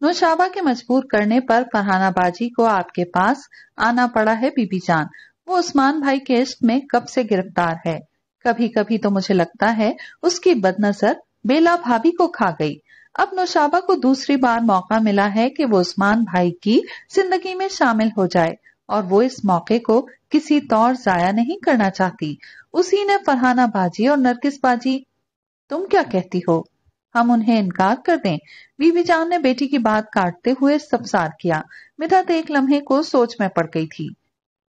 नौशाबा के मजबूर करने पर फरहाना बाजी को आपके पास आना पड़ा है बीबी जान वो उस्मान भाई के इश्क में कब से गिरफ्तार है कभी कभी तो मुझे लगता है उसकी बदनजर बेला भाभी को खा गई अब नौशाबा को दूसरी बार मौका मिला है कि वो उस्मान भाई की जिंदगी में शामिल हो जाए और वो इस मौके को किसी तौर जाया नहीं करना चाहती उसी ने फरहाना बाजी और नरगिस बाजी तुम क्या कहती हो हम उन्हें इनकार कर दें बीबी जान ने बेटी की बात काटते हुए सबसार किया मिधात तो एक लम्हे को सोच में पड़ गई थी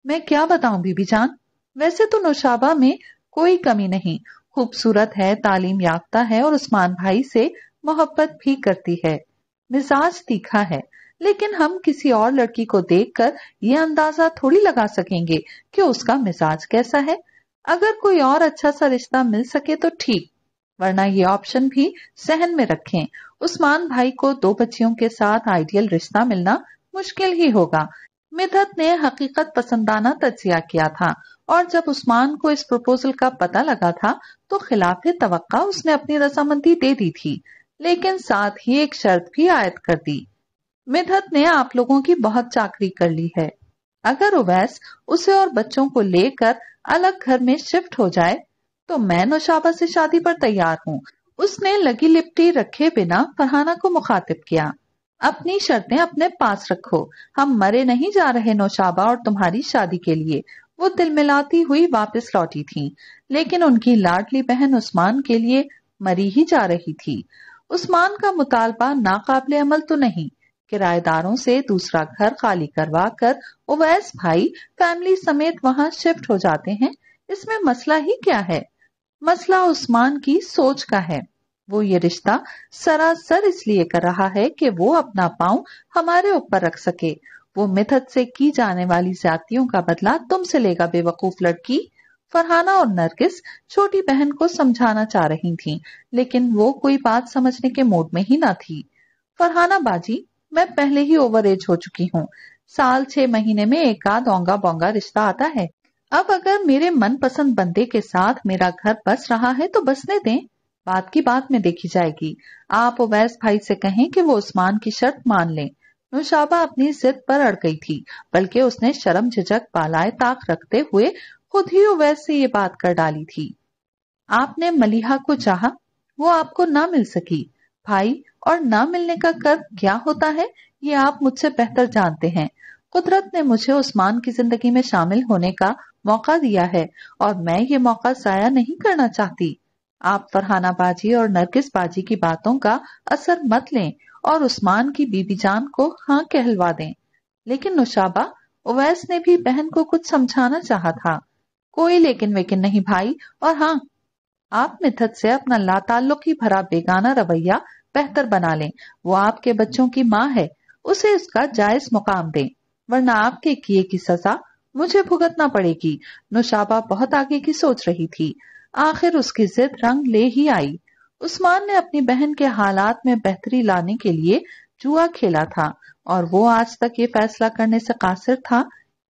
मैं क्या बताऊं बीबी जान वैसे तो नौशाबा में कोई कमी नहीं खूबसूरत है तालीम याफ्ता है और उस्मान भाई से मोहब्बत भी करती है मिजाज तीखा है लेकिन हम किसी और लड़की को देखकर ये अंदाजा थोड़ी लगा सकेंगे कि उसका मिजाज कैसा है अगर कोई और अच्छा सा रिश्ता मिल सके तो ठीक वरना ये ऑप्शन भी सहन में रखें उस्मान भाई को दो बच्चियों के साथ आइडियल रिश्ता मिलना मुश्किल ही होगा मिधत ने हकीकत पसंदाना तजिया किया था और जब उस्मान को इस प्रपोजल का पता लगा था तो खिलाफ तो उसने अपनी रजामंदी दे दी थी लेकिन साथ ही एक शर्त भी आयद कर दी मिधत ने आप लोगों की बहुत चाकरी कर ली है अगर उवैस उसे और बच्चों को लेकर अलग घर में शिफ्ट हो जाए तो मैं नौशाबा से शादी पर तैयार हूँ उसने लगी लिपटी रखे बिना फरहाना को मुखातिब किया अपनी शर्तें अपने पास रखो हम मरे नहीं जा रहे नौशाबा और तुम्हारी शादी के लिए वो दिल मिलाती हुई वापस लौटी थी लेकिन उनकी लाडली बहन उस्मान के लिए मरी ही जा रही थी उस्मान का मुतालबा नाकाबले अमल तो नहीं किराएदारों से दूसरा घर खाली करवा कर ओवैस भाई फैमिली समेत वहां शिफ्ट हो जाते हैं इसमें मसला ही क्या है मसला उस्मान की सोच का है वो ये रिश्ता सरासर इसलिए कर रहा है कि वो अपना पाँव हमारे ऊपर रख सके वो मिथत से की जाने वाली जातियों का बदला तुमसे लेगा बेवकूफ लड़की फरहाना और नरगिस छोटी बहन को समझाना चाह रही थीं, लेकिन वो कोई बात समझने के मूड में ही ना थी फरहाना बाजी मैं पहले ही ओवर एज हो चुकी हूँ साल छह महीने में एक आध ओंगा बोंगा रिश्ता आता है अब अगर मेरे मन पसंद बंदे के साथ मेरा घर बस रहा है तो बसने दें बात की बात में देखी जाएगी आप ओवैस भाई से कहें कि वो उस्मान की शर्त मान लें नुशाबा अपनी जिद पर अड़ गई थी बल्कि उसने शर्म झिझक बालाए ताक रखते हुए खुद ही ओवैस से ये बात कर डाली थी आपने मलिहा को चाहा वो आपको ना मिल सकी भाई और न मिलने का कर्म क्या होता है ये आप मुझसे बेहतर जानते हैं कुदरत ने मुझे उस्मान की जिंदगी में शामिल होने का मौका दिया है और मैं ये मौका जाया नहीं करना चाहती आप फरहाना बाजी और नरगिस बाजी की बातों का असर मत लें और उस्मान की बीबी जान को हाँ कहलवा दें लेकिन नुशाबा उवैस ने भी बहन को कुछ समझाना चाहा था कोई लेकिन वेकिन नहीं भाई और हाँ आप मिथत से अपना लाताल्लुक ही भरा बेगाना रवैया बेहतर बना लें वो आपके बच्चों की माँ है उसे उसका जायज मुकाम दे वरना आपके किए की सजा मुझे भुगतना पड़ेगी नुशाबा बहुत आगे की सोच रही थी आखिर उसकी जिद रंग ले ही आई उस्मान ने अपनी बहन के हालात में बेहतरी लाने के लिए जुआ खेला था और वो आज तक ये फैसला करने से कासिर था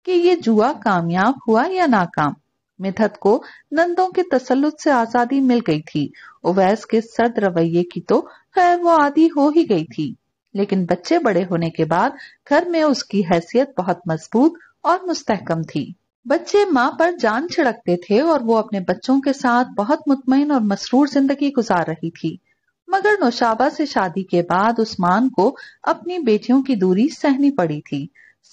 कि ये जुआ कामयाब हुआ या नाकाम मिथत को नंदों के तसलुत से आजादी मिल गई थी उवैस के सर्द रवैये की तो खैर वो आदि हो ही गई थी लेकिन बच्चे बड़े होने के बाद घर में उसकी हैसियत बहुत मजबूत और मुस्तहकम थी बच्चे माँ पर जान छिड़कते थे और वो अपने बच्चों के साथ बहुत मुतमिन और मसरूर जिंदगी गुजार रही थी मगर नौशाबा से शादी के बाद उस्मान को अपनी बेटियों की दूरी सहनी पड़ी थी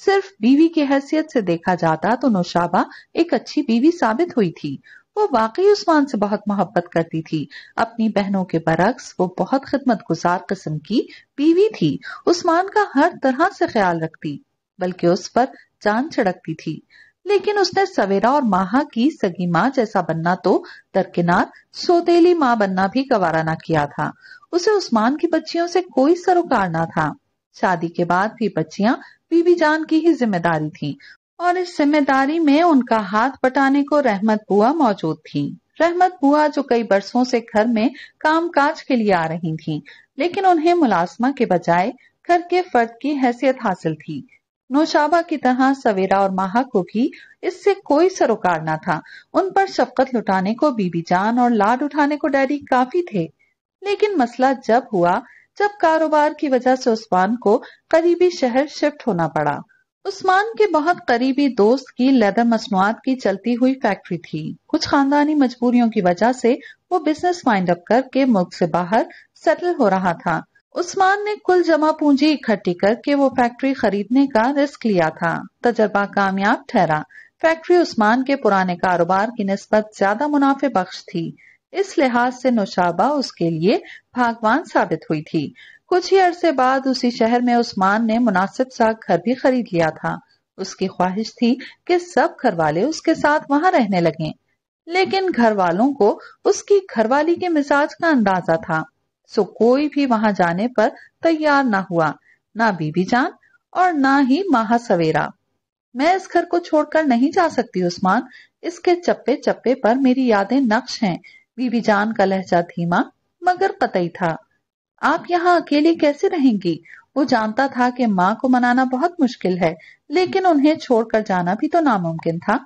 सिर्फ बीवी की हैसियत से देखा जाता तो नौशाबा एक अच्छी बीवी साबित हुई थी वो वाकई उस्मान से बहुत मोहब्बत करती थी अपनी बहनों के बरक्स वो बहुत खिदमत गुजार किस्म की बीवी थी उस्मान का हर तरह से ख्याल रखती बल्कि उस पर जान छिड़कती थी लेकिन उसने सवेरा और माहा की सगी माँ जैसा बनना तो दरकिनार सोतेली माँ बनना भी गवारा ना किया था उसे उस्मान की बच्चियों से कोई सरोकार ना था शादी के बाद भी बच्चियां बीबी जान की ही जिम्मेदारी थी और इस जिम्मेदारी में उनका हाथ बटाने को रहमत बुआ मौजूद थी रहमत बुआ जो कई बरसों से घर में कामकाज के लिए आ रही थीं, लेकिन उन्हें मुलाजमा के बजाय घर के फर्द की हैसियत हासिल थी नौशाबा की तरह सवेरा और माह को भी इससे कोई सरोकार न था उन पर शफकत लुटाने को बीबी जान और लाड उठाने को डैडी काफी थे लेकिन मसला जब हुआ जब कारोबार की वजह से उस्मान को करीबी शहर शिफ्ट होना पड़ा उस्मान के बहुत करीबी दोस्त की लेदर मसनुआत की चलती हुई फैक्ट्री थी कुछ खानदानी मजबूरियों की वजह से वो बिजनेस माइंड अप करके मुल्क से बाहर सेटल हो रहा था उस्मान ने कुल जमा पूंजी इकट्ठी करके वो फैक्ट्री खरीदने का रिस्क लिया था तजर्बा कामयाब ठहरा फैक्ट्री उस्मान के पुराने कारोबार की नस्बत ज्यादा मुनाफे बख्श थी इस लिहाज से नौशाबा उसके लिए भागवान साबित हुई थी कुछ ही अरसे बाद उसी शहर में उस्मान ने मुनासिब सा घर भी खरीद लिया था उसकी ख्वाहिश थी कि सब घर वाले उसके साथ वहां रहने लगे लेकिन घर वालों को उसकी घरवाली के मिजाज का अंदाजा था सो कोई भी वहां जाने पर तैयार ना हुआ ना बीबी जान और ना ही महा सवेरा मैं इस घर को छोड़कर नहीं जा सकती उस्मान इसके चप्पे चप्पे पर मेरी यादें नक्श हैं बीबी जान का लहजा धीमा मगर कतई था आप यहाँ अकेले कैसे रहेंगी वो जानता था कि माँ को मनाना बहुत मुश्किल है लेकिन उन्हें छोड़कर जाना भी तो नामुमकिन था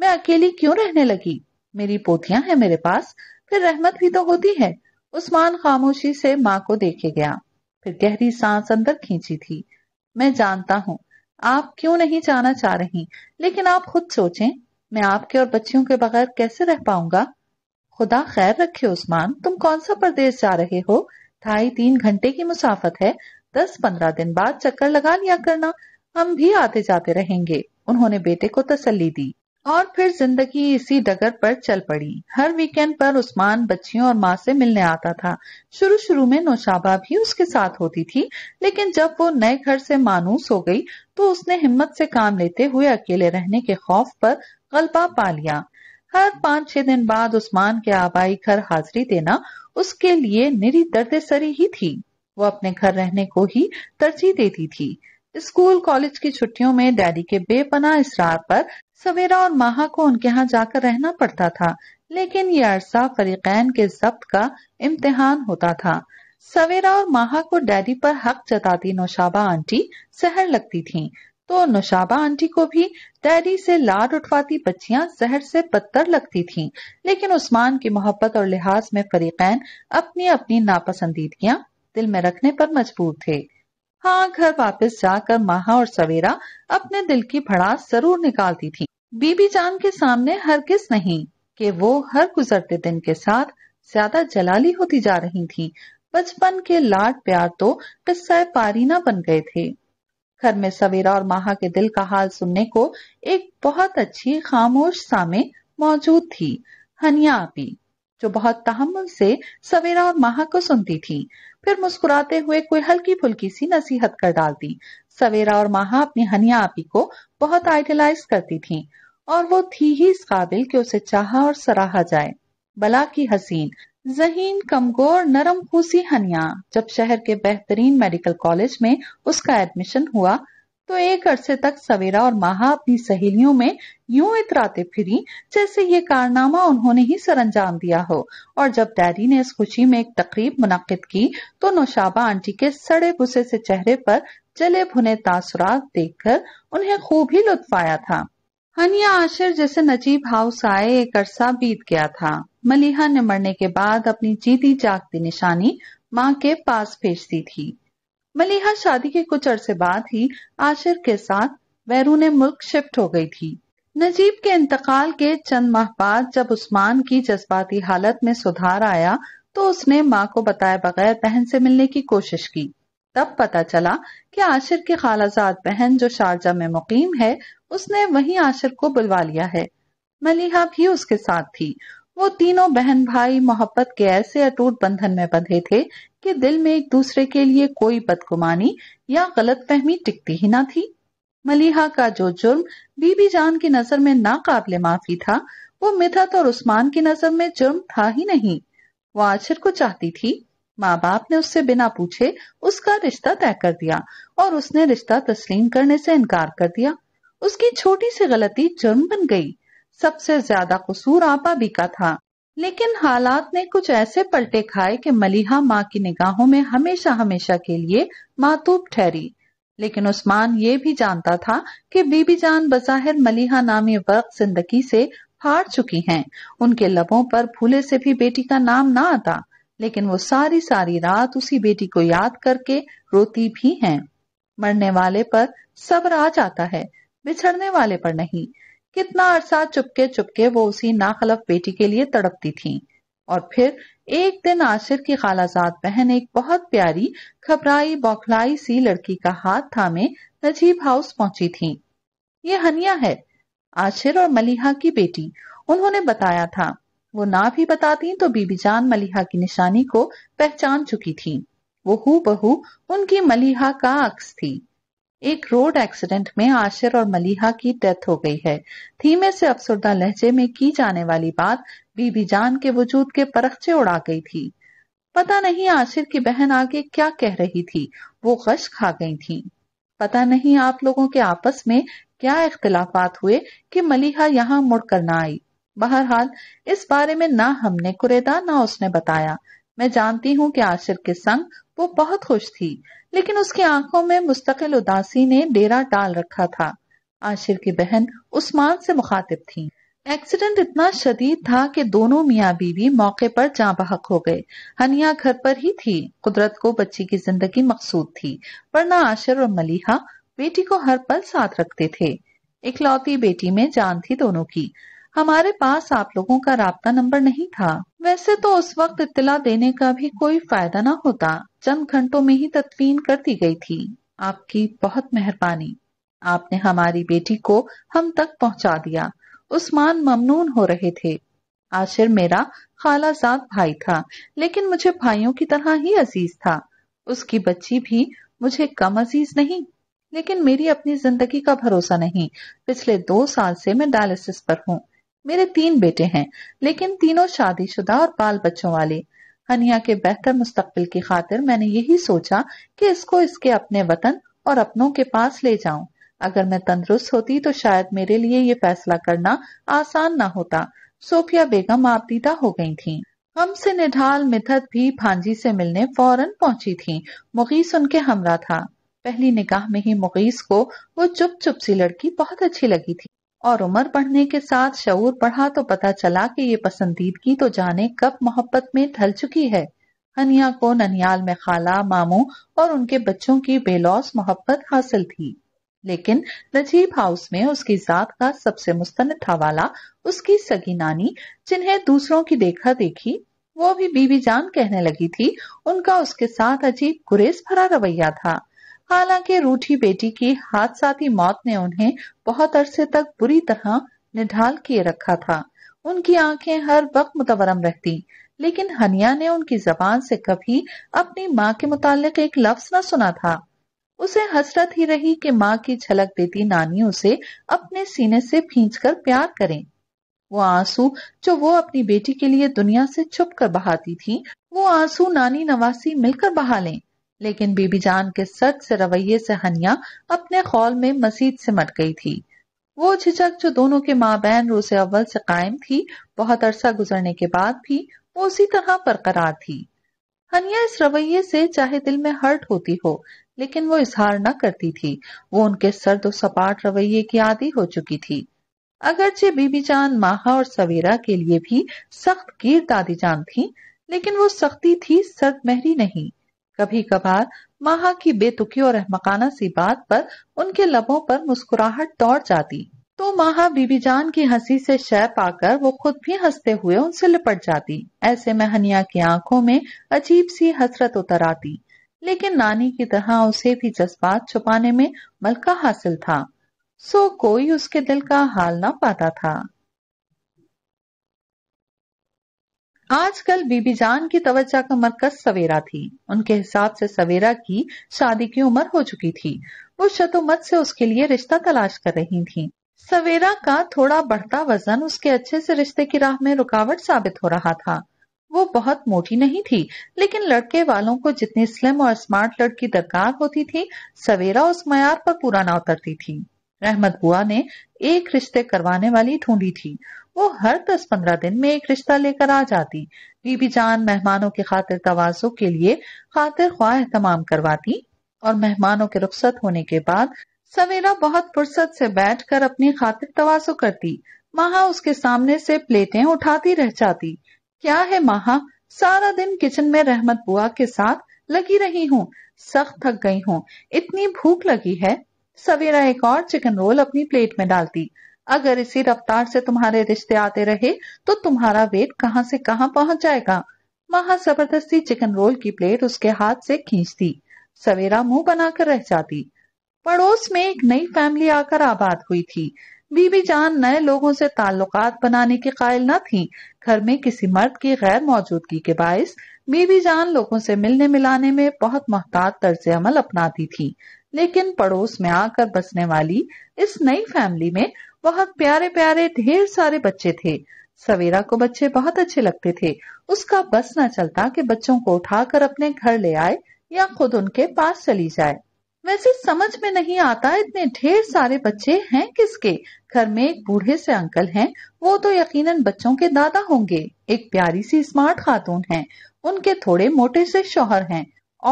मैं अकेली क्यों रहने लगी मेरी पोतियां हैं मेरे पास फिर रहमत भी तो होती है उस्मान खामोशी से माँ को देखे गया फिर गहरी सांस अंदर खींची थी मैं जानता हूँ आप क्यों नहीं जाना चाह रही लेकिन आप खुद सोचें मैं आपके और बच्चियों के बगैर कैसे रह पाऊंगा खुदा खैर रखे उस्मान तुम कौन सा प्रदेश जा रहे हो ढाई तीन घंटे की मुसाफत है दस पंद्रह दिन बाद चक्कर लगा लिया करना हम भी आते जाते रहेंगे उन्होंने बेटे को तसल्ली दी और फिर जिंदगी इसी डगर पर चल पड़ी हर वीकेंड पर उस्मान बच्चियों और माँ से मिलने आता था शुरू शुरू में नौशाबा भी उसके साथ होती थी लेकिन जब वो नए घर से मानूस हो गई तो उसने हिम्मत से काम लेते हुए अकेले रहने के खौफ पर गलबा पा लिया हर पांच छह दिन बाद उस्मान के आबाई घर हाजिरी देना उसके लिए निरी दर्द सरी ही थी वो अपने घर रहने को ही तरजीह देती थी स्कूल कॉलेज की छुट्टियों में डैडी के बेपना इसरार पर सवेरा और माहा को उनके यहाँ जाकर रहना पड़ता था लेकिन ये अरसा फरीकैन के जब्त का इम्तिहान होता था सवेरा और माहा को डैडी पर हक जताती नौशाबा आंटी सहर लगती थीं, तो नशाबा आंटी को भी डैडी से लाड उठवाती बच्चियां जहर से पत्थर लगती थीं, लेकिन उस्मान की मोहब्बत और लिहाज में फरीकैन अपनी अपनी नापसंदीदगियां दिल में रखने पर मजबूर थे हाँ घर वापस जाकर माहा और सवेरा अपने दिल की भड़ास जरूर निकालती थी बीबी जान के सामने हर किस नहीं कि वो हर गुजरते दिन के साथ ज्यादा जलाली होती जा रही थी बचपन के लाड प्यार तो किस्सा पारीना बन गए थे घर में सवेरा और माहा के दिल का हाल सुनने को एक बहुत अच्छी खामोश सामे मौजूद थी हनिया आपी जो बहुत तहमुल से सवेरा और माहा को सुनती थी फिर मुस्कुराते हुए कोई हल्की फुल्की सी नसीहत कर डालती सवेरा और माहा अपनी हनिया आपी को बहुत आइडलाइज करती थी और वो थी ही इस काबिल कि उसे चाहा और सराहा जाए बला की हसीन जहीन कमगोर नरम खूसी हनिया जब शहर के बेहतरीन मेडिकल कॉलेज में उसका एडमिशन हुआ तो एक अरसे तक सवेरा और माहा अपनी सहेलियों में यूं इतराते फिरी जैसे ये कारनामा उन्होंने ही सर अंजाम दिया हो और जब डैडी ने इस खुशी में एक तकरीब मुनद की तो नौशाबा आंटी के सड़े गुस्से से चेहरे पर जले भुने तासुरात देखकर उन्हें खूब ही लुत्फ आया था हनिया आशिर जैसे नजीब हाउस आए एक अरसा बीत गया था मलिहा ने मरने के बाद अपनी जीती जागती निशानी माँ के पास भेजती थी मलिहा शादी के कुछ अरसे बाद ही आशिर के साथ बैरून मुल्क शिफ्ट हो गई थी नजीब के इंतकाल के चंद माह बाद जब उस्मान की जज्बाती हालत में सुधार आया तो उसने माँ को बताए बगैर बहन से मिलने की कोशिश की तब पता चला कि आशिर की खालाजात बहन जो शारजा में मुकीम है उसने वहीं आशिर को बुलवा लिया है मलिहा भी उसके साथ थी वो तीनों बहन भाई मोहब्बत के ऐसे अटूट बंधन में बंधे थे कि दिल में एक दूसरे के लिए कोई बदगुमानी या गलत फहमी टिकती ही ना थी मलिहा का जो जुर्म बीबी जान की नजर में नाकाबले माफी था वो मिथत और उस्मान की नजर में जुर्म था ही नहीं वो आशिर को चाहती थी माँ बाप ने उससे बिना पूछे उसका रिश्ता तय कर दिया और उसने रिश्ता तस्लीम करने से इनकार कर दिया उसकी छोटी सी गलती जुर्म बन गई सबसे ज्यादा कसूर आपा भी का था लेकिन हालात ने कुछ ऐसे पलटे खाए कि मलिहा माँ की निगाहों में हमेशा हमेशा के लिए मातूब ठहरी लेकिन उस्मान ये भी जानता था कि बीबी जान बजाहिर मलिहा नामी वक्त जिंदगी से हार चुकी हैं उनके लबों पर भूले से भी बेटी का नाम ना आता लेकिन वो सारी सारी रात उसी बेटी को याद करके रोती भी हैं मरने वाले पर सब्र आ जाता है बिछड़ने वाले पर नहीं कितना अरसा चुपके चुपके वो उसी नाखलफ बेटी के लिए तड़पती थी और फिर एक दिन आशिर की खालाजात बहन एक बहुत प्यारी खबराई बौखलाई सी लड़की का हाथ थामे नजीब हाउस पहुंची थी ये हनिया है आशिर और मलिहा की बेटी उन्होंने बताया था वो ना भी बताती तो बीबी जान मलिहा की निशानी को पहचान चुकी थी वो हु बहू उनकी मलिहा का अक्स थी एक रोड एक्सीडेंट में आशिर और मलिहा की डेथ हो गई है थीमे से अफसरदा लहजे में की जाने वाली बात बीबी जान के वजूद के परखचे उड़ा गई थी पता नहीं आशिर की बहन आगे क्या कह रही थी वो गश खा गई थी पता नहीं आप लोगों के आपस में क्या इख्तलाफात हुए कि मलिहा यहाँ मुड़ कर ना आई बहरहाल इस बारे में ना हमने कुरेदा ना उसने बताया मैं जानती हूँ कि आशिर के संग वो बहुत खुश थी लेकिन उसकी आंखों में मुस्तकिल उदासी ने डेरा डाल रखा था आशिर की बहन उस्मान से मुखातिब थी एक्सीडेंट इतना शदीद था कि दोनों मियाँ बीवी मौके पर जाँ बहक हो गए हनिया घर पर ही थी कुदरत को बच्ची की जिंदगी मकसूद थी वरना आशिर और मलिहा बेटी को हर पल साथ रखते थे इकलौती बेटी में जान थी दोनों की हमारे पास आप लोगों का रबता नंबर नहीं था वैसे तो उस वक्त इतला देने का भी कोई फायदा ना होता चंद घंटों में ही तदफीन कर दी गई थी आपकी बहुत मेहरबानी आपने हमारी बेटी को हम तक पहुंचा दिया उस्मान ममनून हो रहे थे आशिर मेरा खालाजाद भाई था लेकिन मुझे भाइयों की तरह ही अजीज था उसकी बच्ची भी मुझे कम अजीज नहीं लेकिन मेरी अपनी जिंदगी का भरोसा नहीं पिछले दो साल से मैं डायलिसिस पर हूँ मेरे तीन बेटे हैं लेकिन तीनों शादीशुदा और बाल बच्चों वाले हनिया के बेहतर मुस्तकबिल की खातिर मैंने यही सोचा कि इसको इसके अपने वतन और अपनों के पास ले जाऊं अगर मैं तंदुरुस्त होती तो शायद मेरे लिए ये फैसला करना आसान ना होता सोफिया बेगम आपदीदा हो गई थी से निढाल मिथत भी भांजी से मिलने फौरन पहुंची थी मुगीस उनके हमरा था पहली निकाह में ही मुगीस को वो चुप चुप सी लड़की बहुत अच्छी लगी थी और उम्र बढ़ने के साथ शऊर बढ़ा तो पता चला कि ये पसंदीदगी तो जाने कब मोहब्बत में ढल चुकी है हनिया को ननियाल में खाला मामू और उनके बच्चों की बेलौस मोहब्बत हासिल थी लेकिन नजीब हाउस में उसकी जात का सबसे मुस्तनद हवाला उसकी सगी नानी जिन्हें दूसरों की देखा देखी वो भी बीबी जान कहने लगी थी उनका उसके साथ अजीब गुरेज भरा रवैया था हालांकि रूठी बेटी की हादसाती मौत ने उन्हें बहुत अरसे तक बुरी तरह निढाल किए रखा था उनकी आंखें हर वक्त मुतवरम रहती लेकिन हनिया ने उनकी जबान से कभी अपनी माँ के मुतालिक एक लफ्ज न सुना था उसे हसरत ही रही कि माँ की झलक देती नानी उसे अपने सीने से फींच कर प्यार करें वो आंसू जो वो अपनी बेटी के लिए दुनिया से छुप कर बहाती थी वो आंसू नानी नवासी मिलकर बहा लें लेकिन बीबी जान के सर्द से रवैये से हनिया अपने खौल में मसीद से मट गई थी वो झिझक जो दोनों के बहन रूस अव्वल से कायम थी बहुत अरसा गुजरने के बाद भी वो उसी तरह बरकरार थी हनिया इस रवैये से चाहे दिल में हर्ट होती हो लेकिन वो इजहार न करती थी वो उनके सर्द और सपाट रवैये की आदि हो चुकी थी अगरचे बीबी जान माहा और सवेरा के लिए भी सख्त गिर दादी जान थी लेकिन वो सख्ती थी सर्द मेहरी नहीं कभी कभार माहा की बेतुकी और अहमकाना सी बात पर उनके लबों पर मुस्कुराहट दौड़ जाती तो माहा बीबी जान की हंसी से शय पाकर वो खुद भी हंसते हुए उनसे लिपट जाती ऐसे में हनिया की आंखों में अजीब सी हसरत उतर आती लेकिन नानी की तरह उसे भी जज्बात छुपाने में मलका हासिल था सो कोई उसके दिल का हाल ना पाता था आजकल बीबी जान की तवज्जा का मरकज सवेरा थी उनके हिसाब से सवेरा की शादी की उम्र हो चुकी थी वो शतोमत से उसके लिए रिश्ता तलाश कर रही थी सवेरा का थोड़ा बढ़ता वजन उसके अच्छे से रिश्ते की राह में रुकावट साबित हो रहा था वो बहुत मोटी नहीं थी लेकिन लड़के वालों को जितनी स्लिम और स्मार्ट लड़की दरकार होती थी सवेरा उस मैार पर पूरा ना उतरती थी रहमत बुआ ने एक रिश्ते करवाने वाली ढूंढी थी वो हर दस पंद्रह दिन में एक रिश्ता लेकर आ जाती बीबी जान मेहमानों की खातिर तवाजो के लिए खातिर ख्वाह करवाती और मेहमानों के रुख्सत होने के बाद सवेरा बहुत फुर्सत से बैठकर अपनी खातिर तो करती महा उसके सामने से प्लेटें उठाती रह जाती क्या है महा सारा दिन किचन में रहमत बुआ के साथ लगी रही हूँ सख्त थक गई हूँ इतनी भूख लगी है सवेरा एक और चिकन रोल अपनी प्लेट में डालती अगर इसी रफ्तार से तुम्हारे रिश्ते आते रहे तो तुम्हारा वेट कहाँ से कहाँ पहुंच जाएगा महा जबरदस्ती चिकन रोल की प्लेट उसके हाथ से खींचती सवेरा मुंह बनाकर रह जाती पड़ोस में एक नई फैमिली आकर आबाद हुई थी बीबी जान नए लोगों से ताल्लुकात बनाने की कायल न थी घर में किसी मर्द की गैर मौजूदगी के बायस बीबी जान लोगों से मिलने मिलाने में बहुत महतात तर्ज अमल अपनाती थी लेकिन पड़ोस में आकर बसने वाली इस नई फैमिली में बहुत प्यारे प्यारे ढेर सारे बच्चे थे सवेरा को बच्चे बहुत अच्छे लगते थे उसका बस न चलता कि बच्चों को उठाकर अपने घर ले आए या खुद उनके पास चली जाए वैसे समझ में नहीं आता इतने ढेर सारे बच्चे हैं किसके घर में एक बूढ़े से अंकल हैं वो तो यकीनन बच्चों के दादा होंगे एक प्यारी सी स्मार्ट खातून हैं उनके थोड़े मोटे से शोहर हैं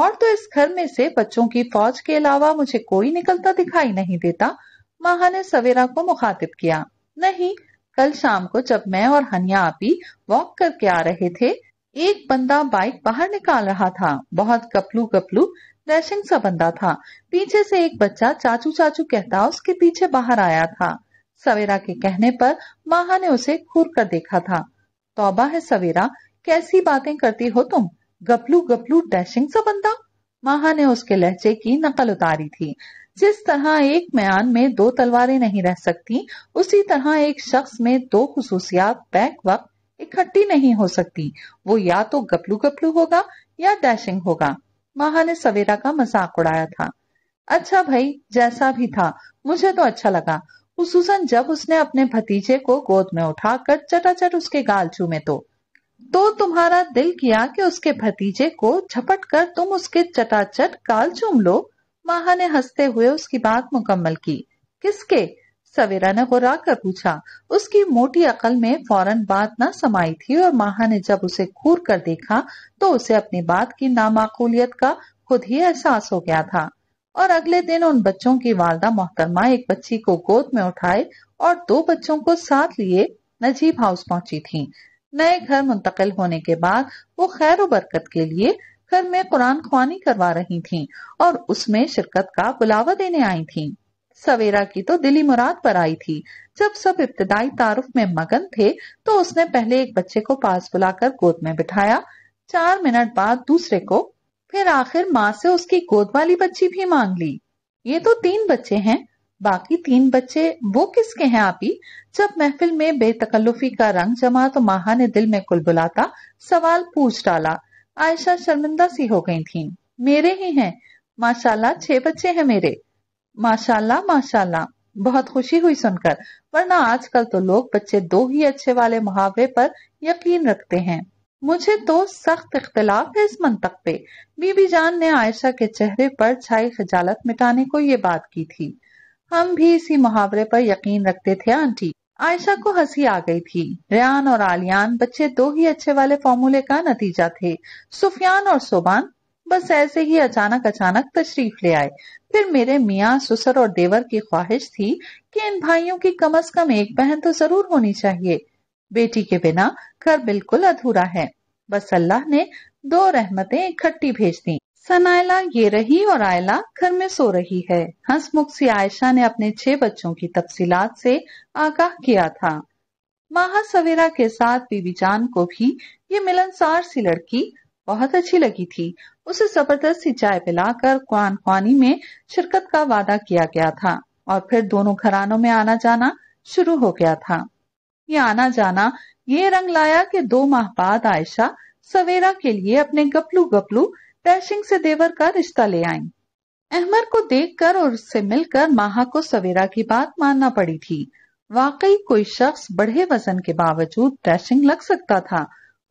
और तो इस घर में से बच्चों की फौज के अलावा मुझे कोई निकलता दिखाई नहीं देता माहा ने सवेरा को मुखातिब किया नहीं कल शाम को जब मैं और हनिया आपी वॉक करके आ रहे थे एक बंदा बाइक बाहर निकाल रहा था बहुत कपलू कपलू डैशिंग सा बंदा था पीछे से एक बच्चा चाचू चाचू कहता उसके पीछे बाहर आया था सवेरा के कहने पर माहा ने उसे घूर कर देखा था तोबा है सवेरा कैसी बातें करती हो तुम गपलू गपलू डैशिंग सा बंदा माहा ने उसके लहजे की नकल उतारी थी जिस तरह एक म्यान में दो तलवारें नहीं रह सकती उसी तरह एक शख्स में दो खसूसियात बैक वक्त इकट्ठी नहीं हो सकती वो या तो गपलू गपलू होगा या डैशिंग होगा माहा ने सवेरा का मजाक उड़ाया था अच्छा भाई जैसा भी था मुझे तो अच्छा लगा खूसन जब उसने अपने भतीजे को गोद में उठाकर चटाचट उसके गाल चूमे तो तो तुम्हारा दिल किया कि उसके भतीजे को झपट कर तुम उसके चटाचट गाल चूम लो माहा ने हंसते हुए उसकी बात मुकम्मल की किसके सवेरा ने गुर्रा कर पूछा उसकी मोटी अकल में फौरन बात ना समाई थी और माहा ने जब उसे घूर कर देखा तो उसे अपनी बात की नामाकूलियत का खुद ही एहसास हो गया था और अगले दिन उन बच्चों की वालदा मोहतरमा एक बच्ची को गोद में उठाए और दो बच्चों को साथ लिए नजीब हाउस पहुंची थी नए घर मुंतकिल होने के बाद वो खैर बरकत के लिए घर में कुरान खुआनी करवा रही थी और उसमें शिरकत का बुलावा देने आई थी सवेरा की तो दिली मुराद पर आई थी जब सब इब्तदाई तारुफ में मगन थे तो उसने पहले एक बच्चे को पास बुलाकर गोद में बिठाया चार मिनट बाद दूसरे को फिर आखिर माँ से उसकी गोद वाली बच्ची भी मांग ली ये तो तीन बच्चे हैं बाकी तीन बच्चे वो किसके हैं आप ही जब महफिल में बेतकल्लुफी का रंग जमा तो माहा ने दिल में कुल बुलाता सवाल पूछ डाला आयशा शर्मिंदा सी हो गई थी मेरे ही हैं माशाल्लाह छह बच्चे हैं मेरे माशाल्लाह माशाल्लाह बहुत खुशी हुई सुनकर वरना आजकल तो लोग बच्चे दो ही अच्छे वाले मुहावरे पर यकीन रखते हैं मुझे तो सख्त इख्तलाफ है इस मंतक पे बीबी जान ने आयशा के चेहरे पर छाई खजालत मिटाने को ये बात की थी हम भी इसी मुहावरे पर यकीन रखते थे आंटी आयशा को हंसी आ गई थी रियान और आलियान बच्चे दो ही अच्छे वाले फॉर्मूले का नतीजा थे सुफियान और सोबान बस ऐसे ही अचानक अचानक तशरीफ ले आए फिर मेरे मियाँ सुसर और देवर की ख्वाहिश थी कि इन भाइयों की कम अज कम एक बहन तो जरूर होनी चाहिए बेटी के बिना घर बिल्कुल अधूरा है बस अल्लाह ने दो रहमतें इकट्ठी भेज दी सनायला ये रही और आयला घर में सो रही है हंसमुख सी आयशा ने अपने छह बच्चों की तफसीलात से आगाह किया था माहा सवेरा के साथ बीबी जान को भी ये मिलनसार सी लड़की बहुत अच्छी लगी थी उसे सी चाय पिलाकर कुआन खानी में शिरकत का वादा किया गया था और फिर दोनों घरानों में आना जाना शुरू हो गया था ये आना जाना ये रंग लाया कि दो माह बाद आयशा सवेरा के लिए अपने गपलू गपलू डैशिंग से देवर का रिश्ता ले आई अहमर को देखकर और उससे मिलकर माहा को सवेरा की बात मानना पड़ी थी वाकई कोई शख्स बढ़े वजन के बावजूद टैशिंग लग सकता था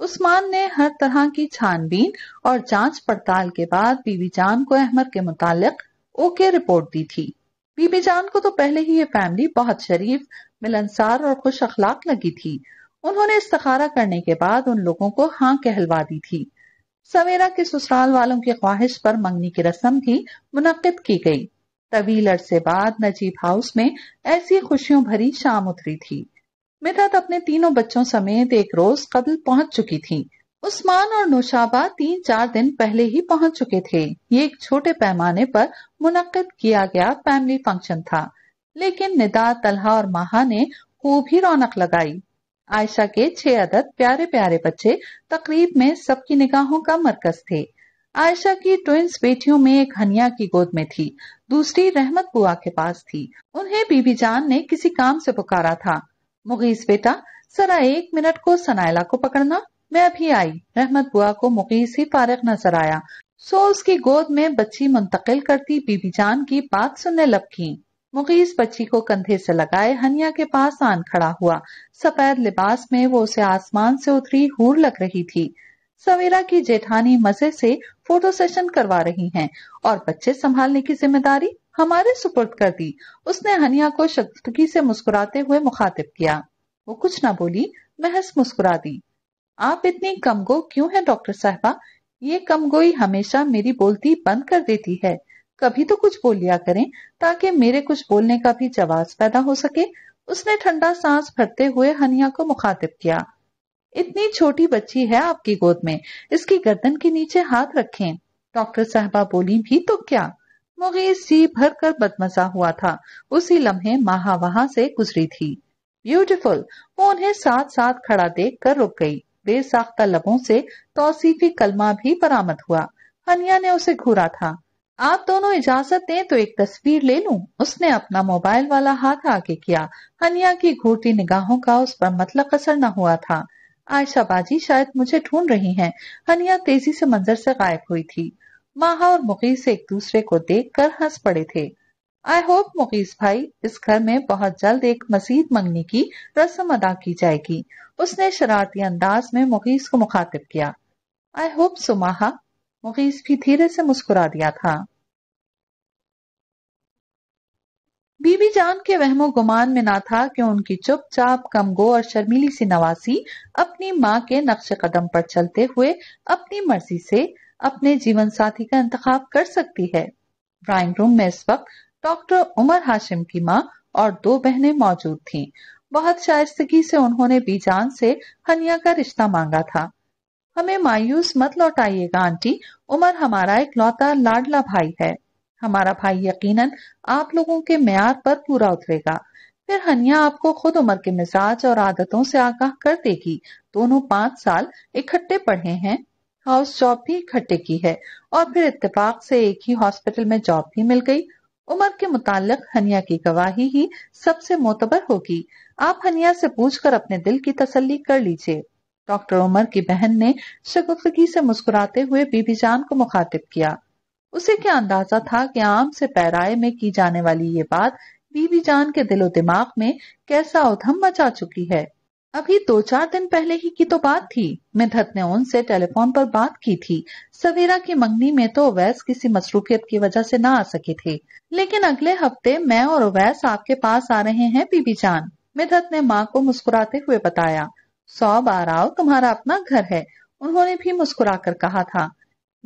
उस्मान ने हर तरह की छानबीन और जांच पड़ताल के बाद बीबी जान को अहमर के मुतालिक ओके रिपोर्ट दी थी बीबी जान को तो पहले ही ये फैमिली बहुत शरीफ मिलनसार और खुश अखलाक लगी थी उन्होंने इस्तखारा करने के बाद उन लोगों को हाँ कहलवा दी थी सवेरा के ससुराल वालों की ख्वाहिश पर मंगनी की रस्म भी मुनद की गई तवील अरसे बाद नजीब हाउस में ऐसी खुशियों भरी शाम उतरी थी मिदत अपने तीनों बच्चों समेत एक रोज कबल पहुंच चुकी थी उस्मान और नौशाबा तीन चार दिन पहले ही पहुंच चुके थे ये एक छोटे पैमाने पर मुनद किया गया फैमिली फंक्शन था लेकिन निदा तलहा और माहा ने खूब ही रौनक लगाई आयशा के छह अदद प्यारे प्यारे बच्चे तकरीब में सबकी निगाहों का मरकज थे आयशा की ट्विंस बेटियों में एक हनिया की गोद में थी दूसरी रहमत बुआ के पास थी उन्हें बीबी जान ने किसी काम से पुकारा था मुगीस बेटा सरा एक मिनट को सनाइला को पकड़ना मैं अभी आई रहमत बुआ को मुगीस ही फारग नजर आया सो उसकी गोद में बच्ची मुंतकिल करती बीबी जान की बात सुनने लपकी मुगीज बच्ची को कंधे से लगाए हनिया के पास आन खड़ा हुआ सफेद लिबास में वो उसे आसमान से उतरी हूर लग रही थी सवेरा की जेठानी मजे से फोटो सेशन करवा रही हैं और बच्चे संभालने की जिम्मेदारी हमारे सुपुर्द कर दी उसने हनिया को शक्तगी से मुस्कुराते हुए मुखातिब किया वो कुछ ना बोली महस मुस्कुरा दी आप इतनी कमगो क्यों हैं डॉक्टर साहबा ये कमगोई हमेशा मेरी बोलती बंद कर देती है कभी तो कुछ बोल लिया करें ताकि मेरे कुछ बोलने का भी जवाब पैदा हो सके उसने ठंडा सांस भरते हुए हनिया को मुखातिब किया इतनी छोटी बच्ची है आपकी गोद में इसकी गर्दन के नीचे हाथ रखें डॉक्टर साहबा बोली भी तो क्या मुगेश जी भर कर बदमजा हुआ था उसी लम्हे माहा वहां से गुजरी थी ब्यूटिफुल वो उन्हें साथ साथ खड़ा देख कर रुक गई बेसाख्ता लबों से तोसीफी कलमा भी बरामद हुआ हनिया ने उसे घूरा था आप दोनों इजाजत दें तो एक तस्वीर ले लूं उसने अपना मोबाइल वाला हाथ आगे किया हनिया की घूरती निगाहों का उस पर मतलब असर न हुआ था आयशा बाजी शायद मुझे ढूंढ रही हैं हनिया तेजी से मंजर से गायब हुई थी माहा और मुकीस एक दूसरे को देख कर हंस पड़े थे आई होप मुकीस भाई इस घर में बहुत जल्द एक मसीद मंगने की रस्म अदा की जाएगी उसने शरारती अंदाज में मुकीस को मुखातिब किया आई होप सुमाहा मुगीस भी धीरे से मुस्कुरा दिया था बीबी जान के वहमो गुमान में ना था कि उनकी चुपचाप कमगो और शर्मीली सी नवासी अपनी माँ के नक्श कदम पर चलते हुए अपनी मर्जी से अपने जीवन साथी का इंतखाब कर सकती है ड्राइंग रूम में इस वक्त डॉक्टर उमर हाशिम की माँ और दो बहनें मौजूद थीं। बहुत शायस्तगी से उन्होंने बीजान से हनिया का रिश्ता मांगा था हमें मायूस मत लौटाइएगा आंटी उमर हमारा एक लौता लाडला भाई है हमारा भाई यकीनन आप लोगों के मैार पर पूरा उतरेगा फिर हनिया आपको खुद उम्र के मिजाज और आदतों से आगाह कर देगी दोनों पांच साल इकट्ठे पढ़े हैं हाउस जॉब भी इकट्ठे की है और फिर इत्तेफाक से एक ही हॉस्पिटल में जॉब भी मिल गई उमर के मुतालिक हनिया की गवाही ही सबसे मोतबर होगी आप हनिया से पूछकर अपने दिल की तसल्ली कर लीजिए डॉक्टर उमर की बहन ने शगुफगी से मुस्कुराते हुए बीबी जान को मुखातिब किया उसे क्या अंदाजा था कि आम से पैराए में की जाने वाली ये बात बीबी जान के दिलो दिमाग में कैसा उधम मचा चुकी है अभी दो चार दिन पहले ही की तो बात थी मिथत ने उनसे टेलीफोन पर बात की थी सवेरा की मंगनी में तो अवैस किसी मसरूफियत की वजह से ना आ सके थे लेकिन अगले हफ्ते मैं और अवैस आपके पास आ रहे हैं बीबी जान मिथत ने माँ को मुस्कुराते हुए बताया सौ आओ तुम्हारा अपना घर है उन्होंने भी मुस्कुरा कर कहा था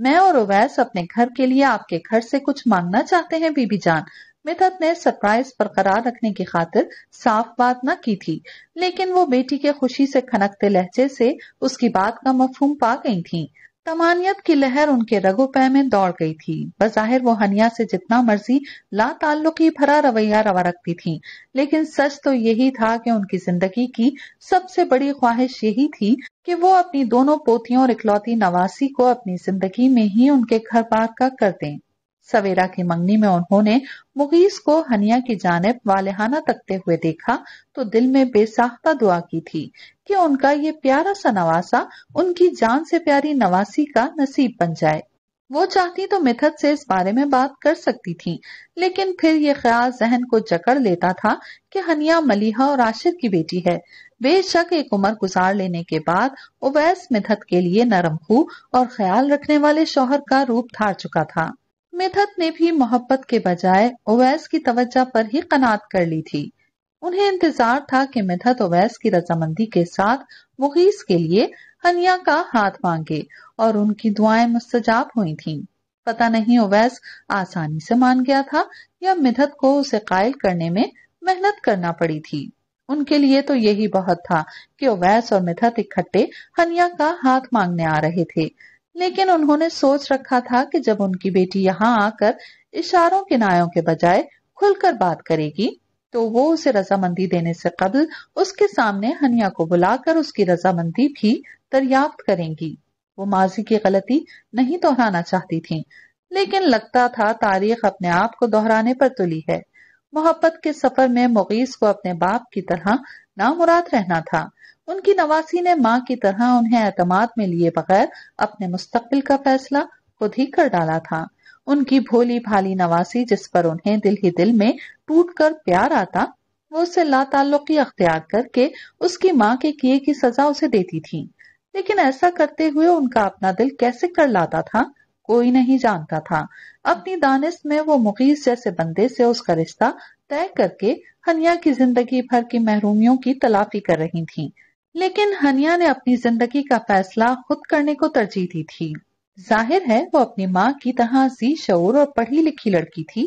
मैं और ओवैस अपने घर के लिए आपके घर से कुछ मांगना चाहते हैं बीबी जान मिथत ने सरप्राइज बरकरार रखने की खातिर साफ बात न की थी लेकिन वो बेटी के खुशी से खनकते लहजे से उसकी बात का मफहम पा गई थी तमानियत की लहर उनके पै में दौड़ गई थी बजाहिर वो हनिया से जितना मर्जी ला ताल्लुकी भरा रवैया रवा रखती थी लेकिन सच तो यही था कि उनकी जिंदगी की सबसे बड़ी ख्वाहिश यही थी कि वो अपनी दोनों पोतियों और इकलौती नवासी को अपनी जिंदगी में ही उनके घर पार का कर दें सवेरा की मंगनी में उन्होंने मुगीस को हनिया की जानब वालेहाना तकते हुए देखा तो दिल में बेसाख्ता दुआ की थी कि उनका ये प्यारा सा नवासा उनकी जान से प्यारी नवासी का नसीब बन जाए वो चाहती तो मिथत से इस बारे में बात कर सकती थी लेकिन फिर ये ख्याल जहन को जकड़ लेता था कि हनिया मलिहा और आशिर की बेटी है बेशक एक उम्र गुजार लेने के बाद उवैस मिथत के लिए नरम खू और ख्याल रखने वाले शोहर का रूप धार चुका था मिथत ने भी मोहब्बत के बजाय ओवैस की तवज्जा पर ही कनात कर ली थी उन्हें इंतजार था कि मिथत ओवैस की रजामंदी के साथ मुगीस के लिए हनिया का हाथ मांगे और उनकी दुआएं मुस्तजाब हुई थीं। पता नहीं ओवैस आसानी से मान गया था या मिथत को उसे कायल करने में मेहनत करना पड़ी थी उनके लिए तो यही बहुत था कि ओवैस और मिथत इकट्ठे हनिया का हाथ मांगने आ रहे थे लेकिन उन्होंने सोच रखा था कि जब उनकी बेटी यहाँ आकर इशारों के नायों के बजाय खुलकर बात करेगी तो वो उसे रजामंदी देने से कबल उसके सामने हनिया को बुलाकर उसकी रजामंदी भी दरियाफ्त करेंगी वो माजी की गलती नहीं दोहराना चाहती थी लेकिन लगता था तारीख अपने आप को दोहराने पर तुली है मोहब्बत के सफर में मुगीस को अपने बाप की तरह नामुराद रहना था उनकी नवासी ने माँ की तरह उन्हें अतमाद में लिए बगैर अपने मुस्तबिल का फैसला खुद ही कर डाला था उनकी भोली भाली नवासी जिस पर उन्हें दिल ही दिल में टूट कर प्यार आता वो उसे लाताल्लुकी अख्तियार करके उसकी माँ के किए की सजा उसे देती थी लेकिन ऐसा करते हुए उनका अपना दिल कैसे कर लाता था कोई नहीं जानता था अपनी दानिश में वो मुकीस जैसे बंदे से उसका रिश्ता तय करके हनिया की जिंदगी भर की महरूमियों की तलाफी कर रही थी लेकिन हनिया ने अपनी जिंदगी का फैसला खुद करने को तरजीह दी थी जाहिर है वो अपनी माँ की तरह जी शोर और पढ़ी लिखी लड़की थी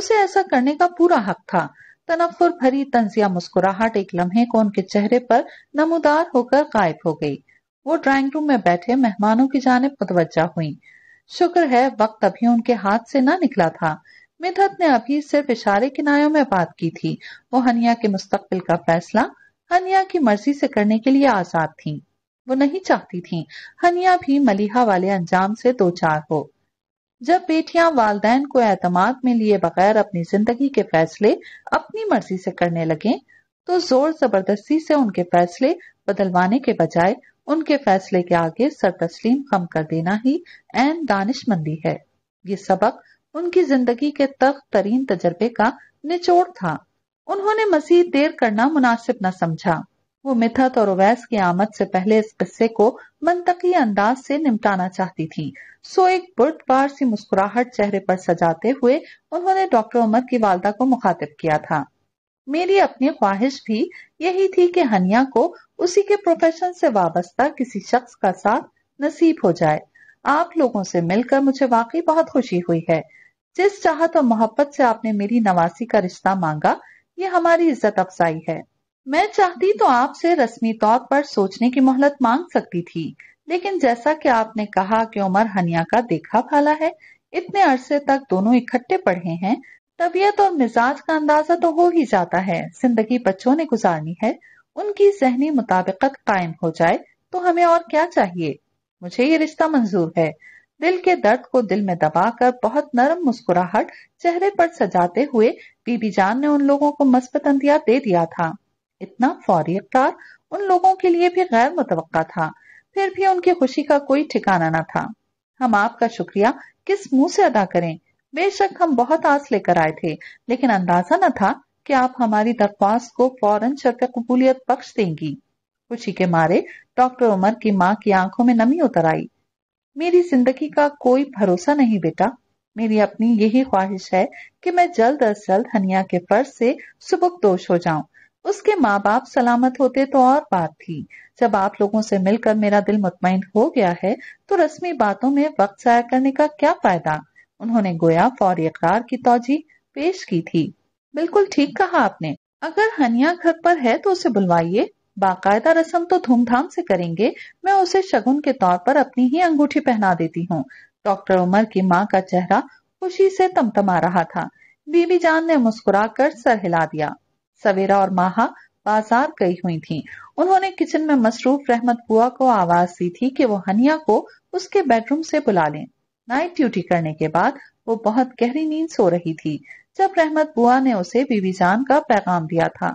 उसे ऐसा करने का पूरा हक था तनफुर भरी तंजिया मुस्कुराहट एक लम्हे को उनके चेहरे पर नमोदार होकर गायब हो गई वो ड्राइंग रूम में बैठे मेहमानों की जानब मुतवजा हुई शुक्र है वक्त अभी उनके हाथ से ना निकला था मिथत ने अभी सिर्फ इशारे किनायों में बात की थी वो हनिया के मुस्तकबिल का फैसला हनिया की मर्जी से करने के लिए आजाद थीं। वो नहीं चाहती थीं हनिया भी मलिहा वाले अंजाम से दो चार हो जब बेटियां वालदेन को एतमाद में लिए बगैर अपनी जिंदगी के फैसले अपनी मर्जी से करने लगे तो जोर जबरदस्ती से उनके फैसले बदलवाने के बजाय उनके फैसले के आगे सर तस्लीम कम कर देना ही एन दानिशमंदी है ये सबक उनकी जिंदगी के तख्त तरीन तजर्बे का निचोड़ था उन्होंने मसीह देर करना मुनासिब न समझा वो मिथत और ओवैस की आमद से पहले इस किस्से को मनतकी अंदाज से निपटाना चाहती थी सो एक बुर्दबार सी मुस्कुराहट चेहरे पर सजाते हुए उन्होंने डॉक्टर उमर की वालदा को मुखातिब किया था मेरी अपनी ख्वाहिश भी यही थी कि हनिया को उसी के प्रोफेशन से वाबस्ता किसी शख्स का साथ नसीब हो जाए आप लोगों से मिलकर मुझे वाकई बहुत खुशी हुई है जिस चाहत और मोहब्बत से आपने मेरी नवासी का रिश्ता मांगा ये हमारी इज्जत अफजाई है मैं चाहती तो आपसे रस्मी तौर पर सोचने की मोहलत मांग सकती थी लेकिन जैसा कि आपने कहा कि उमर हनिया का देखा भाला है इतने अरसे तक दोनों इकट्ठे पढ़े हैं तबीयत और मिजाज का अंदाजा तो हो ही जाता है जिंदगी बच्चों ने गुजारनी है उनकी जहनी मुताबिकत कायम हो जाए तो हमें और क्या चाहिए मुझे ये रिश्ता मंजूर है दिल के दर्द को दिल में दबाकर बहुत नरम मुस्कुराहट चेहरे पर सजाते हुए बीबी जान ने उन लोगों को मस्बत अंदिया दे दिया था इतना फौरी अवतार उन लोगों के लिए भी गैर मुतव था फिर भी उनकी खुशी का कोई ठिकाना न था हम आपका शुक्रिया किस मुंह से अदा करें बेशक हम बहुत आस लेकर आए थे लेकिन अंदाजा न था कि आप हमारी दरख्वास्त को फौरन शर्त कबूलियत बख्श देंगी खुशी के मारे डॉक्टर उमर की माँ की आंखों में नमी उतर आई मेरी जिंदगी का कोई भरोसा नहीं बेटा मेरी अपनी यही ख्वाहिश है कि मैं जल्द अज जल्द हनिया के फर्ज से सुबुक दोष हो जाऊं उसके माँ बाप सलामत होते तो और बात थी जब आप लोगों से मिलकर मेरा दिल मुतमिन हो गया है तो रस्मी बातों में वक्त जया करने का क्या फायदा उन्होंने गोया फौरी इकरार की तोजी पेश की थी बिल्कुल ठीक कहा आपने अगर हनिया घर पर है तो उसे बुलवाइए बाकायदा रस्म तो धूमधाम से करेंगे मैं उसे शगुन के तौर पर अपनी ही अंगूठी पहना देती हूँ डॉक्टर उमर की माँ का चेहरा खुशी से तमतमा रहा था बीबी जान ने मुस्कुराकर सर हिला दिया सवेरा और माहा बाजार गई हुई थी उन्होंने किचन में मसरूफ रहमत बुआ को आवाज दी थी कि वो हनिया को उसके बेडरूम से बुला लें नाइट ड्यूटी करने के बाद वो बहुत गहरी नींद सो रही थी जब रहमत बुआ ने उसे बीबी जान का पैगाम दिया था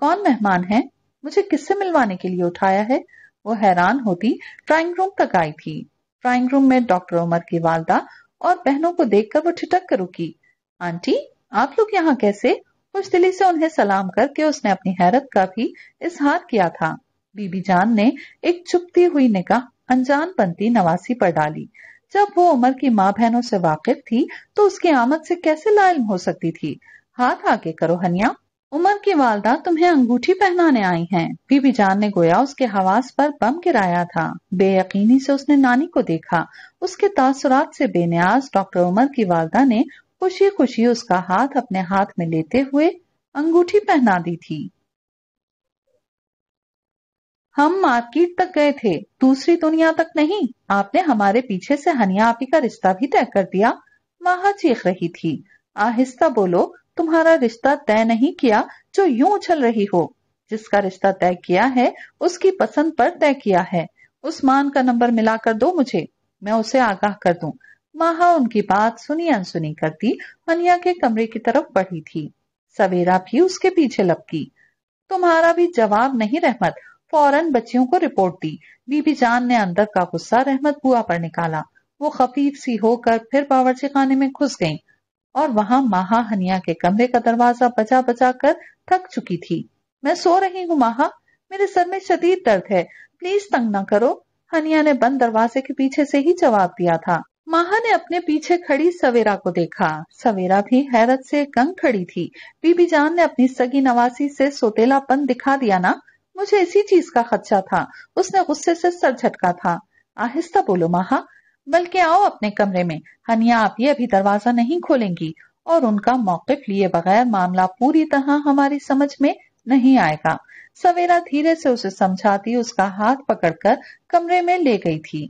कौन मेहमान है मुझे किससे मिलवाने के लिए उठाया है वो हैरान होती ड्राइंग रूम तक आई थी ड्राइंग रूम में डॉक्टर उमर की वालदा और बहनों को देखकर वो ठिटक कर रुकी आंटी आप लोग यहाँ कैसे कुछ दिली से उन्हें सलाम करके उसने अपनी हैरत का भी इजहार किया था बीबी जान ने एक चुपती हुई निकाह अनजान बनती नवासी पर डाली जब वो उमर की माँ बहनों से वाकिफ थी तो उसकी आमद से कैसे लाइम हो सकती थी हाथ आगे करो हनिया उमर की वालदा तुम्हें अंगूठी पहनाने आई हैं। बीबी जान ने गोया उसके हवास पर बम गिराया था बेयकीनी से उसने नानी को देखा उसके तासुरात से बेनियाज डॉक्टर उमर की वालदा ने खुशी खुशी उसका हाथ अपने हाथ में लेते हुए अंगूठी पहना दी थी हम मार्केट तक गए थे दूसरी दुनिया तक नहीं आपने हमारे पीछे से हनिया आपी का रिश्ता भी तय कर दिया वहां चीख रही थी आहिस्ता बोलो तुम्हारा रिश्ता तय नहीं किया जो यूं उछल रही हो जिसका रिश्ता तय किया है उसकी पसंद पर तय किया है मान का नंबर मिलाकर दो मुझे मैं उसे आगाह कर दूं माहा उनकी बात सुनी अनसुनी करती मनिया के कमरे की तरफ बढ़ी थी सवेरा भी उसके पीछे लपकी तुम्हारा भी जवाब नहीं रहमत फौरन बच्चियों को रिपोर्ट दी बीबी जान ने अंदर का गुस्सा रहमत बुआ पर निकाला वो खफीफ सी होकर फिर बावर्ची खाने में घुस गई और वहां माहा हनिया के कमरे का दरवाजा बचा बचा कर थक चुकी थी मैं सो रही हूँ माहा मेरे सर में शदीद दर्द है प्लीज तंग ना करो हनिया ने बंद दरवाजे के पीछे से ही जवाब दिया था माहा ने अपने पीछे खड़ी सवेरा को देखा सवेरा भी हैरत से कंग खड़ी थी बीबी जान ने अपनी सगी नवासी से सोतेलापन दिखा दिया ना मुझे इसी चीज का खदशा था उसने गुस्से से सर झटका था आहिस्ता बोलो माहा बल्कि आओ अपने कमरे में हनिया आप ये अभी दरवाजा नहीं खोलेंगी और उनका मौकफ लिए बगैर मामला पूरी तरह हमारी समझ में नहीं आएगा सवेरा धीरे से उसे समझाती उसका हाथ पकड़कर कमरे में ले गई थी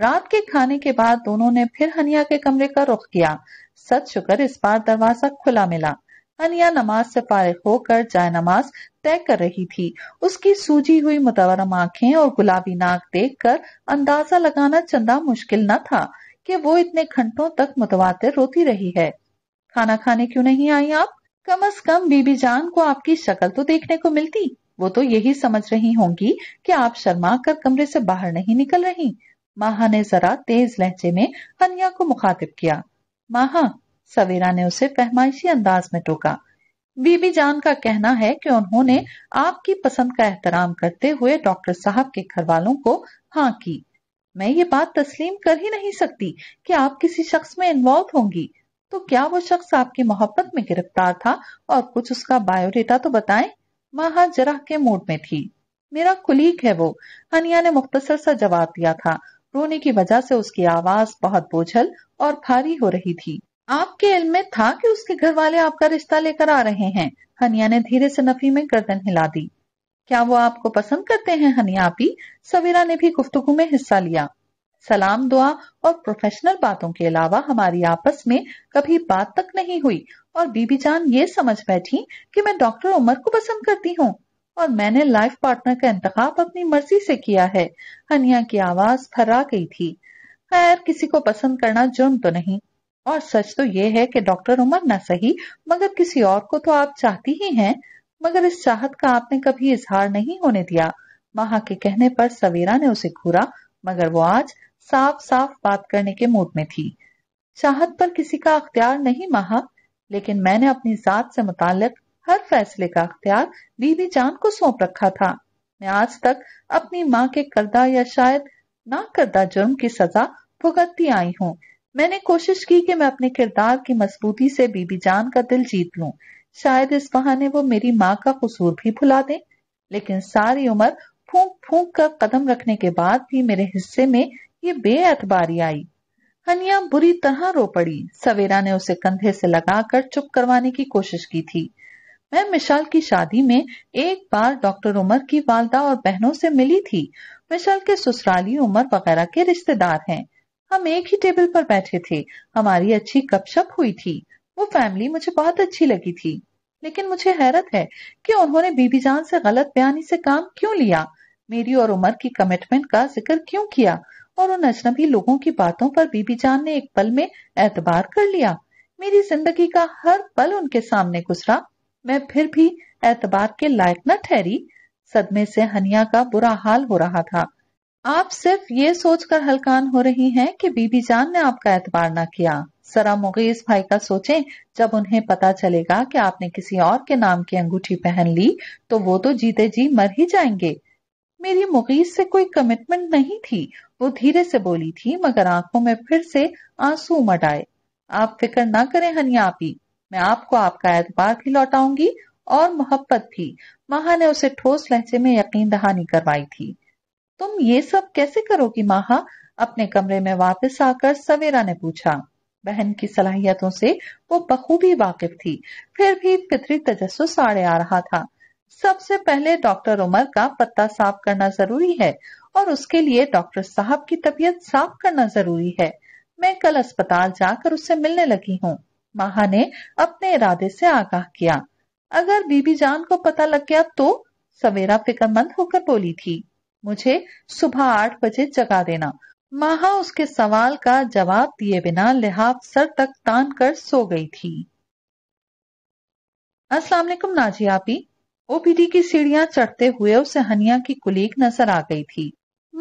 रात के खाने के बाद दोनों ने फिर हनिया के कमरे का रुख किया सच शुक्र इस बार दरवाजा खुला मिला अनिया नमाज से फारि होकर जाय नमाज तय कर रही थी उसकी सूजी हुई मुतवरम आँखें और गुलाबी नाक देखकर अंदाजा लगाना चंदा मुश्किल न था कि वो इतने घंटों तक मुतवातिर रोती रही है खाना खाने क्यों नहीं आई आप कम अज कम बीबी जान को आपकी शक्ल तो देखने को मिलती वो तो यही समझ रही होंगी कि आप शर्मा कर कमरे से बाहर नहीं निकल रही माहा ने जरा तेज लहजे में अनिया को मुखातिब किया माहा सवेरा ने उसे फहमाइशी अंदाज में टोका बीबी जान का कहना है कि उन्होंने आपकी पसंद का एहतराम करते हुए डॉक्टर साहब के घर वालों को हाँ की मैं ये बात तस्लीम कर ही नहीं सकती कि आप किसी शख्स में इन्वॉल्व होंगी तो क्या वो शख्स आपकी मोहब्बत में गिरफ्तार था और कुछ उसका बायोडेटा तो बताएं वहां जरा के मूड में थी मेरा कुलीग है वो हनिया ने मुख्तसर सा जवाब दिया था रोने की वजह से उसकी आवाज बहुत बोझल और भारी हो रही थी आपके इल्म में था कि उसके घर वाले आपका रिश्ता लेकर आ रहे हैं हनिया ने धीरे से नफी में गर्दन हिला दी क्या वो आपको पसंद करते हैं हनिया आपी सवेरा ने भी गुफ्तगु में हिस्सा लिया सलाम दुआ और प्रोफेशनल बातों के अलावा हमारी आपस में कभी बात तक नहीं हुई और बीबी जान ये समझ बैठी कि मैं डॉक्टर उमर को पसंद करती हूँ और मैंने लाइफ पार्टनर का इंतखा अपनी मर्जी से किया है हनिया की आवाज फर्रा गई थी खैर किसी को पसंद करना जुर्म तो नहीं और सच तो ये है कि डॉक्टर उमर ना सही मगर किसी और को तो आप चाहती ही हैं मगर इस चाहत का आपने कभी इजहार नहीं होने दिया महा के कहने पर सवेरा ने उसे घूरा मगर वो आज साफ साफ बात करने के मूड में थी चाहत पर किसी का अख्तियार नहीं महा लेकिन मैंने अपनी जात से मुतालिक हर फैसले का अख्तियार बीबी जान को सौंप रखा था मैं आज तक अपनी माँ के करदा या शायद ना करदा जुर्म की सजा भुगतती आई हूँ मैंने कोशिश की कि मैं अपने किरदार की मजबूती से बीबी जान का दिल जीत लूं। शायद इस बहाने वो मेरी माँ का कसूर भी भुला दें। लेकिन सारी उम्र फूंक फूंक कर कदम रखने के बाद भी मेरे हिस्से में ये बेअतबारी आई हनिया बुरी तरह रो पड़ी सवेरा ने उसे कंधे से लगाकर चुप करवाने की कोशिश की थी मैं मिशाल की शादी में एक बार डॉक्टर उमर की वालदा और बहनों से मिली थी मिशाल के ससुराली उमर वगैरह के रिश्तेदार हैं हम एक ही टेबल पर बैठे थे हमारी अच्छी गपशप हुई थी वो फैमिली मुझे बहुत अच्छी लगी थी लेकिन मुझे हैरत है कि उन्होंने बीबी जान से गलत बयानी से काम क्यों लिया मेरी और उमर की कमिटमेंट का जिक्र क्यों किया और उन अजनबी लोगों की बातों पर बीबी जान ने एक पल में एतबार कर लिया मेरी जिंदगी का हर पल उनके सामने गुजरा मैं फिर भी एतबार के लायक न ठहरी सदमे से हनिया का बुरा हाल हो रहा था आप सिर्फ ये सोचकर हलकान हो रही हैं कि बीबी जान ने आपका एतबार ना किया सरा मुगीस भाई का सोचें जब उन्हें पता चलेगा कि आपने किसी और के नाम की अंगूठी पहन ली तो वो तो जीते जी मर ही जाएंगे मेरी मुगीस से कोई कमिटमेंट नहीं थी वो धीरे से बोली थी मगर आंखों में फिर से आंसू उमट आए आप फिक्र ना करें हनियापी मैं आपको आपका एतबार भी लौटाऊंगी और मोहब्बत भी महा ने उसे ठोस लहजे में यकीन दहानी करवाई थी तुम ये सब कैसे करोगी माहा अपने कमरे में वापस आकर सवेरा ने पूछा बहन की सलाहियतों से वो बखूबी वाकिफ थी फिर भी पितरी तजस्सुस आड़े आ रहा था सबसे पहले डॉक्टर उमर का पत्ता साफ करना जरूरी है और उसके लिए डॉक्टर साहब की तबीयत साफ करना जरूरी है मैं कल अस्पताल जाकर उससे मिलने लगी हूँ माहा ने अपने इरादे से आगाह किया अगर बीबी जान को पता लग गया तो सवेरा फिक्रमंद होकर बोली थी मुझे सुबह आठ बजे जगा देना माहा उसके सवाल का जवाब दिए बिना लिहाफ सर तक तान कर सो गई थी अस्सलाम वालेकुम नाजी आपी ओपीडी की सीढ़ियां चढ़ते हुए उसे हनिया की कुलीग नजर आ गई थी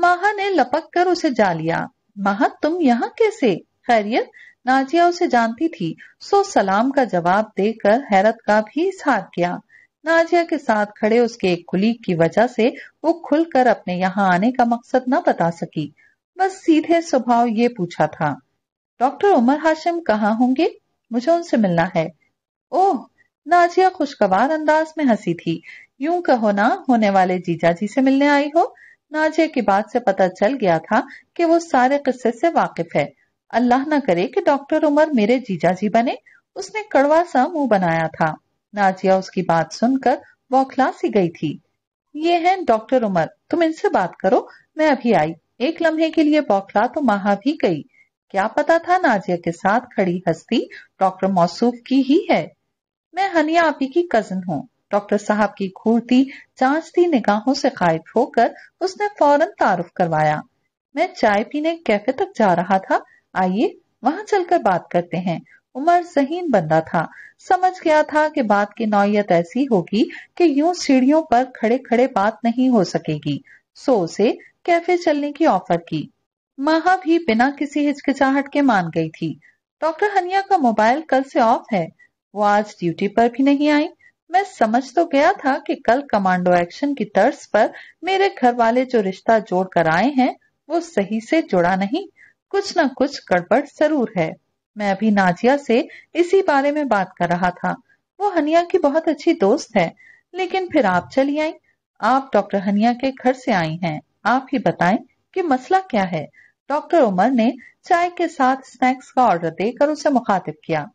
माहा ने लपक कर उसे जा लिया माहा तुम यहाँ कैसे खैरियत नाजिया उसे जानती थी सो सलाम का जवाब देकर हैरत का भी इजहार किया नाजिया के साथ खड़े उसके एक खुलीक की वजह से वो खुलकर अपने यहाँ आने का मकसद न बता सकी बस सीधे स्वभाव ये पूछा था डॉक्टर उमर हाशिम कहाँ होंगे मुझे उनसे मिलना है ओह नाजिया खुशगवार अंदाज में हंसी थी यूं कहो ना होने वाले जीजा जी से मिलने आई हो नाजिया की बात से पता चल गया था कि वो सारे किस्से से वाकिफ है अल्लाह न करे कि डॉक्टर उमर मेरे जीजा जी बने उसने कड़वा सा मुंह बनाया था नाजिया उसकी बात सुनकर बौखला सी गई थी ये हैं डॉक्टर उमर तुम इनसे बात करो मैं अभी आई एक लम्हे के लिए बौखला तो महा भी गई क्या पता था नाजिया के साथ खड़ी हस्ती डॉक्टर मौसूफ की ही है मैं हनिया आपी की कजन हूँ डॉक्टर साहब की घूरती जांचती निगाहों से गायब होकर उसने फौरन तारुफ करवाया मैं चाय पीने कैफे तक जा रहा था आइए वहां चलकर बात करते हैं उमर जहीन बंदा था समझ गया था कि बात की नौयत ऐसी होगी कि यूं सीढ़ियों पर खड़े खड़े बात नहीं हो सकेगी सो उसे कैफे चलने की ऑफर की माहा भी बिना किसी हिचकिचाहट के मान गई थी डॉक्टर हनिया का मोबाइल कल से ऑफ है वो आज ड्यूटी पर भी नहीं आई मैं समझ तो गया था कि कल कमांडो एक्शन की तर्ज पर मेरे घर वाले जो रिश्ता जोड़ कर आए हैं वो सही से जुड़ा नहीं कुछ न कुछ गड़बड़ जरूर है मैं अभी नाजिया से इसी बारे में बात कर रहा था वो हनिया की बहुत अच्छी दोस्त है लेकिन फिर आप चली आई आप डॉक्टर हनिया के घर से आई हैं आप ही बताएं कि मसला क्या है डॉक्टर उमर ने चाय के साथ स्नैक्स का ऑर्डर देकर उसे मुखातिब किया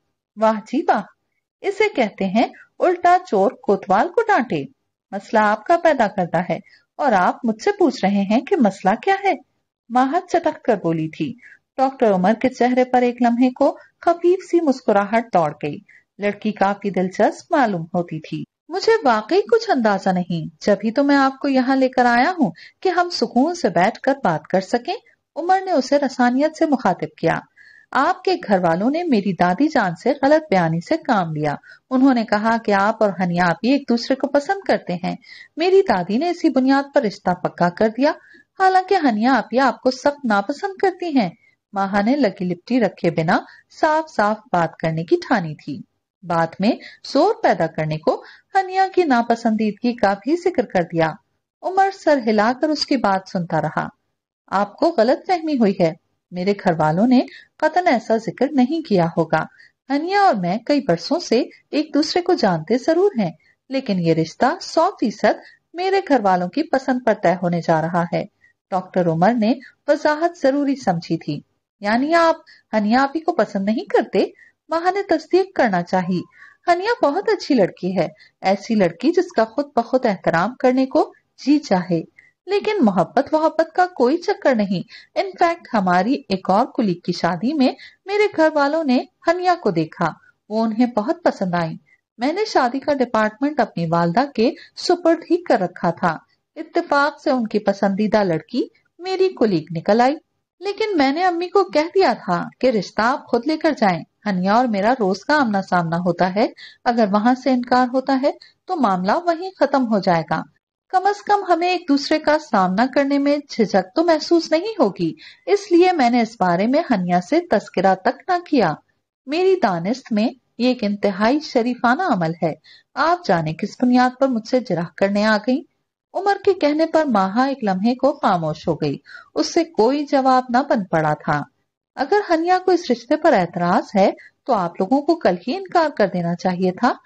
वाह जी वाह इसे कहते हैं उल्टा चोर कोतवाल को डांटे मसला आपका पैदा करता है और आप मुझसे पूछ रहे हैं कि मसला क्या है माह चटक कर बोली थी डॉक्टर उमर के चेहरे पर एक लम्हे को खफीफ सी मुस्कुराहट दौड़ गई लड़की काफी दिलचस्प मालूम होती थी मुझे वाकई कुछ अंदाजा नहीं जब ही तो मैं आपको यहाँ लेकर आया हूँ कि हम सुकून से बैठकर बात कर सकें उमर ने उसे रसानियत से मुखातिब किया आपके घर वालों ने मेरी दादी जान से गलत बयानी से काम लिया उन्होंने कहा कि आप और हनिया भी एक दूसरे को पसंद करते हैं मेरी दादी ने इसी बुनियाद पर रिश्ता पक्का कर दिया हालांकि हनिया आप आपको सख्त नापसंद करती हैं माहा ने लकी लिपटी रखे बिना साफ साफ बात करने की ठानी थी बात में शोर पैदा करने को हनिया की नापसंदीदगी का भी जिक्र कर दिया उमर सर हिलाकर उसकी बात सुनता रहा आपको गलत फहमी हुई है मेरे घर वालों ने कतन ऐसा जिक्र नहीं किया होगा हनिया और मैं कई बरसों से एक दूसरे को जानते जरूर हैं, लेकिन ये रिश्ता सौ फीसद मेरे घर वालों की पसंद पर तय होने जा रहा है डॉक्टर उमर ने वजाहत जरूरी समझी थी यानी आप हनिया को पसंद नहीं करते महा ने तस्दीक करना चाहिए हनिया बहुत अच्छी लड़की है ऐसी लड़की जिसका खुद ब खुद एहतराम करने को जी चाहे लेकिन मोहब्बत वहब्बत का कोई चक्कर नहीं इनफैक्ट हमारी एक और कुलीग की शादी में मेरे घर वालों ने हनिया को देखा वो उन्हें बहुत पसंद आई मैंने शादी का डिपार्टमेंट अपनी वालदा के सुपर्द ही कर रखा था इत्तेफाक से उनकी पसंदीदा लड़की मेरी कुलीग निकल आई लेकिन मैंने अम्मी को कह दिया था कि रिश्ता आप खुद लेकर जाएं। हनिया और मेरा रोज का आमना सामना होता है अगर वहाँ से इनकार होता है तो मामला वहीं खत्म हो जाएगा कम अज कम हमें एक दूसरे का सामना करने में झिझक तो महसूस नहीं होगी इसलिए मैंने इस बारे में हनिया से तस्करा तक न किया मेरी दानिस्त में ये एक इंतहाई शरीफाना अमल है आप जाने किस बुनियाद पर मुझसे जिराह करने आ गईं? उमर के कहने पर माहा एक लम्हे को खामोश हो गई उससे कोई जवाब ना बन पड़ा था अगर हनिया को इस रिश्ते पर एतराज है तो आप लोगों को कल ही इनकार कर देना चाहिए था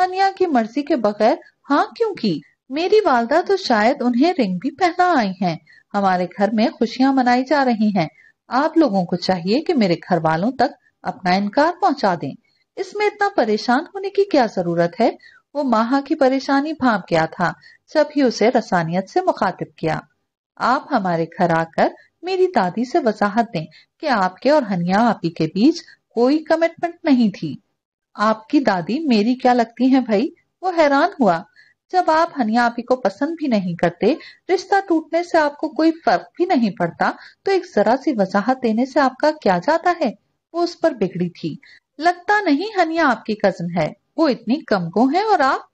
हनिया की मर्जी के बगैर हाँ क्यों की मेरी वालदा तो शायद उन्हें रिंग भी पहना आई हैं। हमारे घर में खुशियां मनाई जा रही हैं। आप लोगों को चाहिए कि मेरे घर वालों तक अपना इनकार पहुँचा दें। इसमें इतना परेशान होने की क्या जरूरत है वो माह की परेशानी भाप गया था सभी उसे रसानियत से मुखातिब किया आप हमारे घर आकर मेरी दादी से वजाहत दें कि आपके और हनिया आपी के बीच कोई कमिटमेंट नहीं थी आपकी दादी मेरी क्या लगती है भाई वो हैरान हुआ जब आप हनिया आपी को पसंद भी नहीं करते रिश्ता टूटने से आपको कोई फर्क भी नहीं पड़ता तो एक जरा सी वजाहत देने से आपका क्या जाता है वो उस पर बिगड़ी थी लगता नहीं हनिया आपकी कजन है वो इतनी कमगो है और आप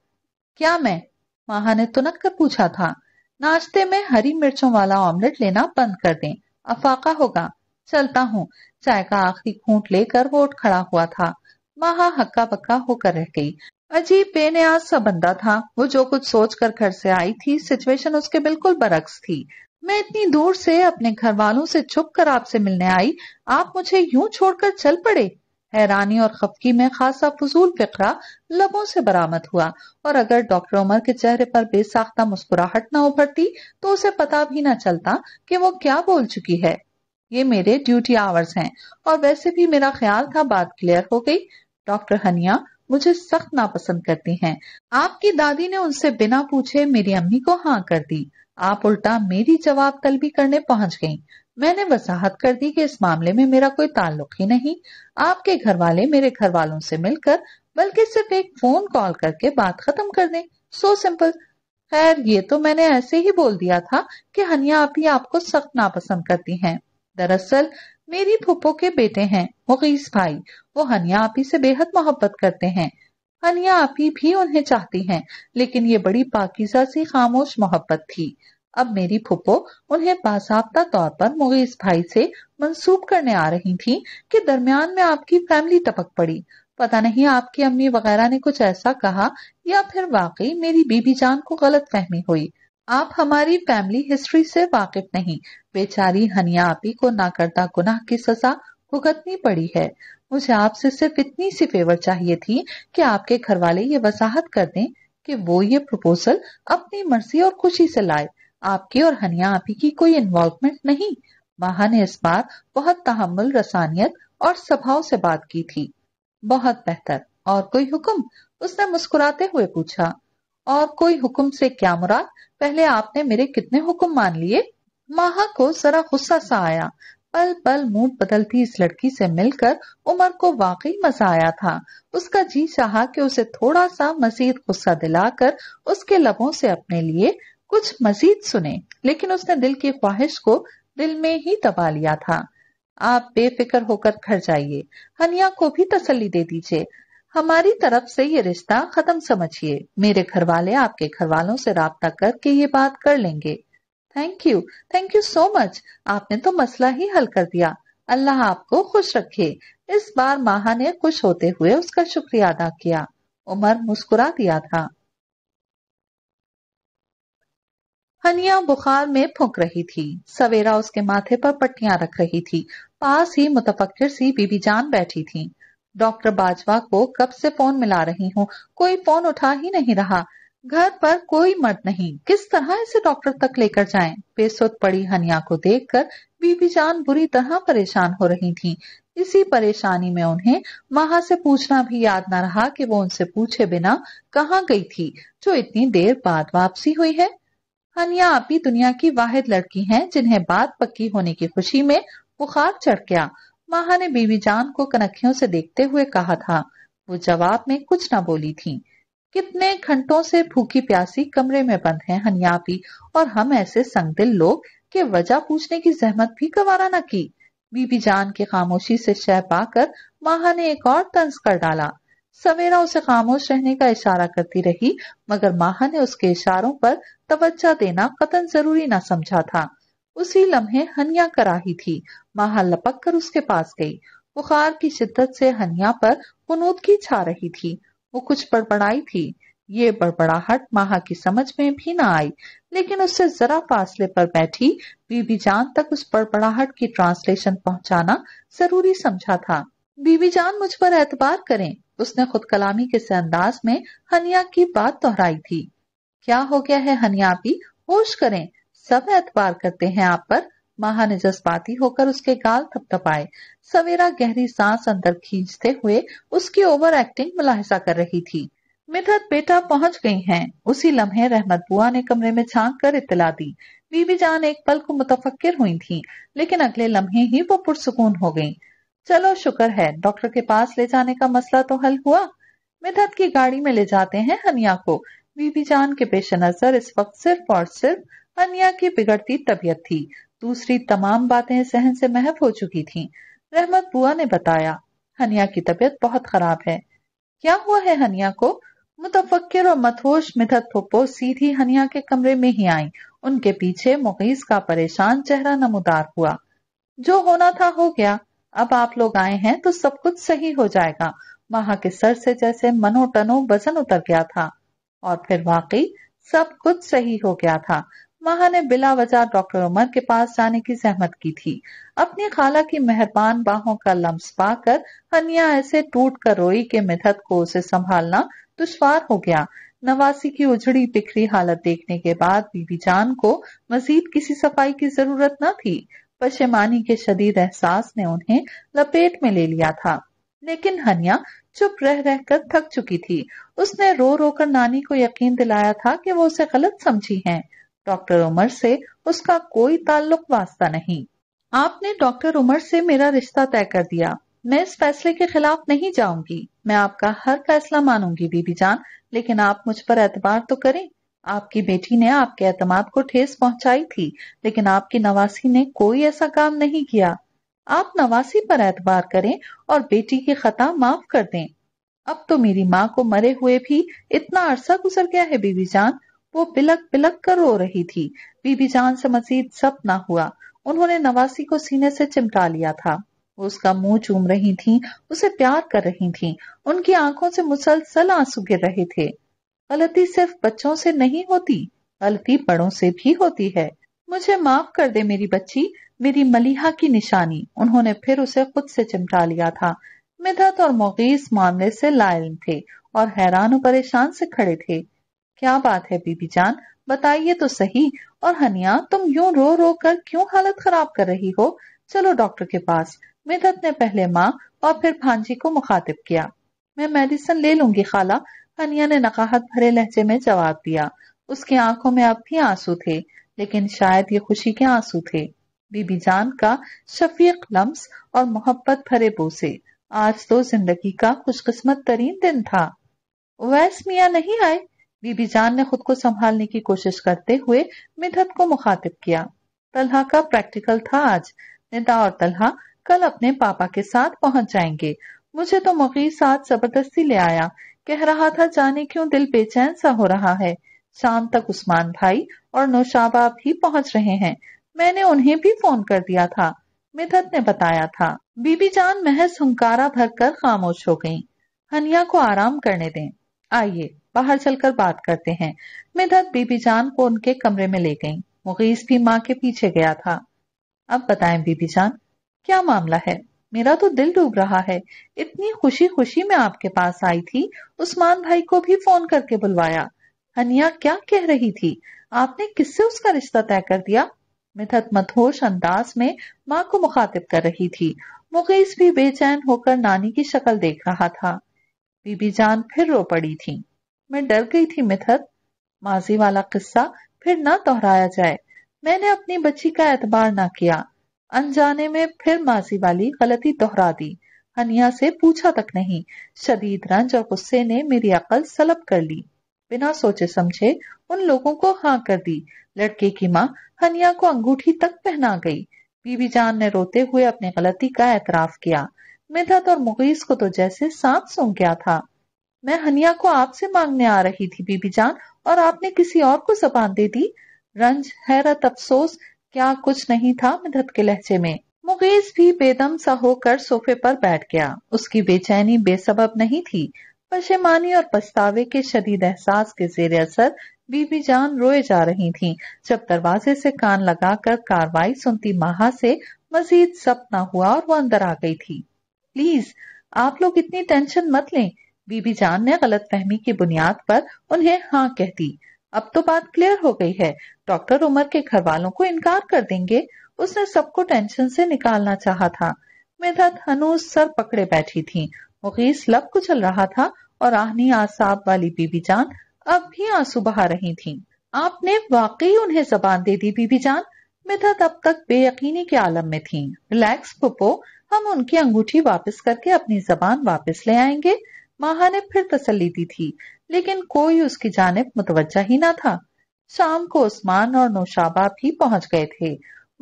क्या मैं माहा ने तुनक कर पूछा था नाश्ते में हरी मिर्चों वाला ऑमलेट लेना बंद कर दें अफाका होगा चलता हूँ चाय का आखिरी घूट लेकर वो उठ खड़ा हुआ था माहा हक्का पक्का होकर रह गई अजीब बेनियाज सा बंदा था वो जो कुछ सोच कर घर से आई थी सिचुएशन उसके बिल्कुल बरक्स थी मैं इतनी दूर से अपने घर वालों से छुप कर आपसे मिलने आई आप मुझे यूं छोड़कर चल पड़े हैरानी और खफकी में खासा फजूल फिकरा लबों से बरामद हुआ और अगर डॉक्टर उमर के चेहरे पर बेसाख्ता मुस्कुराहट न उभरती तो उसे पता भी न चलता कि वो क्या बोल चुकी है ये मेरे ड्यूटी आवर्स हैं और वैसे भी मेरा ख्याल था बात क्लियर हो गई डॉक्टर हनिया मुझे सख्त नापसंद करती हैं आपकी दादी ने उनसे बिना पूछे मेरी अम्मी को हाँ कर दी आप उल्टा मेरी जवाब तलबी करने पहुंच गईं। मैंने वसाहत कर दी कि इस मामले में मेरा कोई ताल्लुक ही नहीं आपके घर वाले मेरे घर वालों से मिलकर बल्कि सिर्फ एक फोन कॉल करके बात खत्म कर दें सो सिंपल खैर ये तो मैंने ऐसे ही बोल दिया था कि हनिया आप ही आपको सख्त नापसंद करती हैं दरअसल मेरी फूफो के बेटे हैं मुगीस भाई वो हनिया आप ही से बेहद मोहब्बत करते हैं हनिया आप ही भी उन्हें चाहती हैं लेकिन ये बड़ी पाकिजा सी खामोश मोहब्बत थी अब मेरी फुप्पो उन्हें बासाबता तौर पर मुगेश भाई से मंसूब करने आ रही थी कि दरमियान में आपकी फैमिली टपक पड़ी पता नहीं आपकी अम्मी वगैरह ने कुछ ऐसा कहा या फिर वाकई मेरी बीबी जान को गलत फहमी हुई आप हमारी फैमिली हिस्ट्री से वाकिफ नहीं बेचारी हनिया आपी को ना करता गुनाह की सजा भुगतनी पड़ी है मुझे आपसे सिर्फ इतनी सी फेवर चाहिए थी कि आपके घर वाले ये वसाहत कर दें कि वो ये प्रपोजल अपनी मर्जी और खुशी से लाए आपकी और हनिया आपी की कोई इन्वॉल्वमेंट नहीं माहा ने इस बार बहुत तहमुल रसानियत और स्वभाव से बात की थी बहुत बेहतर और कोई हुक्म उसने मुस्कुराते हुए पूछा और कोई हुक्म से क्या मुराद पहले आपने मेरे कितने हुक्म मान लिए माहा को जरा गुस्सा सा आया पल पल मूड बदलती इस लड़की से मिलकर उमर को वाकई मजा आया था उसका जी चाहा कि उसे थोड़ा सा मजीद गुस्सा दिलाकर उसके लबों से अपने लिए कुछ मजीद सुने लेकिन उसने दिल की ख्वाहिश को दिल में ही दबा लिया था आप बेफिक्र होकर घर जाइए हनिया को भी तसल्ली दे दीजिए हमारी तरफ से ये रिश्ता खत्म समझिए मेरे घर वाले आपके घर वालों से रबता करके ये बात कर लेंगे thank you thank you so much आपने तो मसला ही हल कर दिया अल्लाह आपको खुश रखे इस बार माहा ने खुश होते हुए उसका शुक्रिया अदा किया उमर मुस्कुरा दिया था हनिया बुखार में फूक रही थी सवेरा उसके माथे पर पट्टियां रख रही थी पास ही मुतफक्र सी बीबी जान बैठी थी डॉक्टर बाजवा को कब से फोन मिला रही हूँ कोई फोन उठा ही नहीं रहा घर पर कोई मर्द नहीं किस तरह इसे डॉक्टर तक लेकर जाएं? बेसुद पड़ी हनिया को देखकर बीबी जान बुरी तरह परेशान हो रही थी इसी परेशानी में उन्हें वहां से पूछना भी याद न रहा कि वो उनसे पूछे बिना कहाँ गई थी जो इतनी देर बाद वापसी हुई है आप आपी दुनिया की वाहिद लड़की हैं जिन्हें बात पक्की होने की खुशी में बुखार चढ़ गया माहा ने बीवी जान को कनखियों से देखते हुए कहा था वो जवाब में कुछ ना बोली थी कितने घंटों से भूखी प्यासी कमरे में बंद है हनियापी और हम ऐसे संगदिल लोग के वजह पूछने की जहमत भी गवारा न की बीबी जान की खामोशी से शह पाकर माहा ने एक और तंज कर डाला सवेरा उसे खामोश रहने का इशारा करती रही मगर माहा ने उसके इशारों पर तवज्जा देना कतन जरूरी ना समझा था उसी लम्हे हनिया कराही थी माहा लपक कर उसके पास गई बुखार की शिद्दत से हनिया पर कुनूद की छा रही थी वो कुछ बड़बड़ाई थी ये बड़बड़ाहट माहा की समझ में भी ना आई लेकिन उससे जरा फासले पर बैठी बीबी जान तक उस बड़बड़ाहट की ट्रांसलेशन पहुंचाना जरूरी समझा था बीबी जान मुझ पर एतबार करें उसने खुद कलामी के से अंदाज में हनिया की बात दोहराई थी क्या हो गया है हनिया भी होश करें सब एतबार करते हैं आप पर महा ने जज्बाती होकर उसके गाल थपथपाए सवेरा गहरी सांस अंदर खींचते हुए उसकी ओवर एक्टिंग मुलाहिसा कर रही थी मिथत बेटा पहुंच गई हैं। उसी लम्हे रहमत बुआ ने कमरे में छाक कर इतला दी बीबी जान एक पल को मुतफक्र हुई थी लेकिन अगले लम्हे ही वो पुरसकून हो गयी चलो शुक्र है डॉक्टर के पास ले जाने का मसला तो हल हुआ मिथत की गाड़ी में ले जाते हैं हनिया को बीबी जान के पेश नजर इस वक्त सिर्फ और सिर्फ हनिया की बिगड़ती तबीयत थी दूसरी तमाम बातें सहन से महव हो चुकी थीं। रहमत बुआ ने बताया हनिया की तबीयत बहुत खराब है क्या हुआ है हनिया को मुतफक्र और मथोश मिथत थोपो सीधी हनिया के कमरे में ही आई उनके पीछे मुगीस का परेशान चेहरा नमोदार हुआ जो होना था हो गया अब आप लोग आए हैं तो सब कुछ सही हो जाएगा वहां के सर से जैसे मनो टनो वजन उतर गया था और फिर वाकई सब कुछ सही हो गया था महा ने बिला वजह डॉक्टर उमर के पास जाने की सहमत की थी अपनी खाला की मेहरबान बाहों का लम्स पाकर हनिया ऐसे टूट कर रोई के मिथत को उसे संभालना दुश्वार हो गया नवासी की उजड़ी बिखरी हालत देखने के बाद बीबी जान को मजीद किसी सफाई की जरूरत न थी पशेमानी के शदीद एहसास ने उन्हें लपेट में ले लिया था लेकिन हनिया चुप रह रहकर थक चुकी थी उसने रो रो कर नानी को यकीन दिलाया था कि वो उसे गलत समझी है डॉक्टर उमर से उसका कोई ताल्लुक वास्ता नहीं आपने डॉक्टर उमर से मेरा रिश्ता तय कर दिया मैं इस फैसले के खिलाफ नहीं जाऊंगी मैं आपका हर फैसला मानूंगी बीबी जान लेकिन आप मुझ पर एतबार तो करें आपकी बेटी ने आपके अहतमाद को ठेस पहुंचाई थी लेकिन आपकी नवासी ने कोई ऐसा काम नहीं किया आप नवासी पर एतबार करें और बेटी की खता माफ कर दें अब तो मेरी माँ को मरे हुए भी इतना अरसा गुजर गया है बीबी जान वो बिलक बिलक कर रो रही थी बीबी जान से मजीद सब ना हुआ उन्होंने नवासी को सीने से चिमटा लिया था उसका मुंह चूम रही थी उसे प्यार कर रही थी उनकी आंखों से मुसलसल आंसू गिर रहे थे गलती सिर्फ बच्चों से नहीं होती गलती बड़ों से भी होती है मुझे माफ कर दे मेरी बच्ची मेरी मलिहा की निशानी उन्होंने फिर उसे खुद से चिमटा लिया था मिधत और मोगीस मामले से लायम थे और हैरान और परेशान से खड़े थे क्या बात है बीबी जान बताइए तो सही और हनिया तुम यूं रो रो कर क्यों हालत खराब कर रही हो चलो डॉक्टर के पास मिधत ने पहले माँ और फिर भांजी को मुखातिब किया मैं मेडिसिन ले लूंगी खाला अनिया ने नकाहत भरे लहजे में जवाब दिया उसकी आंखों में अब भी आंसू थे लेकिन शायद ये खुशी के आंसू थे बीबी जान का शफीक लम्स और मोहब्बत भरे बोसे आज तो जिंदगी का खुशकिस्मत तरीन दिन था वैस मिया नहीं आए बीबी जान ने खुद को संभालने की कोशिश करते हुए मिधत को मुखातिब किया तलहा का प्रैक्टिकल था आज निदा और तलहा कल अपने पापा के साथ पहुंच जाएंगे मुझे तो मुगी साथ जबरदस्ती ले आया कह रहा था जाने क्यों दिल बेचैन सा हो रहा है शाम तक उस्मान भाई और नौशाबा भी पहुंच रहे हैं मैंने उन्हें भी फोन कर दिया था मिथत ने बताया था बीबी जान महज भर भरकर खामोश हो गईं। हनिया को आराम करने दें आइए बाहर चलकर बात करते हैं मिथत बीबी जान को उनके कमरे में ले गईं। मुगीस भी माँ के पीछे गया था अब बताएं बीबी जान क्या मामला है मेरा तो दिल डूब रहा है इतनी खुशी खुशी में आपके पास आई थी उस्मान भाई को भी फोन करके बुलवाया हनिया क्या कह रही थी आपने किससे उसका रिश्ता तय कर दिया मिथत मथोश अंदाज में माँ को मुखातिब कर रही थी मुकेश भी बेचैन होकर नानी की शक्ल देख रहा था बीबी जान फिर रो पड़ी थी मैं डर गई थी मिथत माजी वाला किस्सा फिर ना दोहराया जाए मैंने अपनी बच्ची का एतबार ना किया अनजाने में फिर मासी वाली गलती दोहरा दी हनिया से पूछा तक नहीं शदीद रंज और गुस्से ने मेरी अकल सलब कर ली बिना सोचे समझे उन लोगों को हाँ कर दी लड़के की माँ हनिया को अंगूठी तक पहना गई बीबी जान ने रोते हुए अपनी गलती का एतराफ किया मिधत और मुगीस को तो जैसे सांप सूंघ गया था मैं हनिया को आपसे मांगने आ रही थी बीबी जान और आपने किसी और को जबान दे दी रंज हैरत अफसोस क्या कुछ नहीं था मिधत के लहजे में मुगेज भी बेदम सा होकर सोफे पर बैठ गया उसकी बेचैनी बेसबब नहीं थी पशेमानी और पछतावे के शदीद एहसास के जेर असर बीबी जान रोए जा रही थीं जब दरवाजे से कान लगाकर कार्रवाई सुनती माहा से मजीद सब न हुआ और वो अंदर आ गई थी प्लीज आप लोग इतनी टेंशन मत लें बीबी जान ने गलत फहमी की बुनियाद पर उन्हें हाँ कह दी अब तो बात क्लियर हो गई है डॉक्टर उमर के घर वालों को इनकार कर देंगे उसने सबको टेंशन से निकालना चाहा था मेधा धनुष सर पकड़े बैठी थी मुखीस लब कुचल रहा था और आहनी आसाब वाली बीबी जान अब भी आंसू बहा रही थी आपने वाकई उन्हें जबान दे दी बीबी जान मिथत अब तक बेयकीनी के आलम में थी रिलैक्स पुपो हम उनकी अंगूठी वापस करके अपनी जबान वापस ले आएंगे माहा ने फिर तसल्ली दी थी लेकिन कोई उसकी जानब मुतवजा ही ना था शाम को उस्मान और नौशाबा भी पहुंच गए थे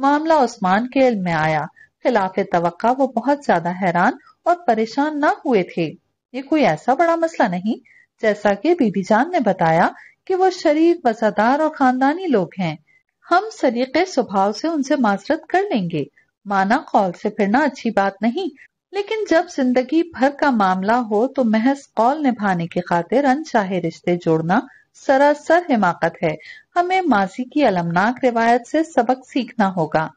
मामला उस्मान के इल्म में आया खिलाफ तो वो बहुत ज्यादा हैरान और परेशान ना हुए थे ये कोई ऐसा बड़ा मसला नहीं जैसा कि बीबी जान ने बताया कि वो शरीफ वजादार और खानदानी लोग हैं हम सलीके स्वभाव से उनसे माजरत कर लेंगे माना कौल से फिरना अच्छी बात नहीं लेकिन जब जिंदगी भर का मामला हो तो महज कौल निभाने की खातिर अनचाहे रिश्ते जोड़ना सरासर हिमाकत है हमें माजी की अलमनाक रिवायत से सबक सीखना होगा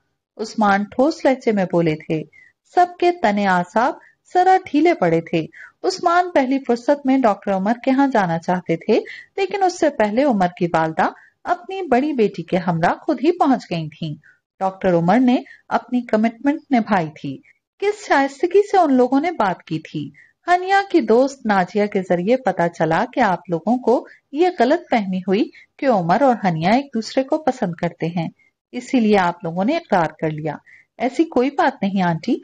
उस्मान ठोस लहजे में बोले थे सबके तने आसाब सरा ढीले पड़े थे उस्मान पहली फुर्सत में डॉक्टर उमर के यहाँ जाना चाहते थे लेकिन उससे पहले उमर की वालदा अपनी बड़ी बेटी के हमरा खुद ही पहुंच गई थी डॉक्टर उमर ने अपनी कमिटमेंट निभाई थी किस शायस्तगी से उन लोगों ने बात की थी हनिया की दोस्त नाजिया के जरिए पता चला कि आप लोगों को ये गलत फहमी हुई कि उमर और हनिया एक दूसरे को पसंद करते हैं इसीलिए आप लोगों ने इकरार कर लिया ऐसी कोई बात नहीं आंटी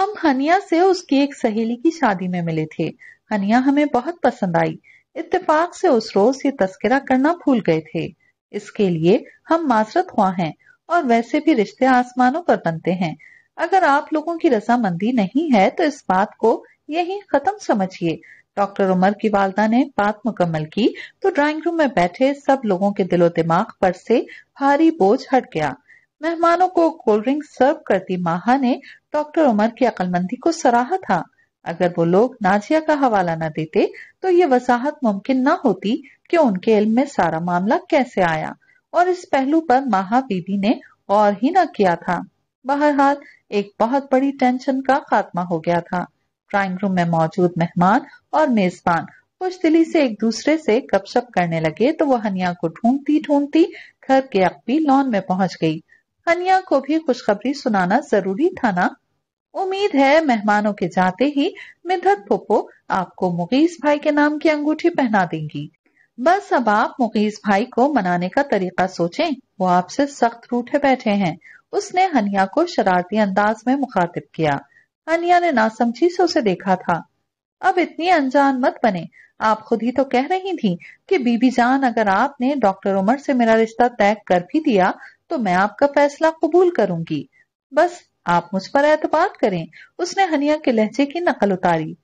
हम हनिया से उसकी एक सहेली की शादी में मिले थे हनिया हमें बहुत पसंद आई इत्तेफाक से उस रोज ये तस्करा करना भूल गए थे इसके लिए हम माजरत हुआ हैं और वैसे भी रिश्ते आसमानों पर बनते हैं अगर आप लोगों की रजामंदी नहीं है तो इस बात को यही खत्म समझिए डॉक्टर उमर की वालदा ने बात मुकम्मल की तो ड्राइंग रूम में बैठे सब लोगों के दिलो दिमाग पर से भारी बोझ हट गया मेहमानों को कोल्ड ड्रिंक सर्व करती माहा ने डॉक्टर उमर की अकलमंदी को सराहा था अगर वो लोग नाजिया का हवाला न देते तो ये वजाहत मुमकिन न होती कि उनके इल्म में सारा मामला कैसे आया और इस पहलू पर माहा बीबी ने और ही न किया था बहरहाल एक बहुत बड़ी टेंशन का खात्मा हो गया था ड्राइंग रूम में मौजूद मेहमान और मेजबान खुश दिली से एक दूसरे से गपशप करने लगे तो वो हनिया को ढूंढती ढूंढती घर के अकबी लॉन में पहुंच गई हनिया को भी खुशखबरी सुनाना जरूरी था ना उम्मीद है मेहमानों के जाते ही मिधत पोपो आपको मुगीस भाई के नाम की अंगूठी पहना देंगी बस अब आप मुगीस भाई को मनाने का तरीका सोचें वो आपसे सख्त रूठे बैठे हैं उसने हनिया को शरारती अंदाज में मुखातिब किया हनिया ने नासमझी से उसे देखा था अब इतनी अनजान मत बने आप खुद ही तो कह रही थी कि बीबी जान अगर आपने डॉक्टर उमर से मेरा रिश्ता तय कर भी दिया तो मैं आपका फैसला कबूल करूंगी बस आप मुझ पर एतबार करें उसने हनिया के लहजे की नकल उतारी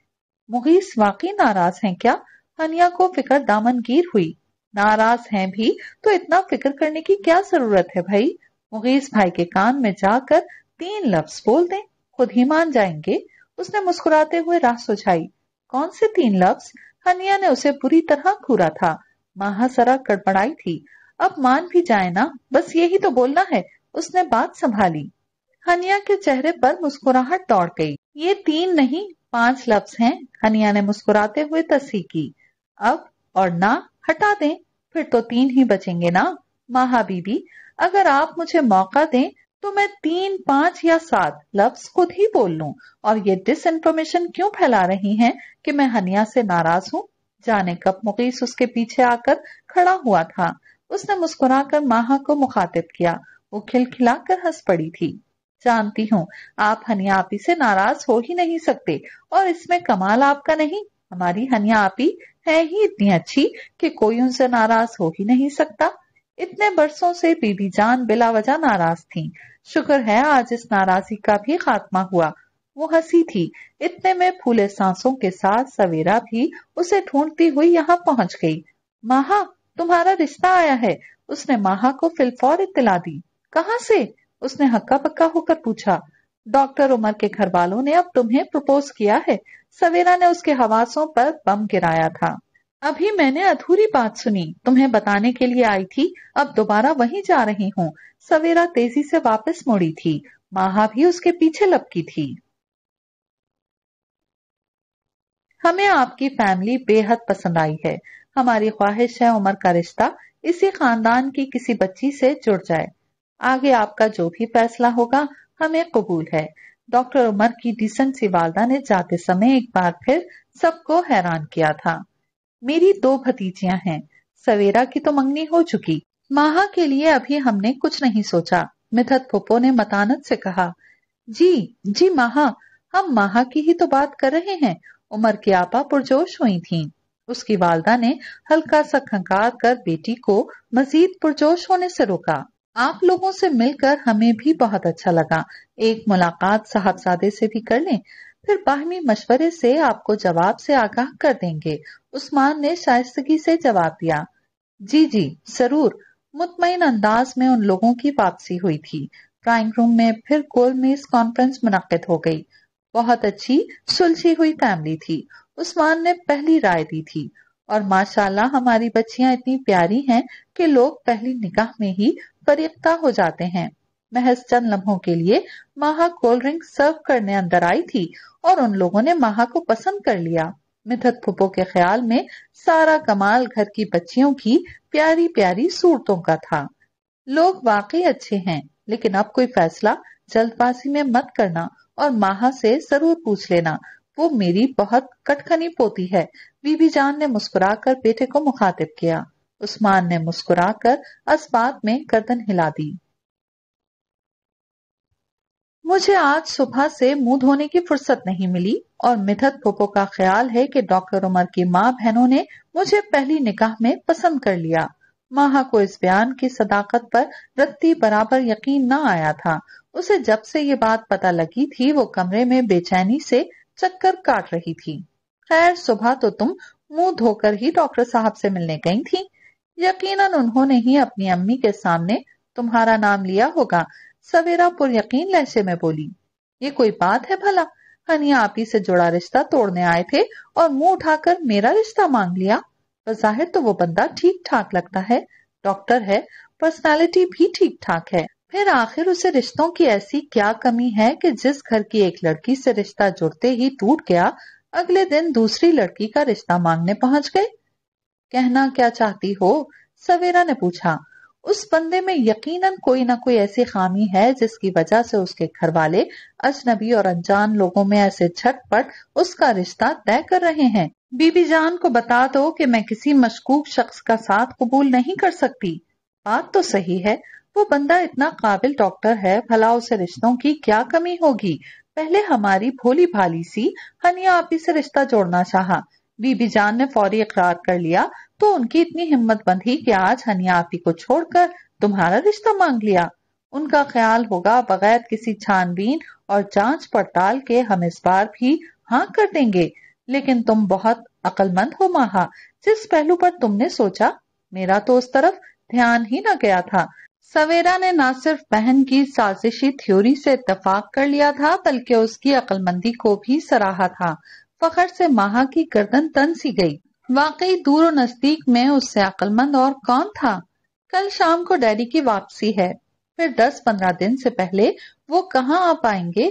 मुगीस वाकई नाराज हैं क्या हनिया को फिक्र दामनगीर हुई नाराज हैं भी तो इतना फिक्र करने की क्या जरूरत है भाई मुगीस भाई के कान में जाकर तीन लफ्ज बोल दें खुद ही मान जाएंगे उसने मुस्कुराते हुए राह सुझाई कौन से तीन लफ्ज हनिया ने उसे बुरी तरह घूरा था महासरा गड़बड़ाई थी अब मान भी जाए ना बस यही तो बोलना है उसने बात संभाली हनिया के चेहरे पर मुस्कुराहट दौड़ गई ये तीन नहीं पांच लफ्ज हैं हनिया ने मुस्कुराते हुए तस्सी की अब और ना हटा दें फिर तो तीन ही बचेंगे ना महा बीबी अगर आप मुझे मौका दें तो मैं तीन पांच या सात लफ्ज खुद ही बोल लूं और ये डिस इन्फॉर्मेशन क्यों फैला रही हैं कि मैं हनिया से नाराज हूं जाने कब मुकीस उसके पीछे आकर खड़ा हुआ था उसने मुस्कुराकर माहा को मुखातिब किया वो खिलखिलाकर हंस पड़ी थी जानती हूँ आप हनिया आपी से नाराज हो ही नहीं सकते और इसमें कमाल आपका नहीं हमारी हनिया आपी है ही इतनी अच्छी कि कोई उनसे नाराज हो ही नहीं सकता इतने बरसों से बीबी जान बिला वजह नाराज थी शुक्र है आज इस नाराजी का भी खात्मा हुआ वो हंसी थी इतने में फूले सांसों के साथ सवेरा भी उसे ढूंढती हुई यहाँ पहुंच गई माहा तुम्हारा रिश्ता आया है उसने माहा को फिलफौर इतला दी कहाँ से उसने हक्का पक्का होकर पूछा डॉक्टर उमर के घर वालों ने अब तुम्हें प्रपोज किया है सवेरा ने उसके हवासों पर बम गिराया था अभी मैंने अधूरी बात सुनी तुम्हें बताने के लिए आई थी अब दोबारा वहीं जा रही हूँ सवेरा तेजी से वापस मुड़ी थी माहा भी उसके पीछे लपकी थी हमें आपकी फैमिली बेहद पसंद आई है हमारी ख्वाहिश है उमर का रिश्ता इसी खानदान की किसी बच्ची से जुड़ जाए आगे आपका जो भी फैसला होगा हमें कबूल है डॉक्टर उमर की डिसेंट सी वालदा ने जाते समय एक बार फिर सबको हैरान किया था मेरी दो भतीजियां हैं सवेरा की तो मंगनी हो चुकी माहा के लिए अभी हमने कुछ नहीं सोचा मिथत फुप्पो ने मतानत से कहा जी जी माहा हम माहा की ही तो बात कर रहे हैं उमर की आपा पुरजोश हुई थी उसकी वालदा ने हल्का सा खंकार कर बेटी को मजीद पुरजोश होने से रोका आप लोगों से मिलकर हमें भी बहुत अच्छा लगा एक मुलाकात साहबजादे से भी कर लें फिर बाहमी मशवरे से आपको जवाब से आगाह कर देंगे उस्मान ने शायस्तगी से जवाब दिया जी जी जरूर मुतमिन अंदाज में उन लोगों की वापसी हुई थी ड्राइंग रूम में फिर गोल मेज कॉन्फ्रेंस मुनद हो गई बहुत अच्छी सुलझी हुई फैमिली थी उस्मान ने पहली राय दी थी और माशाल्लाह हमारी बच्चियां इतनी प्यारी हैं कि लोग पहली निगाह में ही फरीफ्ता हो जाते हैं महज चंद लम्हों के लिए माहा कोल्ड ड्रिंक सर्व करने अंदर आई थी और उन लोगों ने माहा को पसंद कर लिया मिथक फुपो के ख्याल में सारा कमाल घर की बच्चियों की प्यारी प्यारी सूरतों का था लोग वाकई अच्छे हैं लेकिन अब कोई फैसला जल्दबाजी में मत करना और माहा से जरूर पूछ लेना वो मेरी बहुत कटखनी पोती है बीबी जान ने मुस्कुरा कर बेटे को मुखातिब किया उस्मान ने मुस्कुरा कर इस में गर्दन हिला दी मुझे आज सुबह से मुंह धोने की फुर्सत नहीं मिली और मिथत पोपो का ख्याल है कि डॉक्टर उमर की माँ बहनों ने मुझे पहली निकाह में पसंद कर लिया माहा को इस बयान की सदाकत पर रत्ती बराबर यकीन न आया था उसे जब से ये बात पता लगी थी वो कमरे में बेचैनी से चक्कर काट रही थी खैर सुबह तो तुम मुंह धोकर ही डॉक्टर साहब से मिलने गई थी यकीनन उन्होंने ही अपनी अम्मी के सामने तुम्हारा नाम लिया होगा सवेरा पुरयकीन लहसे में बोली ये कोई बात है भला हनिया आप ही से जुड़ा रिश्ता तोड़ने आए थे और मुंह उठाकर मेरा रिश्ता मांग लिया बजाहिर तो वो बंदा ठीक ठाक लगता है डॉक्टर है पर्सनालिटी भी ठीक ठाक है फिर आखिर उसे रिश्तों की ऐसी क्या कमी है कि जिस घर की एक लड़की से रिश्ता जुड़ते ही टूट गया अगले दिन दूसरी लड़की का रिश्ता मांगने पहुंच गए कहना क्या चाहती हो सवेरा ने पूछा उस बंदे में यकीनन कोई ना कोई ऐसी खामी है जिसकी वजह से उसके घर वाले अजनबी और अनजान लोगों में ऐसे झटपट उसका रिश्ता तय कर रहे हैं बीबी जान को बता दो कि मैं किसी मशकूक शख्स का साथ कबूल नहीं कर सकती बात तो सही है वो बंदा इतना काबिल डॉक्टर है भला उसे रिश्तों की क्या कमी होगी पहले हमारी भोली भाली सी हनिया आपी से रिश्ता जोड़ना चाहा बीबी जान ने फौरी इकरार कर लिया तो उनकी इतनी हिम्मत बंधी कि आज हनियाती को छोड़कर तुम्हारा रिश्ता मांग लिया उनका ख्याल होगा बगैर किसी छानबीन और जांच पड़ताल के हम इस बार भी हाँ कर देंगे लेकिन तुम बहुत अक्लमंद हो माहा जिस पहलू पर तुमने सोचा मेरा तो उस तरफ ध्यान ही न गया था सवेरा ने न सिर्फ बहन की साजिशी थ्योरी से इतफाक कर लिया था बल्कि उसकी अक्लमंदी को भी सराहा था फखर से माह की गर्दन तन सी गई वाकई दूर और नजदीक में उससे अक्लमंद और कौन था कल शाम को डैडी की वापसी है फिर दस पंद्रह दिन से पहले वो कहाँ आ पाएंगे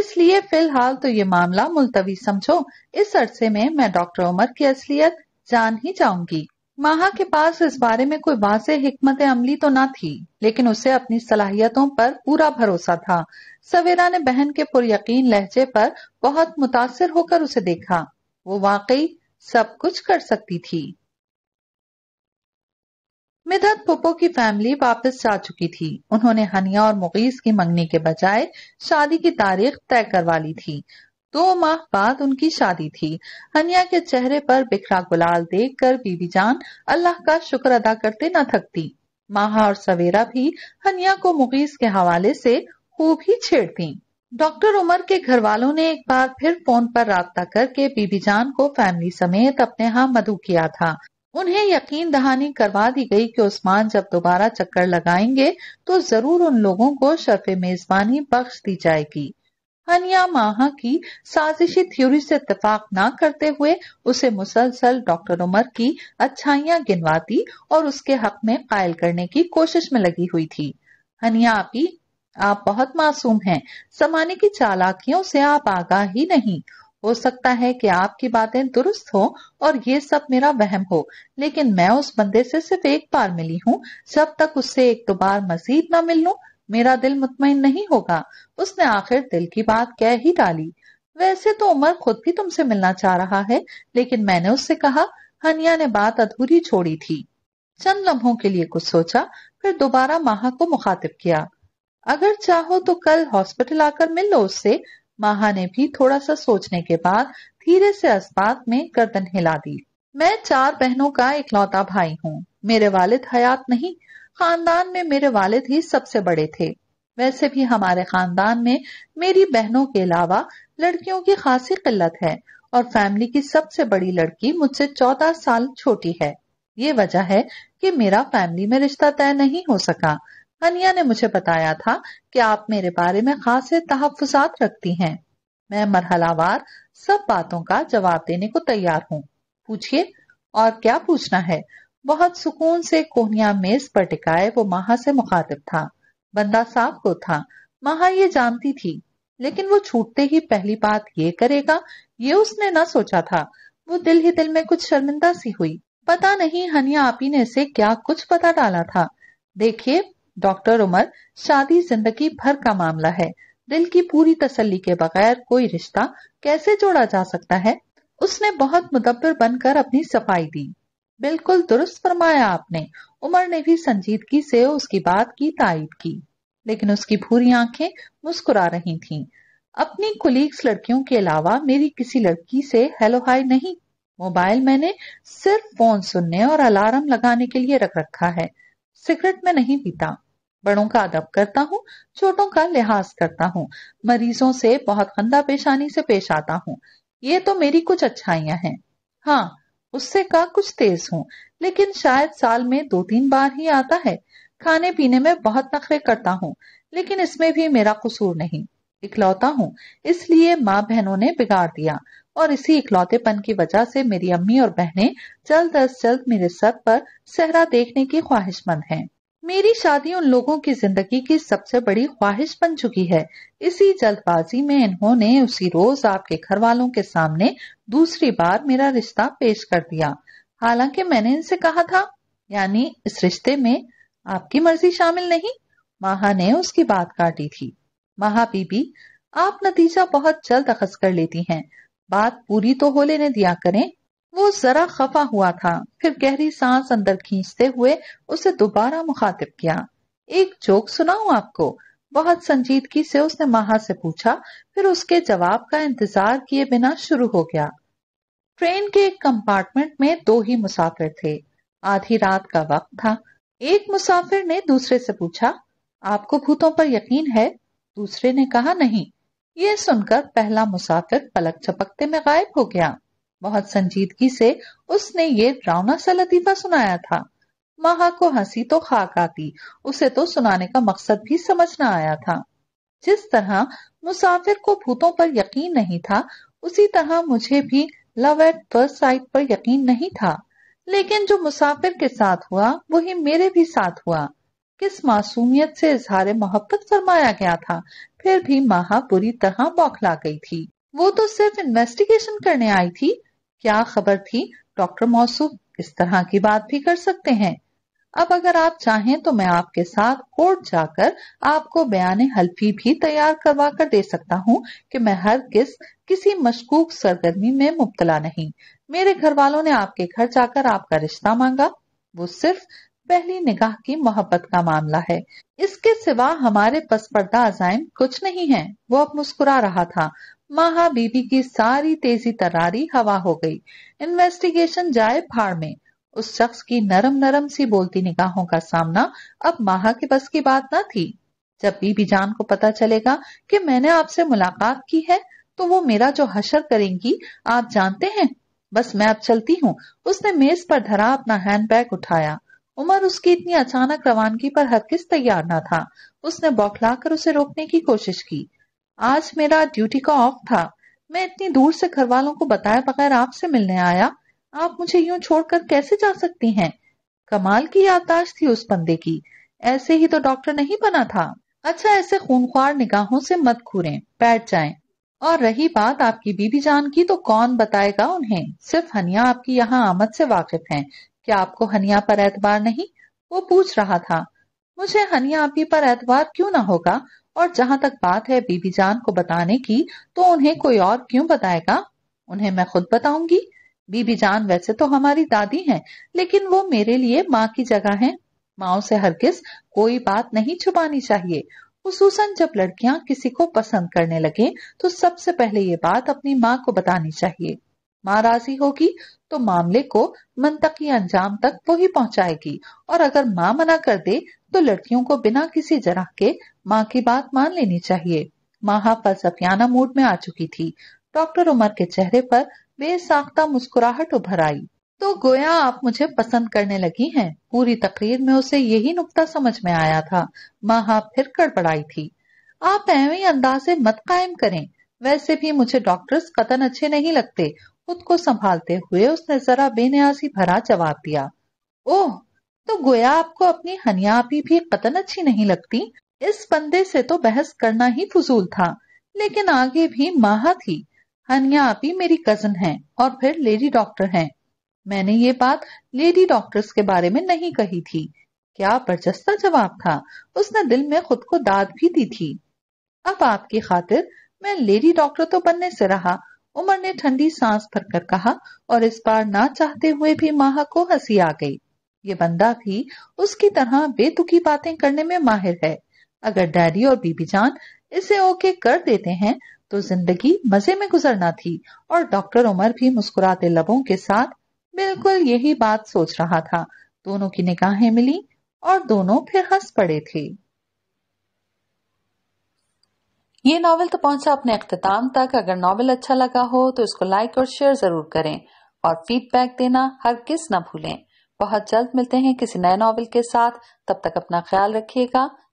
इसलिए फिलहाल तो ये मामला मुलतवी समझो इस अरसे में मैं डॉक्टर उमर की असलियत जान ही जाऊंगी माहा के पास इस बारे में कोई वाज हमत अमली तो ना थी लेकिन उसे अपनी सलाहियतों पर पूरा भरोसा था सवेरा ने बहन के पुरयकीन लहजे पर बहुत मुतासर होकर उसे देखा वो वाकई सब कुछ कर सकती थी मिधत पुप्पो की फैमिली वापस जा चुकी थी उन्होंने हनिया और मुगीस की मंगनी के बजाय शादी की तारीख तय करवा ली थी दो माह बाद उनकी शादी थी हनिया के चेहरे पर बिखरा गुलाल देखकर बीबी जान अल्लाह का शुक्र अदा करते न थकती माह और सवेरा भी हनिया को मुगीस के हवाले से खूब ही छेड़ती डॉक्टर उमर के घर वालों ने एक बार फिर फोन पर रबता करके बीबी जान को फैमिली समेत अपने यहाँ मधु किया था उन्हें यकीन दहानी करवा दी गई कि उस्मान जब दोबारा चक्कर लगाएंगे तो जरूर उन लोगों को शर्फ मेजबानी बख्श दी जाएगी हनिया माहा की साजिशी थ्योरी से इतफाक न करते हुए उसे मुसलसल डॉक्टर उमर की अच्छाइयां गिनवाती और उसके हक में कायल करने की कोशिश में लगी हुई थी हनिया भी आप बहुत मासूम हैं जमाने की चालाकियों से आप आगा ही नहीं हो सकता है कि आपकी बातें दुरुस्त हो और ये सब मेरा वहम हो लेकिन मैं उस बंदे से सिर्फ एक बार मिली हूँ जब तक उससे एक दो बार मजीद न मिल लू मेरा दिल मुतमिन नहीं होगा उसने आखिर दिल की बात कह ही डाली वैसे तो उमर खुद भी तुमसे मिलना चाह रहा है लेकिन मैंने उससे कहा हनिया ने बात अधूरी छोड़ी थी चंद लम्हों के लिए कुछ सोचा फिर दोबारा माह को मुखातिब किया अगर चाहो तो कल हॉस्पिटल आकर मिल लो उससे माहा ने भी थोड़ा सा सोचने के बाद धीरे से अस्पात में गर्दन हिला दी मैं चार बहनों का इकलौता भाई हूँ मेरे वालिद हयात नहीं खानदान में मेरे वालिद ही सबसे बड़े थे वैसे भी हमारे खानदान में मेरी बहनों के अलावा लड़कियों की खासी किल्लत है और फैमिली की सबसे बड़ी लड़की मुझसे चौदह साल छोटी है ये वजह है कि मेरा फैमिली में रिश्ता तय नहीं हो सका हनिया ने मुझे बताया था कि आप मेरे बारे में खासे तहफात रखती हैं मैं मरहलावार सब बातों का जवाब देने को तैयार हूँ पूछिए और क्या पूछना है बहुत सुकून से कोहनिया मेज पर टिकाए वो माहा से मुखातिब था बंदा साफ को तो था माहा ये जानती थी लेकिन वो छूटते ही पहली बात ये करेगा ये उसने ना सोचा था वो दिल ही दिल में कुछ शर्मिंदा सी हुई पता नहीं हनिया आपी ने इसे क्या कुछ पता डाला था देखिए डॉक्टर उमर शादी जिंदगी भर का मामला है दिल की पूरी तसल्ली के बगैर कोई रिश्ता कैसे जोड़ा जा सकता है उसने बहुत मुदब्बर बनकर अपनी सफाई दी बिल्कुल दुरुस्त फरमाया आपने उमर ने भी संजीदगी से उसकी बात की तारीफ की लेकिन उसकी भूरी आंखें मुस्कुरा रही थीं। अपनी कुलीग्स लड़कियों के अलावा मेरी किसी लड़की से हेलो हाय नहीं मोबाइल मैंने सिर्फ फोन सुनने और अलार्म लगाने के लिए रख रखा है सिगरेट में नहीं पीता बड़ों का अदब करता हूँ छोटों का लिहाज करता हूँ मरीजों से बहुत गंदा पेशानी से पेश आता हूँ ये तो मेरी कुछ अच्छाइयां हैं हाँ उससे का कुछ तेज हूँ लेकिन शायद साल में दो तीन बार ही आता है खाने पीने में बहुत नखरे करता हूँ लेकिन इसमें भी मेरा कसूर नहीं इकलौता हूँ इसलिए माँ बहनों ने बिगाड़ दिया और इसी इकलौतेपन की वजह से मेरी अम्मी और बहनें जल्द अज जल्द मेरे सर पर सहरा देखने की ख्वाहिशमंद हैं। मेरी शादी उन लोगों की जिंदगी की सबसे बड़ी ख्वाहिश बन चुकी है इसी जल्दबाजी में इन्होंने उसी रोज आपके घर वालों के सामने दूसरी बार मेरा रिश्ता पेश कर दिया हालांकि मैंने इनसे कहा था यानी इस रिश्ते में आपकी मर्जी शामिल नहीं महा ने उसकी बात काटी थी महा बीबी आप नतीजा बहुत जल्द अखज कर लेती हैं बात पूरी तो हो लेने दिया करें वो जरा खफा हुआ था फिर गहरी सांस अंदर खींचते हुए उसे दोबारा मुखातिब किया एक जोक सुनाऊ आपको बहुत संजीदगी से उसने माहा से पूछा फिर उसके जवाब का इंतजार किए बिना शुरू हो गया ट्रेन के एक कंपार्टमेंट में दो ही मुसाफिर थे आधी रात का वक्त था एक मुसाफिर ने दूसरे से पूछा आपको भूतों पर यकीन है दूसरे ने कहा नहीं ये सुनकर पहला मुसाफिर पलक झपकते में गायब हो गया बहुत संजीदगी से उसने ये रावना सा लतीफा सुनाया था महा को हंसी तो खाक आती उसे तो सुनाने का मकसद भी समझ आया था जिस तरह मुसाफिर को भूतों पर यकीन नहीं था उसी तरह मुझे भी लव एट फर्स्ट साइट पर यकीन नहीं था लेकिन जो मुसाफिर के साथ हुआ वही मेरे भी साथ हुआ किस मासूमियत से इजहार मोहब्बत फरमाया गया था फिर भी महा बुरी तरह बौखला गई थी वो तो सिर्फ इन्वेस्टिगेशन करने आई थी क्या खबर थी डॉक्टर मौसूद इस तरह की बात भी कर सकते हैं अब अगर आप चाहें तो मैं आपके साथ कोर्ट जाकर आपको बयान हल्फी भी तैयार करवा कर दे सकता हूँ कि मैं हर किस किसी मशकूक सरगर्मी में मुबतला नहीं मेरे घर वालों ने आपके घर जाकर आपका रिश्ता मांगा वो सिर्फ पहली निगाह की मोहब्बत का मामला है इसके सिवा हमारे पसपर्दा अजायम कुछ नहीं है वो अब मुस्कुरा रहा था माहा बीबी की सारी तेजी तरारी हवा हो गई इन्वेस्टिगेशन जाए फाड़ में उस शख्स की नरम नरम सी बोलती निगाहों का सामना अब माहा के बस की बात न थी जब बीबी जान को पता चलेगा कि मैंने आपसे मुलाकात की है तो वो मेरा जो हशर करेंगी आप जानते हैं बस मैं अब चलती हूँ उसने मेज पर धरा अपना हैंडबैग उठाया उमर उसकी इतनी अचानक रवानगी पर हर किस तैयार ना था उसने बौखला कर उसे रोकने की कोशिश की आज मेरा ड्यूटी का ऑफ था मैं इतनी दूर से घर वालों को बताए बगैर आपसे मिलने आया आप मुझे यूं छोड़कर कैसे जा सकती हैं कमाल की याददाश्त थी उस बंदे की ऐसे ही तो डॉक्टर नहीं बना था अच्छा ऐसे खूनख्वार निगाहों से मत घूरें बैठ जाएं और रही बात आपकी बीबी जान की तो कौन बताएगा उन्हें सिर्फ हनिया आपकी यहाँ आमद से वाकिफ है क्या आपको हनिया पर एतबार नहीं वो पूछ रहा था मुझे हनिया आपकी पर एतबार क्यों ना होगा और जहां तक बात है बीबी जान को बताने की तो उन्हें कोई और क्यों बताएगा उन्हें मैं खुद बताऊंगी बीबी जान वैसे तो हमारी दादी हैं, लेकिन वो मेरे लिए माँ की जगह हैं। माओ से किस कोई बात नहीं छुपानी चाहिए खसूसन जब लड़कियां किसी को पसंद करने लगे तो सबसे पहले ये बात अपनी माँ को बतानी चाहिए माँ राजी होगी तो मामले को मनतकी अंजाम तक वो ही पहुंचाएगी और अगर माँ मना कर दे तो लड़कियों को बिना किसी जरा के माँ की बात मान लेनी चाहिए माँ फलसफियाना मूड में आ चुकी थी डॉक्टर उमर के चेहरे पर बेसाख्ता मुस्कुराहट उभर आई तो गोया आप मुझे पसंद करने लगी हैं पूरी तकरीर में उसे यही नुक्ता समझ में आया था माहा फिर कड़बड़ाई थी आप एवं अंदाजे मत कायम करें वैसे भी मुझे डॉक्टर्स कतन अच्छे नहीं लगते खुद को संभालते हुए उसने जरा बेनियासी भरा जवाब दिया ओह तो गोया आपको अपनी हनिया भी कतन अच्छी नहीं लगती इस बंदे से तो बहस करना ही फजूल था लेकिन आगे भी माहा थी हनिया आपी मेरी कजन है और फिर लेडी डॉक्टर हैं। मैंने ये बात लेडी डॉक्टर्स के बारे में नहीं कही थी क्या बर्जस्ता जवाब था उसने दिल में खुद को दाद भी दी थी अब आपकी खातिर मैं लेडी डॉक्टर तो बनने से रहा उमर ने ठंडी सांस भर कर कहा और इस बार ना चाहते हुए भी माहा को हंसी आ गई ये बंदा भी उसकी तरह बेतुकी बातें करने में माहिर है अगर डैडी और बीबी जान इसे ओके कर देते हैं तो जिंदगी मजे में गुजरना थी और डॉक्टर उमर भी मुस्कुराते लबों के साथ बिल्कुल यही बात सोच रहा था दोनों की निगाहें मिली और दोनों फिर हंस पड़े थे ये नावल तो पहुंचा अपने अख्ताम तक अगर नावल अच्छा लगा हो तो इसको लाइक और शेयर जरूर करें और फीडबैक देना हर किस ना भूलें बहुत जल्द मिलते हैं किसी नए नावल के साथ तब तक अपना ख्याल रखिएगा